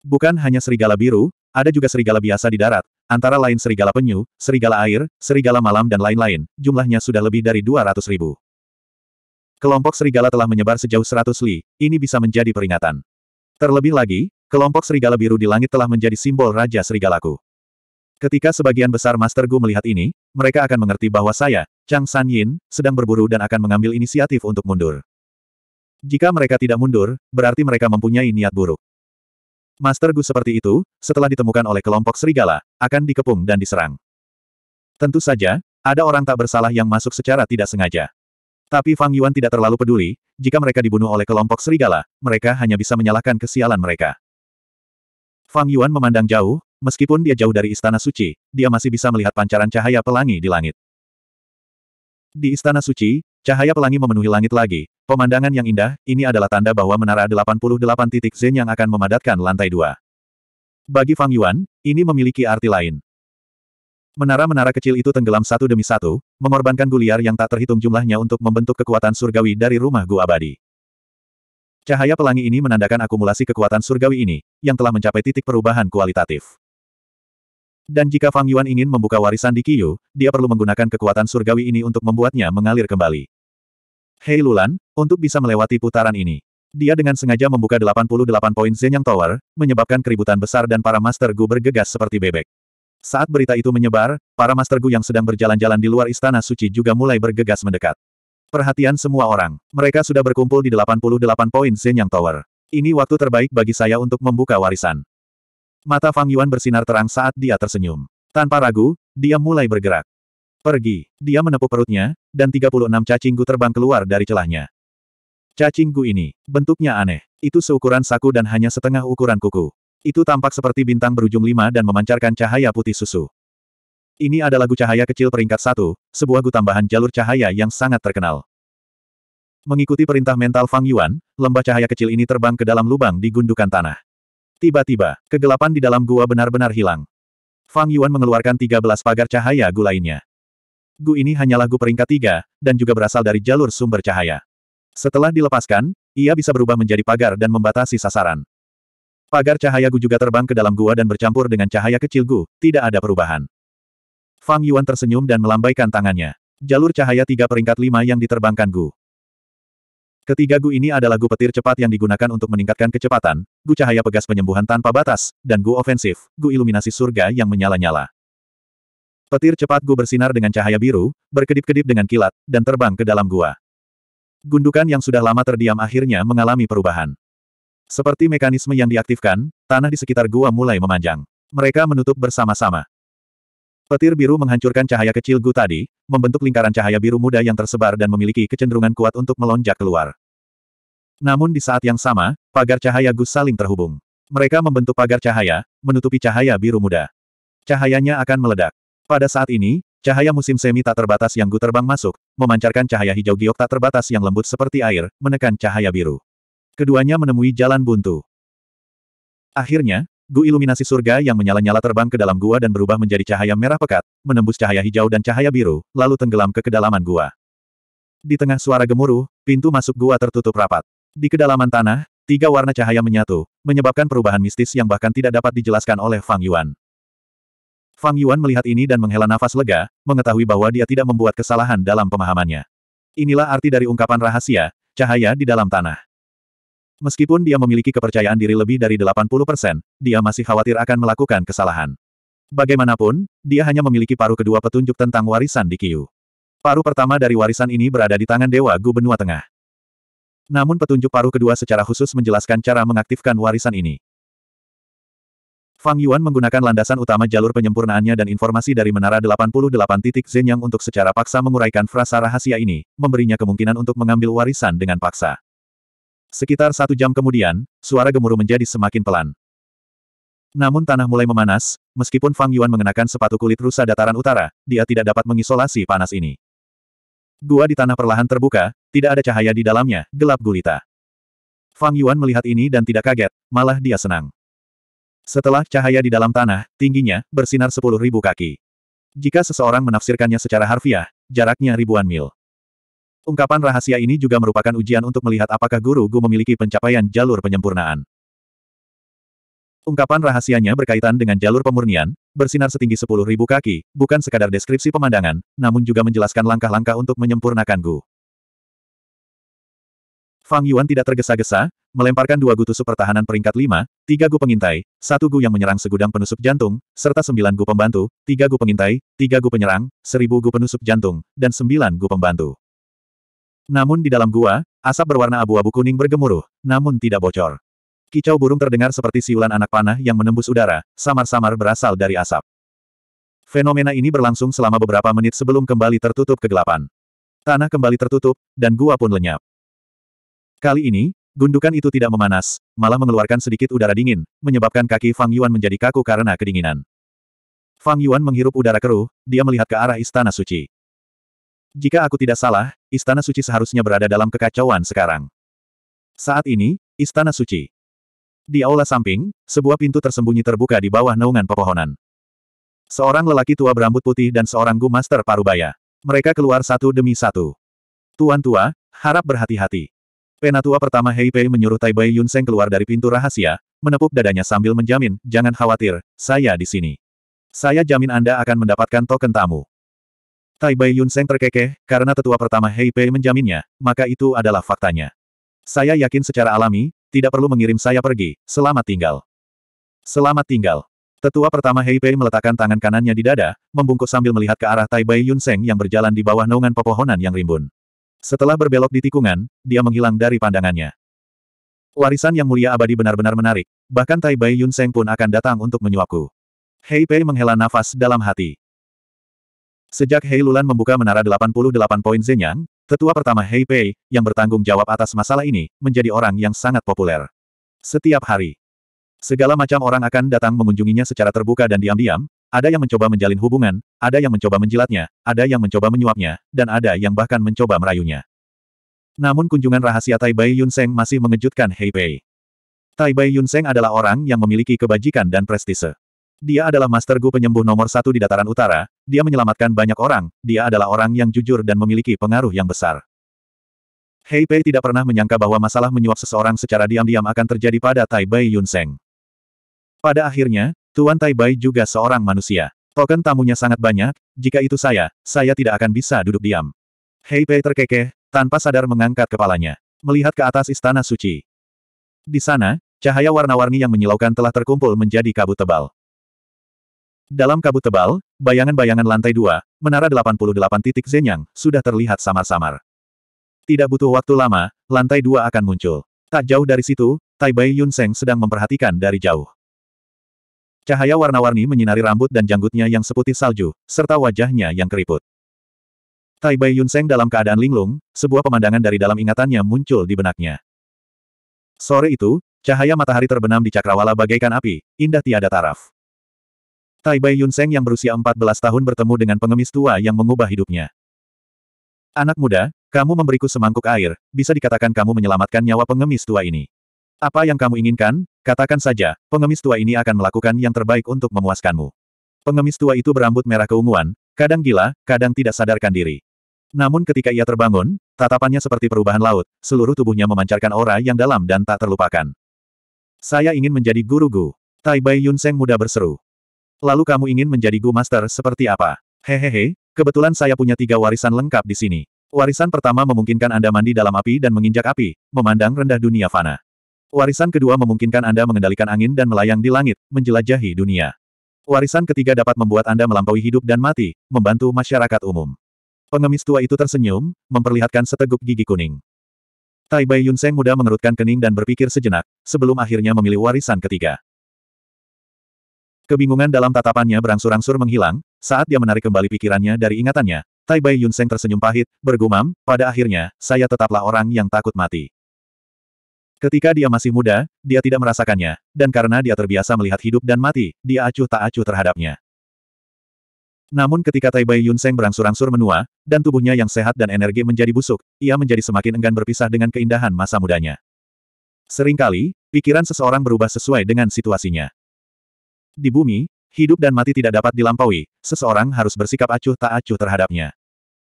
Speaker 1: Bukan hanya serigala biru, ada juga serigala biasa di darat, antara lain serigala penyu, serigala air, serigala malam dan lain-lain, jumlahnya sudah lebih dari 200 ribu. Kelompok serigala telah menyebar sejauh 100 li, ini bisa menjadi peringatan. Terlebih lagi, kelompok serigala biru di langit telah menjadi simbol Raja Serigalaku. Ketika sebagian besar Master Gu melihat ini, mereka akan mengerti bahwa saya, Chang San Yin, sedang berburu dan akan mengambil inisiatif untuk mundur. Jika mereka tidak mundur, berarti mereka mempunyai niat buruk. Master Gu seperti itu, setelah ditemukan oleh kelompok serigala, akan dikepung dan diserang. Tentu saja, ada orang tak bersalah yang masuk secara tidak sengaja. Tapi Fang Yuan tidak terlalu peduli, jika mereka dibunuh oleh kelompok serigala, mereka hanya bisa menyalahkan kesialan mereka. Fang Yuan memandang jauh, meskipun dia jauh dari Istana Suci, dia masih bisa melihat pancaran cahaya pelangi di langit. Di Istana Suci, Cahaya pelangi memenuhi langit lagi. Pemandangan yang indah, ini adalah tanda bahwa menara 88 titik Zen yang akan memadatkan lantai dua. Bagi Fang Yuan, ini memiliki arti lain. Menara-menara kecil itu tenggelam satu demi satu, mengorbankan guliar yang tak terhitung jumlahnya untuk membentuk kekuatan surgawi dari rumah gua abadi. Cahaya pelangi ini menandakan akumulasi kekuatan surgawi ini, yang telah mencapai titik perubahan kualitatif. Dan jika Fang Yuan ingin membuka warisan di Kiyu, dia perlu menggunakan kekuatan surgawi ini untuk membuatnya mengalir kembali. Hei Lulan, untuk bisa melewati putaran ini. Dia dengan sengaja membuka 88 poin Zenyang Tower, menyebabkan keributan besar dan para Master Gu bergegas seperti bebek. Saat berita itu menyebar, para Master Gu yang sedang berjalan-jalan di luar Istana Suci juga mulai bergegas mendekat. Perhatian semua orang, mereka sudah berkumpul di 88 poin Zenyang Tower. Ini waktu terbaik bagi saya untuk membuka warisan. Mata Fang Yuan bersinar terang saat dia tersenyum. Tanpa ragu, dia mulai bergerak. Pergi. Dia menepuk perutnya, dan 36 cacing terbang keluar dari celahnya. Cacing ini, bentuknya aneh. Itu seukuran saku dan hanya setengah ukuran kuku. Itu tampak seperti bintang berujung lima dan memancarkan cahaya putih susu. Ini adalah gu cahaya kecil peringkat satu, sebuah gu tambahan jalur cahaya yang sangat terkenal. Mengikuti perintah mental Fang Yuan, lembah cahaya kecil ini terbang ke dalam lubang di gundukan tanah. Tiba-tiba, kegelapan di dalam gua benar-benar hilang. Fang Yuan mengeluarkan 13 pagar cahaya gu lainnya. Gu ini hanya lagu peringkat tiga, dan juga berasal dari jalur sumber cahaya. Setelah dilepaskan, ia bisa berubah menjadi pagar dan membatasi sasaran. Pagar cahaya Gu juga terbang ke dalam gua dan bercampur dengan cahaya kecil Gu, tidak ada perubahan. Fang Yuan tersenyum dan melambaikan tangannya. Jalur cahaya tiga peringkat lima yang diterbangkan Gu. Ketiga Gu ini adalah Gu petir cepat yang digunakan untuk meningkatkan kecepatan, Gu cahaya pegas penyembuhan tanpa batas, dan Gu ofensif, Gu iluminasi surga yang menyala-nyala. Petir cepat Gu bersinar dengan cahaya biru, berkedip-kedip dengan kilat, dan terbang ke dalam gua. Gundukan yang sudah lama terdiam akhirnya mengalami perubahan. Seperti mekanisme yang diaktifkan, tanah di sekitar gua mulai memanjang. Mereka menutup bersama-sama. Petir biru menghancurkan cahaya kecil Gu tadi, membentuk lingkaran cahaya biru muda yang tersebar dan memiliki kecenderungan kuat untuk melonjak keluar. Namun di saat yang sama, pagar cahaya Gu saling terhubung. Mereka membentuk pagar cahaya, menutupi cahaya biru muda. Cahayanya akan meledak. Pada saat ini, cahaya musim semi tak terbatas yang Gu terbang masuk, memancarkan cahaya hijau giok tak terbatas yang lembut seperti air, menekan cahaya biru. Keduanya menemui jalan buntu. Akhirnya, Gu iluminasi surga yang menyala-nyala terbang ke dalam gua dan berubah menjadi cahaya merah pekat, menembus cahaya hijau dan cahaya biru, lalu tenggelam ke kedalaman gua. Di tengah suara gemuruh, pintu masuk gua tertutup rapat. Di kedalaman tanah, tiga warna cahaya menyatu, menyebabkan perubahan mistis yang bahkan tidak dapat dijelaskan oleh Fang Yuan. Fang Yuan melihat ini dan menghela nafas lega, mengetahui bahwa dia tidak membuat kesalahan dalam pemahamannya. Inilah arti dari ungkapan rahasia, cahaya di dalam tanah. Meskipun dia memiliki kepercayaan diri lebih dari 80%, dia masih khawatir akan melakukan kesalahan. Bagaimanapun, dia hanya memiliki paruh kedua petunjuk tentang warisan di Kiyu. Paruh pertama dari warisan ini berada di tangan Dewa Gu Benua Tengah. Namun petunjuk paruh kedua secara khusus menjelaskan cara mengaktifkan warisan ini. Fang Yuan menggunakan landasan utama jalur penyempurnaannya dan informasi dari Menara 88 titik Zen yang untuk secara paksa menguraikan frasa rahasia ini, memberinya kemungkinan untuk mengambil warisan dengan paksa. Sekitar satu jam kemudian, suara gemuruh menjadi semakin pelan. Namun tanah mulai memanas, meskipun Fang Yuan mengenakan sepatu kulit rusa dataran utara, dia tidak dapat mengisolasi panas ini. Gua di tanah perlahan terbuka, tidak ada cahaya di dalamnya, gelap gulita. Fang Yuan melihat ini dan tidak kaget, malah dia senang. Setelah cahaya di dalam tanah, tingginya, bersinar sepuluh ribu kaki. Jika seseorang menafsirkannya secara harfiah, jaraknya ribuan mil. Ungkapan rahasia ini juga merupakan ujian untuk melihat apakah Guru Gu memiliki pencapaian jalur penyempurnaan. Ungkapan rahasianya berkaitan dengan jalur pemurnian, bersinar setinggi sepuluh ribu kaki, bukan sekadar deskripsi pemandangan, namun juga menjelaskan langkah-langkah untuk menyempurnakan Gu. Fang Yuan tidak tergesa-gesa, melemparkan dua gu tusuk pertahanan peringkat lima, tiga gu pengintai, satu gu yang menyerang segudang penusuk jantung, serta sembilan gu pembantu, tiga gu pengintai, tiga gu penyerang, seribu gu penusuk jantung, dan sembilan gu pembantu. Namun di dalam gua, asap berwarna abu-abu kuning bergemuruh, namun tidak bocor. Kicau burung terdengar seperti siulan anak panah yang menembus udara, samar-samar berasal dari asap. Fenomena ini berlangsung selama beberapa menit sebelum kembali tertutup kegelapan. Tanah kembali tertutup, dan gua pun lenyap. Kali ini, Gundukan itu tidak memanas, malah mengeluarkan sedikit udara dingin, menyebabkan kaki Fang Yuan menjadi kaku karena kedinginan. Fang Yuan menghirup udara keruh, dia melihat ke arah Istana Suci. Jika aku tidak salah, Istana Suci seharusnya berada dalam kekacauan sekarang. Saat ini, Istana Suci. Di aula samping, sebuah pintu tersembunyi terbuka di bawah naungan pepohonan. Seorang lelaki tua berambut putih dan seorang Gu Master Parubaya. Mereka keluar satu demi satu. Tuan tua, harap berhati-hati. Penatua pertama Hei Pei menyuruh Tai Bai Yunseng keluar dari pintu rahasia, menepuk dadanya sambil menjamin, jangan khawatir, saya di sini. Saya jamin Anda akan mendapatkan token tamu. Tai Bai Yunseng terkekeh, karena tetua pertama Hei Pei menjaminnya, maka itu adalah faktanya. Saya yakin secara alami, tidak perlu mengirim saya pergi, selamat tinggal. Selamat tinggal. Tetua pertama Hei Pei meletakkan tangan kanannya di dada, membungkuk sambil melihat ke arah Tai Bai Yunseng yang berjalan di bawah naungan pepohonan yang rimbun. Setelah berbelok di tikungan, dia menghilang dari pandangannya. Warisan yang mulia abadi benar-benar menarik, bahkan Tai Bai Yun Seng pun akan datang untuk menyuapku. Hei Pei menghela nafas dalam hati. Sejak Hei Lulan membuka menara 88 poin Zenyang, tetua pertama Hei Pei, yang bertanggung jawab atas masalah ini, menjadi orang yang sangat populer. Setiap hari, segala macam orang akan datang mengunjunginya secara terbuka dan diam-diam, ada yang mencoba menjalin hubungan, ada yang mencoba menjilatnya, ada yang mencoba menyuapnya, dan ada yang bahkan mencoba merayunya. Namun kunjungan rahasia Tai Bai Yun Sheng masih mengejutkan Hei Pei. Tai Bai Yun Sheng adalah orang yang memiliki kebajikan dan prestise. Dia adalah master Gu penyembuh nomor satu di dataran utara, dia menyelamatkan banyak orang, dia adalah orang yang jujur dan memiliki pengaruh yang besar. Hei Pei tidak pernah menyangka bahwa masalah menyuap seseorang secara diam-diam akan terjadi pada Tai Bai Yun Sheng. Pada akhirnya, Tuan Tai Bai juga seorang manusia. Token tamunya sangat banyak, jika itu saya, saya tidak akan bisa duduk diam. Hei Pei terkekeh, tanpa sadar mengangkat kepalanya. Melihat ke atas istana suci. Di sana, cahaya warna-warni yang menyilaukan telah terkumpul menjadi kabut tebal. Dalam kabut tebal, bayangan-bayangan lantai dua, menara 88 titik zenyang, sudah terlihat samar-samar. Tidak butuh waktu lama, lantai dua akan muncul. Tak jauh dari situ, Tai Bai Yun Seng sedang memperhatikan dari jauh. Cahaya warna-warni menyinari rambut dan janggutnya yang seputih salju, serta wajahnya yang keriput. Tai Bai Yunseng dalam keadaan linglung, sebuah pemandangan dari dalam ingatannya muncul di benaknya. Sore itu, cahaya matahari terbenam di cakrawala bagaikan api, indah tiada taraf. Tai Bai Yunseng yang berusia 14 tahun bertemu dengan pengemis tua yang mengubah hidupnya. Anak muda, kamu memberiku semangkuk air, bisa dikatakan kamu menyelamatkan nyawa pengemis tua ini. Apa yang kamu inginkan, Katakan saja, pengemis tua ini akan melakukan yang terbaik untuk memuaskanmu. Pengemis tua itu berambut merah keunguan, kadang gila, kadang tidak sadarkan diri. Namun ketika ia terbangun, tatapannya seperti perubahan laut, seluruh tubuhnya memancarkan aura yang dalam dan tak terlupakan. Saya ingin menjadi guru Gu. Tai Bai Yunseng muda berseru. Lalu kamu ingin menjadi Gu Master seperti apa? Hehehe, kebetulan saya punya tiga warisan lengkap di sini. Warisan pertama memungkinkan Anda mandi dalam api dan menginjak api, memandang rendah dunia fana. Warisan kedua memungkinkan Anda mengendalikan angin dan melayang di langit, menjelajahi dunia. Warisan ketiga dapat membuat Anda melampaui hidup dan mati, membantu masyarakat umum. Pengemis tua itu tersenyum, memperlihatkan seteguk gigi kuning. Tai Bai Yunseng muda mengerutkan kening dan berpikir sejenak, sebelum akhirnya memilih warisan ketiga. Kebingungan dalam tatapannya berangsur-angsur menghilang, saat dia menarik kembali pikirannya dari ingatannya. Tai Bai Yunseng tersenyum pahit, bergumam, pada akhirnya, saya tetaplah orang yang takut mati. Ketika dia masih muda, dia tidak merasakannya, dan karena dia terbiasa melihat hidup dan mati, dia acuh tak acuh terhadapnya. Namun ketika Taibai Yunseng berangsur-angsur menua, dan tubuhnya yang sehat dan energi menjadi busuk, ia menjadi semakin enggan berpisah dengan keindahan masa mudanya. Seringkali, pikiran seseorang berubah sesuai dengan situasinya. Di bumi, hidup dan mati tidak dapat dilampaui, seseorang harus bersikap acuh tak acuh terhadapnya.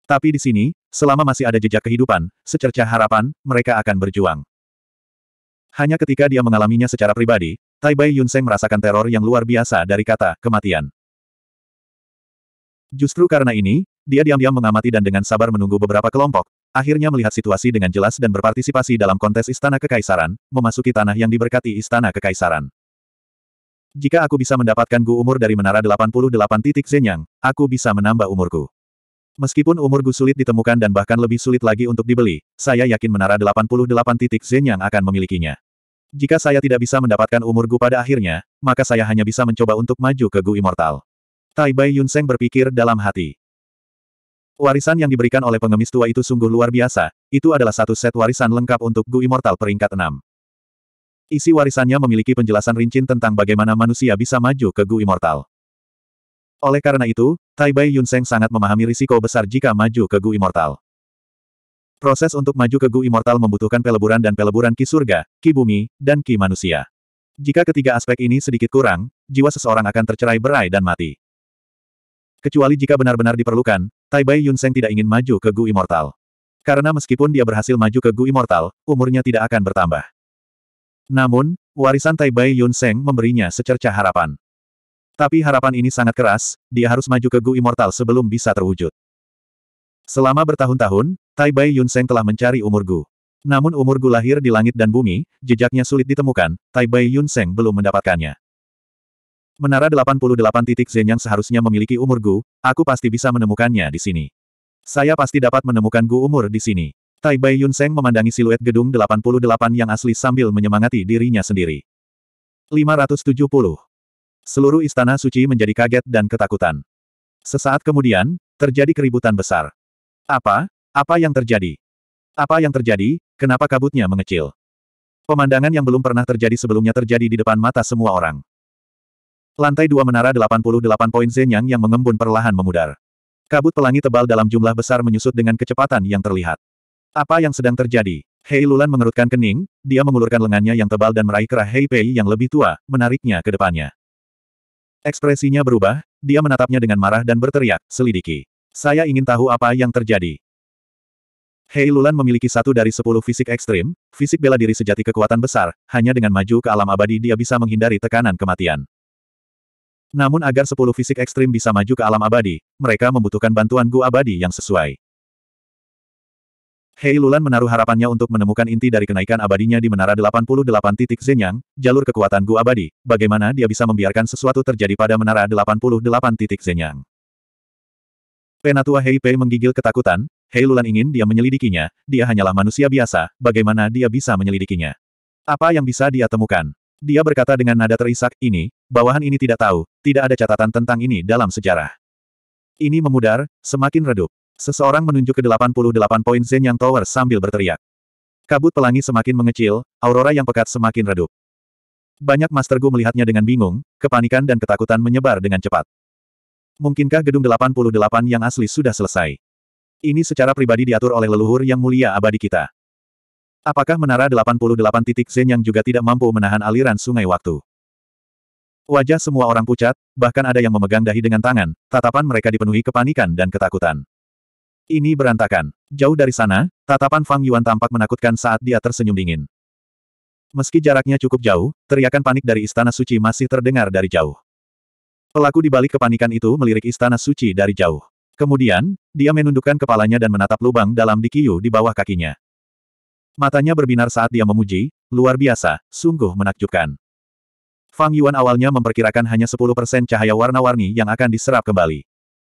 Speaker 1: Tapi di sini, selama masih ada jejak kehidupan, secercah harapan, mereka akan berjuang. Hanya ketika dia mengalaminya secara pribadi, Tai Bai Yun Yunseng merasakan teror yang luar biasa dari kata kematian. Justru karena ini, dia diam-diam mengamati dan dengan sabar menunggu beberapa kelompok, akhirnya melihat situasi dengan jelas dan berpartisipasi dalam kontes Istana Kekaisaran, memasuki tanah yang diberkati Istana Kekaisaran. Jika aku bisa mendapatkan Gu umur dari Menara 88 titik Zenyang, aku bisa menambah umurku. Meskipun umur Gu sulit ditemukan dan bahkan lebih sulit lagi untuk dibeli, saya yakin menara 88 titik Zen yang akan memilikinya. Jika saya tidak bisa mendapatkan umur Gu pada akhirnya, maka saya hanya bisa mencoba untuk maju ke Gu Immortal. Tai Bai Yun Yunseng berpikir dalam hati. Warisan yang diberikan oleh pengemis tua itu sungguh luar biasa, itu adalah satu set warisan lengkap untuk Gu Immortal peringkat 6. Isi warisannya memiliki penjelasan rincin tentang bagaimana manusia bisa maju ke Gu Immortal. Oleh karena itu, Tai Bai Yun Yunseng sangat memahami risiko besar jika maju ke Gu Immortal. Proses untuk maju ke Gu Immortal membutuhkan peleburan dan peleburan ki surga, ki bumi, dan ki manusia. Jika ketiga aspek ini sedikit kurang, jiwa seseorang akan tercerai berai dan mati. Kecuali jika benar-benar diperlukan, Tai Bai Yun Yunseng tidak ingin maju ke Gu Immortal. Karena meskipun dia berhasil maju ke Gu Immortal, umurnya tidak akan bertambah. Namun, warisan Tai Bai Yun Yunseng memberinya secerca harapan. Tapi harapan ini sangat keras, dia harus maju ke Gu Immortal sebelum bisa terwujud. Selama bertahun-tahun, Tai Bai Yun Yunseng telah mencari umur Gu. Namun umur Gu lahir di langit dan bumi, jejaknya sulit ditemukan, Tai Bai Yun Yunseng belum mendapatkannya. Menara 88 titik Zen yang seharusnya memiliki umur Gu, aku pasti bisa menemukannya di sini. Saya pasti dapat menemukan Gu umur di sini. Tai Bai Yun Yunseng memandangi siluet gedung 88 yang asli sambil menyemangati dirinya sendiri. 570 Seluruh istana suci menjadi kaget dan ketakutan. Sesaat kemudian, terjadi keributan besar. Apa? Apa yang terjadi? Apa yang terjadi? Kenapa kabutnya mengecil? Pemandangan yang belum pernah terjadi sebelumnya terjadi di depan mata semua orang. Lantai dua menara 88 poin Zenyang yang mengembun perlahan memudar. Kabut pelangi tebal dalam jumlah besar menyusut dengan kecepatan yang terlihat. Apa yang sedang terjadi? Hei Lulan mengerutkan kening, dia mengulurkan lengannya yang tebal dan meraih kerah Hei Pei yang lebih tua, menariknya ke depannya. Ekspresinya berubah, dia menatapnya dengan marah dan berteriak, selidiki. Saya ingin tahu apa yang terjadi. Hei Lulan memiliki satu dari sepuluh fisik ekstrim, fisik bela diri sejati kekuatan besar, hanya dengan maju ke alam abadi dia bisa menghindari tekanan kematian. Namun agar sepuluh fisik ekstrim bisa maju ke alam abadi, mereka membutuhkan bantuan Gu Abadi yang sesuai. Hei Lulan menaruh harapannya untuk menemukan inti dari kenaikan abadinya di Menara 88 titik Zenyang, jalur kekuatan Gu abadi, bagaimana dia bisa membiarkan sesuatu terjadi pada Menara 88 titik Zenyang. Penatua Hei Pei menggigil ketakutan, Hei Lulan ingin dia menyelidikinya, dia hanyalah manusia biasa, bagaimana dia bisa menyelidikinya. Apa yang bisa dia temukan? Dia berkata dengan nada terisak, ini, bawahan ini tidak tahu, tidak ada catatan tentang ini dalam sejarah. Ini memudar, semakin redup. Seseorang menunjuk ke 88 poin zen Yang Tower sambil berteriak. Kabut pelangi semakin mengecil, aurora yang pekat semakin redup. Banyak Master Gu melihatnya dengan bingung, kepanikan dan ketakutan menyebar dengan cepat. Mungkinkah gedung 88 yang asli sudah selesai? Ini secara pribadi diatur oleh leluhur yang mulia abadi kita. Apakah menara 88 titik Zen yang juga tidak mampu menahan aliran sungai waktu? Wajah semua orang pucat, bahkan ada yang memegang dahi dengan tangan, tatapan mereka dipenuhi kepanikan dan ketakutan. Ini berantakan. Jauh dari sana, tatapan Fang Yuan tampak menakutkan saat dia tersenyum dingin. Meski jaraknya cukup jauh, teriakan panik dari Istana Suci masih terdengar dari jauh. Pelaku di balik kepanikan itu melirik Istana Suci dari jauh. Kemudian, dia menundukkan kepalanya dan menatap lubang dalam di kiyu di bawah kakinya. Matanya berbinar saat dia memuji, luar biasa, sungguh menakjubkan. Fang Yuan awalnya memperkirakan hanya 10% cahaya warna-warni yang akan diserap kembali.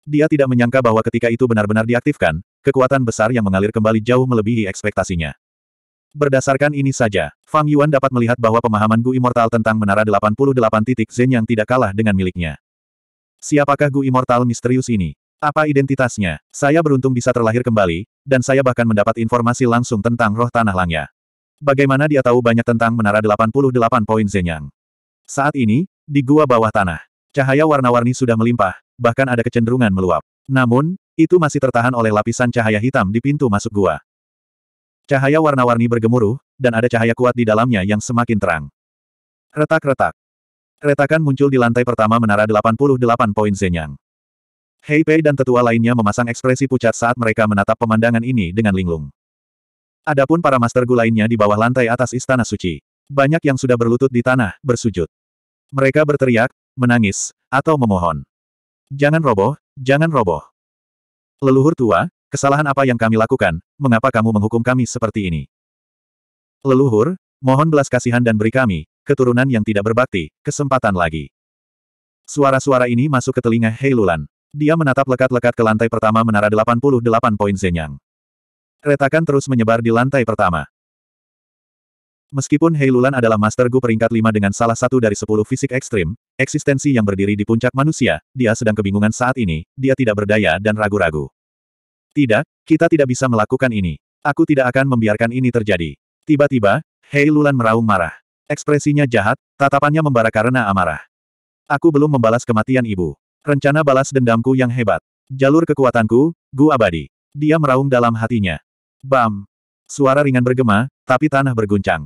Speaker 1: Dia tidak menyangka bahwa ketika itu benar-benar diaktifkan, kekuatan besar yang mengalir kembali jauh melebihi ekspektasinya. Berdasarkan ini saja, Fang Yuan dapat melihat bahwa pemahaman Gu Immortal tentang Menara 88 titik Zen yang tidak kalah dengan miliknya. Siapakah Gu Immortal misterius ini? Apa identitasnya? Saya beruntung bisa terlahir kembali, dan saya bahkan mendapat informasi langsung tentang roh tanah Langnya. Bagaimana dia tahu banyak tentang Menara 88 poin Zen yang? Saat ini, di gua bawah tanah, cahaya warna-warni sudah melimpah, bahkan ada kecenderungan meluap. Namun, itu masih tertahan oleh lapisan cahaya hitam di pintu masuk gua. Cahaya warna-warni bergemuruh, dan ada cahaya kuat di dalamnya yang semakin terang. Retak-retak. Retakan muncul di lantai pertama menara 88 poin Zenyang. Hei Pei dan tetua lainnya memasang ekspresi pucat saat mereka menatap pemandangan ini dengan linglung. Adapun para master gu lainnya di bawah lantai atas istana suci. Banyak yang sudah berlutut di tanah, bersujud. Mereka berteriak, menangis, atau memohon. Jangan roboh, jangan roboh. Leluhur tua, kesalahan apa yang kami lakukan, mengapa kamu menghukum kami seperti ini? Leluhur, mohon belas kasihan dan beri kami, keturunan yang tidak berbakti, kesempatan lagi. Suara-suara ini masuk ke telinga Hei Dia menatap lekat-lekat ke lantai pertama menara 88 poin Zenyang. Retakan terus menyebar di lantai pertama. Meskipun Heilulan adalah master Gu peringkat 5 dengan salah satu dari 10 fisik ekstrim, eksistensi yang berdiri di puncak manusia, dia sedang kebingungan saat ini, dia tidak berdaya dan ragu-ragu. Tidak, kita tidak bisa melakukan ini. Aku tidak akan membiarkan ini terjadi. Tiba-tiba, Heilulan meraung marah. Ekspresinya jahat, tatapannya membara karena amarah. Aku belum membalas kematian ibu. Rencana balas dendamku yang hebat. Jalur kekuatanku, Gu abadi. Dia meraung dalam hatinya. Bam! Suara ringan bergema, tapi tanah berguncang.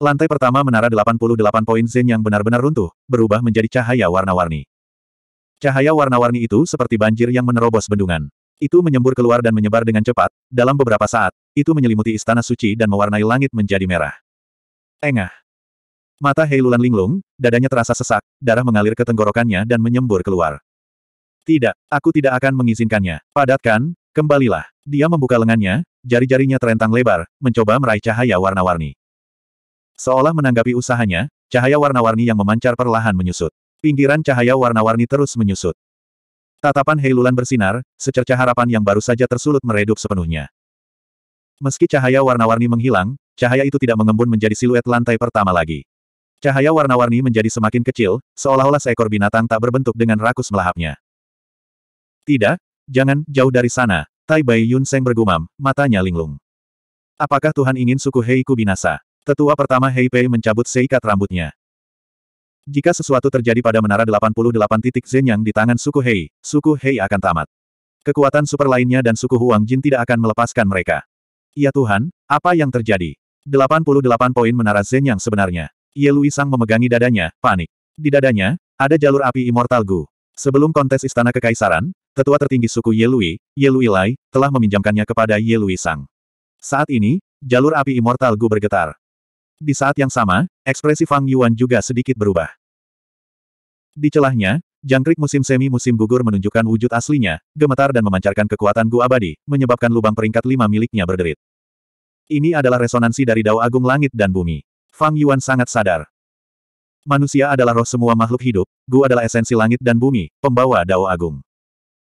Speaker 1: Lantai pertama menara 88 poin Zen yang benar-benar runtuh, berubah menjadi cahaya warna-warni. Cahaya warna-warni itu seperti banjir yang menerobos bendungan. Itu menyembur keluar dan menyebar dengan cepat, dalam beberapa saat, itu menyelimuti istana suci dan mewarnai langit menjadi merah. Engah. Mata Heilulan linglung, dadanya terasa sesak, darah mengalir ke tenggorokannya dan menyembur keluar. Tidak, aku tidak akan mengizinkannya. Padatkan, kembalilah. Dia membuka lengannya, jari-jarinya terentang lebar, mencoba meraih cahaya warna-warni. Seolah menanggapi usahanya, cahaya warna-warni yang memancar perlahan menyusut. Pinggiran cahaya warna-warni terus menyusut. Tatapan Heilulan bersinar, secerca harapan yang baru saja tersulut meredup sepenuhnya. Meski cahaya warna-warni menghilang, cahaya itu tidak mengembun menjadi siluet lantai pertama lagi. Cahaya warna-warni menjadi semakin kecil, seolah-olah seekor binatang tak berbentuk dengan rakus melahapnya. Tidak, jangan, jauh dari sana, Tai Bai Yun Seng bergumam, matanya linglung. Apakah Tuhan ingin suku Heiku binasa? Tetua pertama Hei Pei mencabut seikat rambutnya. Jika sesuatu terjadi pada menara 88 titik Zen yang di tangan suku Hei, suku Hei akan tamat. Kekuatan super lainnya dan suku Huang Jin tidak akan melepaskan mereka. Ya Tuhan, apa yang terjadi? 88 poin menara Zen yang sebenarnya. Ye Lui Sang memegangi dadanya, panik. Di dadanya, ada jalur api Immortal Gu. Sebelum kontes Istana Kekaisaran, tetua tertinggi suku Ye Lui, Ye Lui Lai, telah meminjamkannya kepada Ye Lui Sang. Saat ini, jalur api Immortal Gu bergetar. Di saat yang sama, ekspresi Fang Yuan juga sedikit berubah. Di celahnya, jangkrik musim semi musim gugur menunjukkan wujud aslinya, gemetar dan memancarkan kekuatan Gu Abadi, menyebabkan lubang peringkat lima miliknya berderit. Ini adalah resonansi dari Dao Agung Langit dan Bumi. Fang Yuan sangat sadar. Manusia adalah roh semua makhluk hidup, Gu adalah esensi langit dan bumi, pembawa Dao Agung.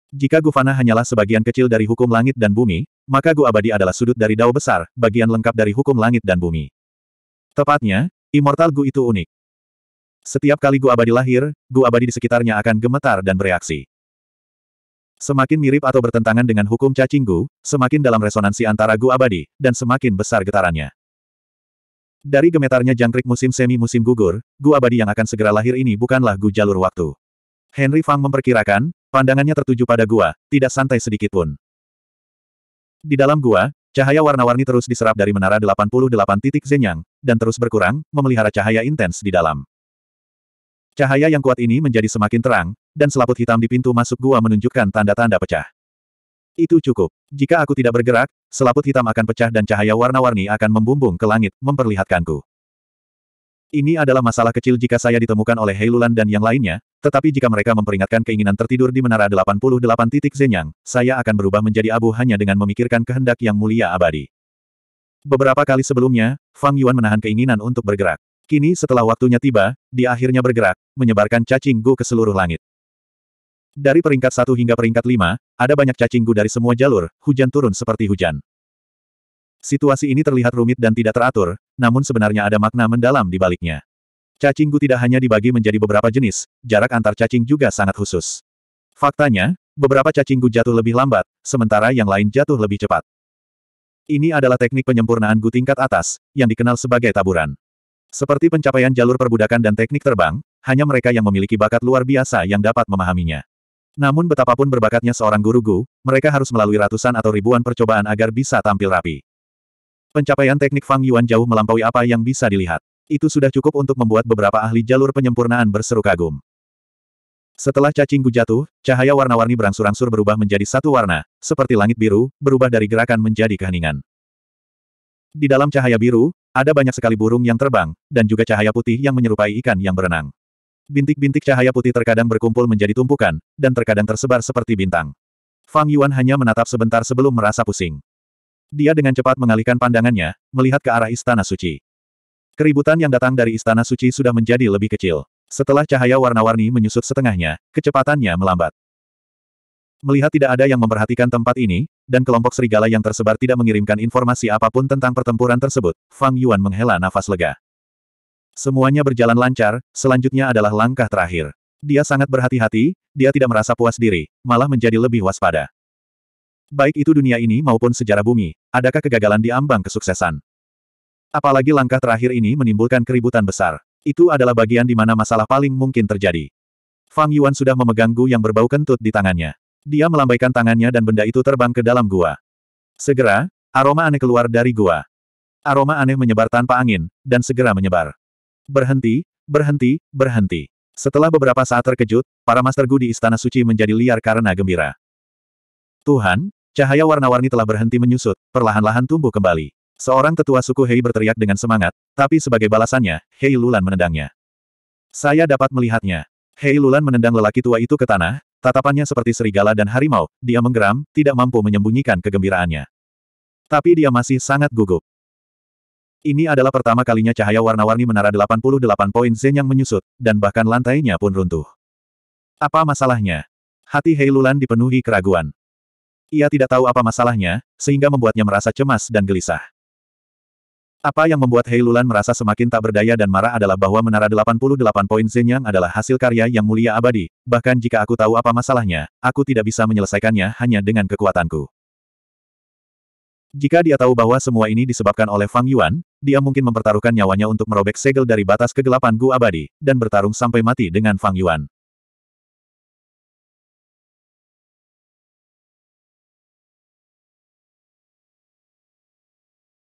Speaker 1: Jika Gu Fana hanyalah sebagian kecil dari hukum langit dan bumi, maka Gu Abadi adalah sudut dari Dao Besar, bagian lengkap dari hukum langit dan bumi. Tepatnya, Immortal Gu itu unik. Setiap kali Gu abadi lahir, Gu abadi di sekitarnya akan gemetar dan bereaksi. Semakin mirip atau bertentangan dengan hukum cacing Gu, semakin dalam resonansi antara Gu abadi, dan semakin besar getarannya. Dari gemetarnya jangkrik musim semi musim gugur, Gu abadi yang akan segera lahir ini bukanlah Gu jalur waktu. Henry Fang memperkirakan, pandangannya tertuju pada gua, tidak santai sedikit pun. Di dalam gua, Cahaya warna-warni terus diserap dari menara 88 titik Zenyang, dan terus berkurang, memelihara cahaya intens di dalam. Cahaya yang kuat ini menjadi semakin terang, dan selaput hitam di pintu masuk gua menunjukkan tanda-tanda pecah. Itu cukup. Jika aku tidak bergerak, selaput hitam akan pecah dan cahaya warna-warni akan membumbung ke langit, memperlihatkanku. Ini adalah masalah kecil jika saya ditemukan oleh Heilulan dan yang lainnya, tetapi jika mereka memperingatkan keinginan tertidur di Menara 88 titik Zenyang, saya akan berubah menjadi abu hanya dengan memikirkan kehendak yang mulia abadi. Beberapa kali sebelumnya, Fang Yuan menahan keinginan untuk bergerak. Kini setelah waktunya tiba, dia akhirnya bergerak, menyebarkan cacing gu ke seluruh langit. Dari peringkat satu hingga peringkat lima, ada banyak cacing gu dari semua jalur, hujan turun seperti hujan. Situasi ini terlihat rumit dan tidak teratur, namun sebenarnya ada makna mendalam di baliknya. Cacing gu tidak hanya dibagi menjadi beberapa jenis, jarak antar cacing juga sangat khusus. Faktanya, beberapa cacing gu jatuh lebih lambat, sementara yang lain jatuh lebih cepat. Ini adalah teknik penyempurnaan Gu tingkat atas, yang dikenal sebagai taburan. Seperti pencapaian jalur perbudakan dan teknik terbang, hanya mereka yang memiliki bakat luar biasa yang dapat memahaminya. Namun betapapun berbakatnya seorang guru Gu, mereka harus melalui ratusan atau ribuan percobaan agar bisa tampil rapi. Pencapaian teknik Fang Yuan jauh melampaui apa yang bisa dilihat. Itu sudah cukup untuk membuat beberapa ahli jalur penyempurnaan berseru kagum. Setelah cacingku jatuh, cahaya warna-warni berangsur-angsur berubah menjadi satu warna, seperti langit biru, berubah dari gerakan menjadi keheningan. Di dalam cahaya biru, ada banyak sekali burung yang terbang, dan juga cahaya putih yang menyerupai ikan yang berenang. Bintik-bintik cahaya putih terkadang berkumpul menjadi tumpukan, dan terkadang tersebar seperti bintang. Fang Yuan hanya menatap sebentar sebelum merasa pusing. Dia dengan cepat mengalihkan pandangannya, melihat ke arah Istana Suci. Keributan yang datang dari Istana Suci sudah menjadi lebih kecil. Setelah cahaya warna-warni menyusut setengahnya, kecepatannya melambat. Melihat tidak ada yang memperhatikan tempat ini, dan kelompok serigala yang tersebar tidak mengirimkan informasi apapun tentang pertempuran tersebut, Fang Yuan menghela nafas lega. Semuanya berjalan lancar, selanjutnya adalah langkah terakhir. Dia sangat berhati-hati, dia tidak merasa puas diri, malah menjadi lebih waspada. Baik itu dunia ini maupun sejarah bumi, adakah kegagalan di ambang kesuksesan? Apalagi langkah terakhir ini menimbulkan keributan besar. Itu adalah bagian di mana masalah paling mungkin terjadi. Fang Yuan sudah memegang gu yang berbau kentut di tangannya. Dia melambaikan tangannya dan benda itu terbang ke dalam gua. Segera, aroma aneh keluar dari gua. Aroma aneh menyebar tanpa angin, dan segera menyebar. Berhenti, berhenti, berhenti. Setelah beberapa saat terkejut, para Master Gu di Istana Suci menjadi liar karena gembira. Tuhan, cahaya warna-warni telah berhenti menyusut, perlahan-lahan tumbuh kembali. Seorang tetua suku Hei berteriak dengan semangat, tapi sebagai balasannya, Hei Lulan menendangnya. Saya dapat melihatnya. Hei Lulan menendang lelaki tua itu ke tanah, tatapannya seperti serigala dan harimau, dia menggeram, tidak mampu menyembunyikan kegembiraannya. Tapi dia masih sangat gugup. Ini adalah pertama kalinya cahaya warna-warni menara 88 poin Zen yang menyusut, dan bahkan lantainya pun runtuh. Apa masalahnya? Hati Hei Lulan dipenuhi keraguan. Ia tidak tahu apa masalahnya, sehingga membuatnya merasa cemas dan gelisah. Apa yang membuat Hei Lulan merasa semakin tak berdaya dan marah adalah bahwa menara 88 poin Zenyang adalah hasil karya yang mulia abadi, bahkan jika aku tahu apa masalahnya, aku tidak bisa menyelesaikannya hanya dengan kekuatanku. Jika dia tahu bahwa semua ini disebabkan oleh Fang Yuan, dia mungkin mempertaruhkan nyawanya untuk merobek segel dari batas kegelapan Gu Abadi, dan bertarung sampai mati dengan Fang Yuan.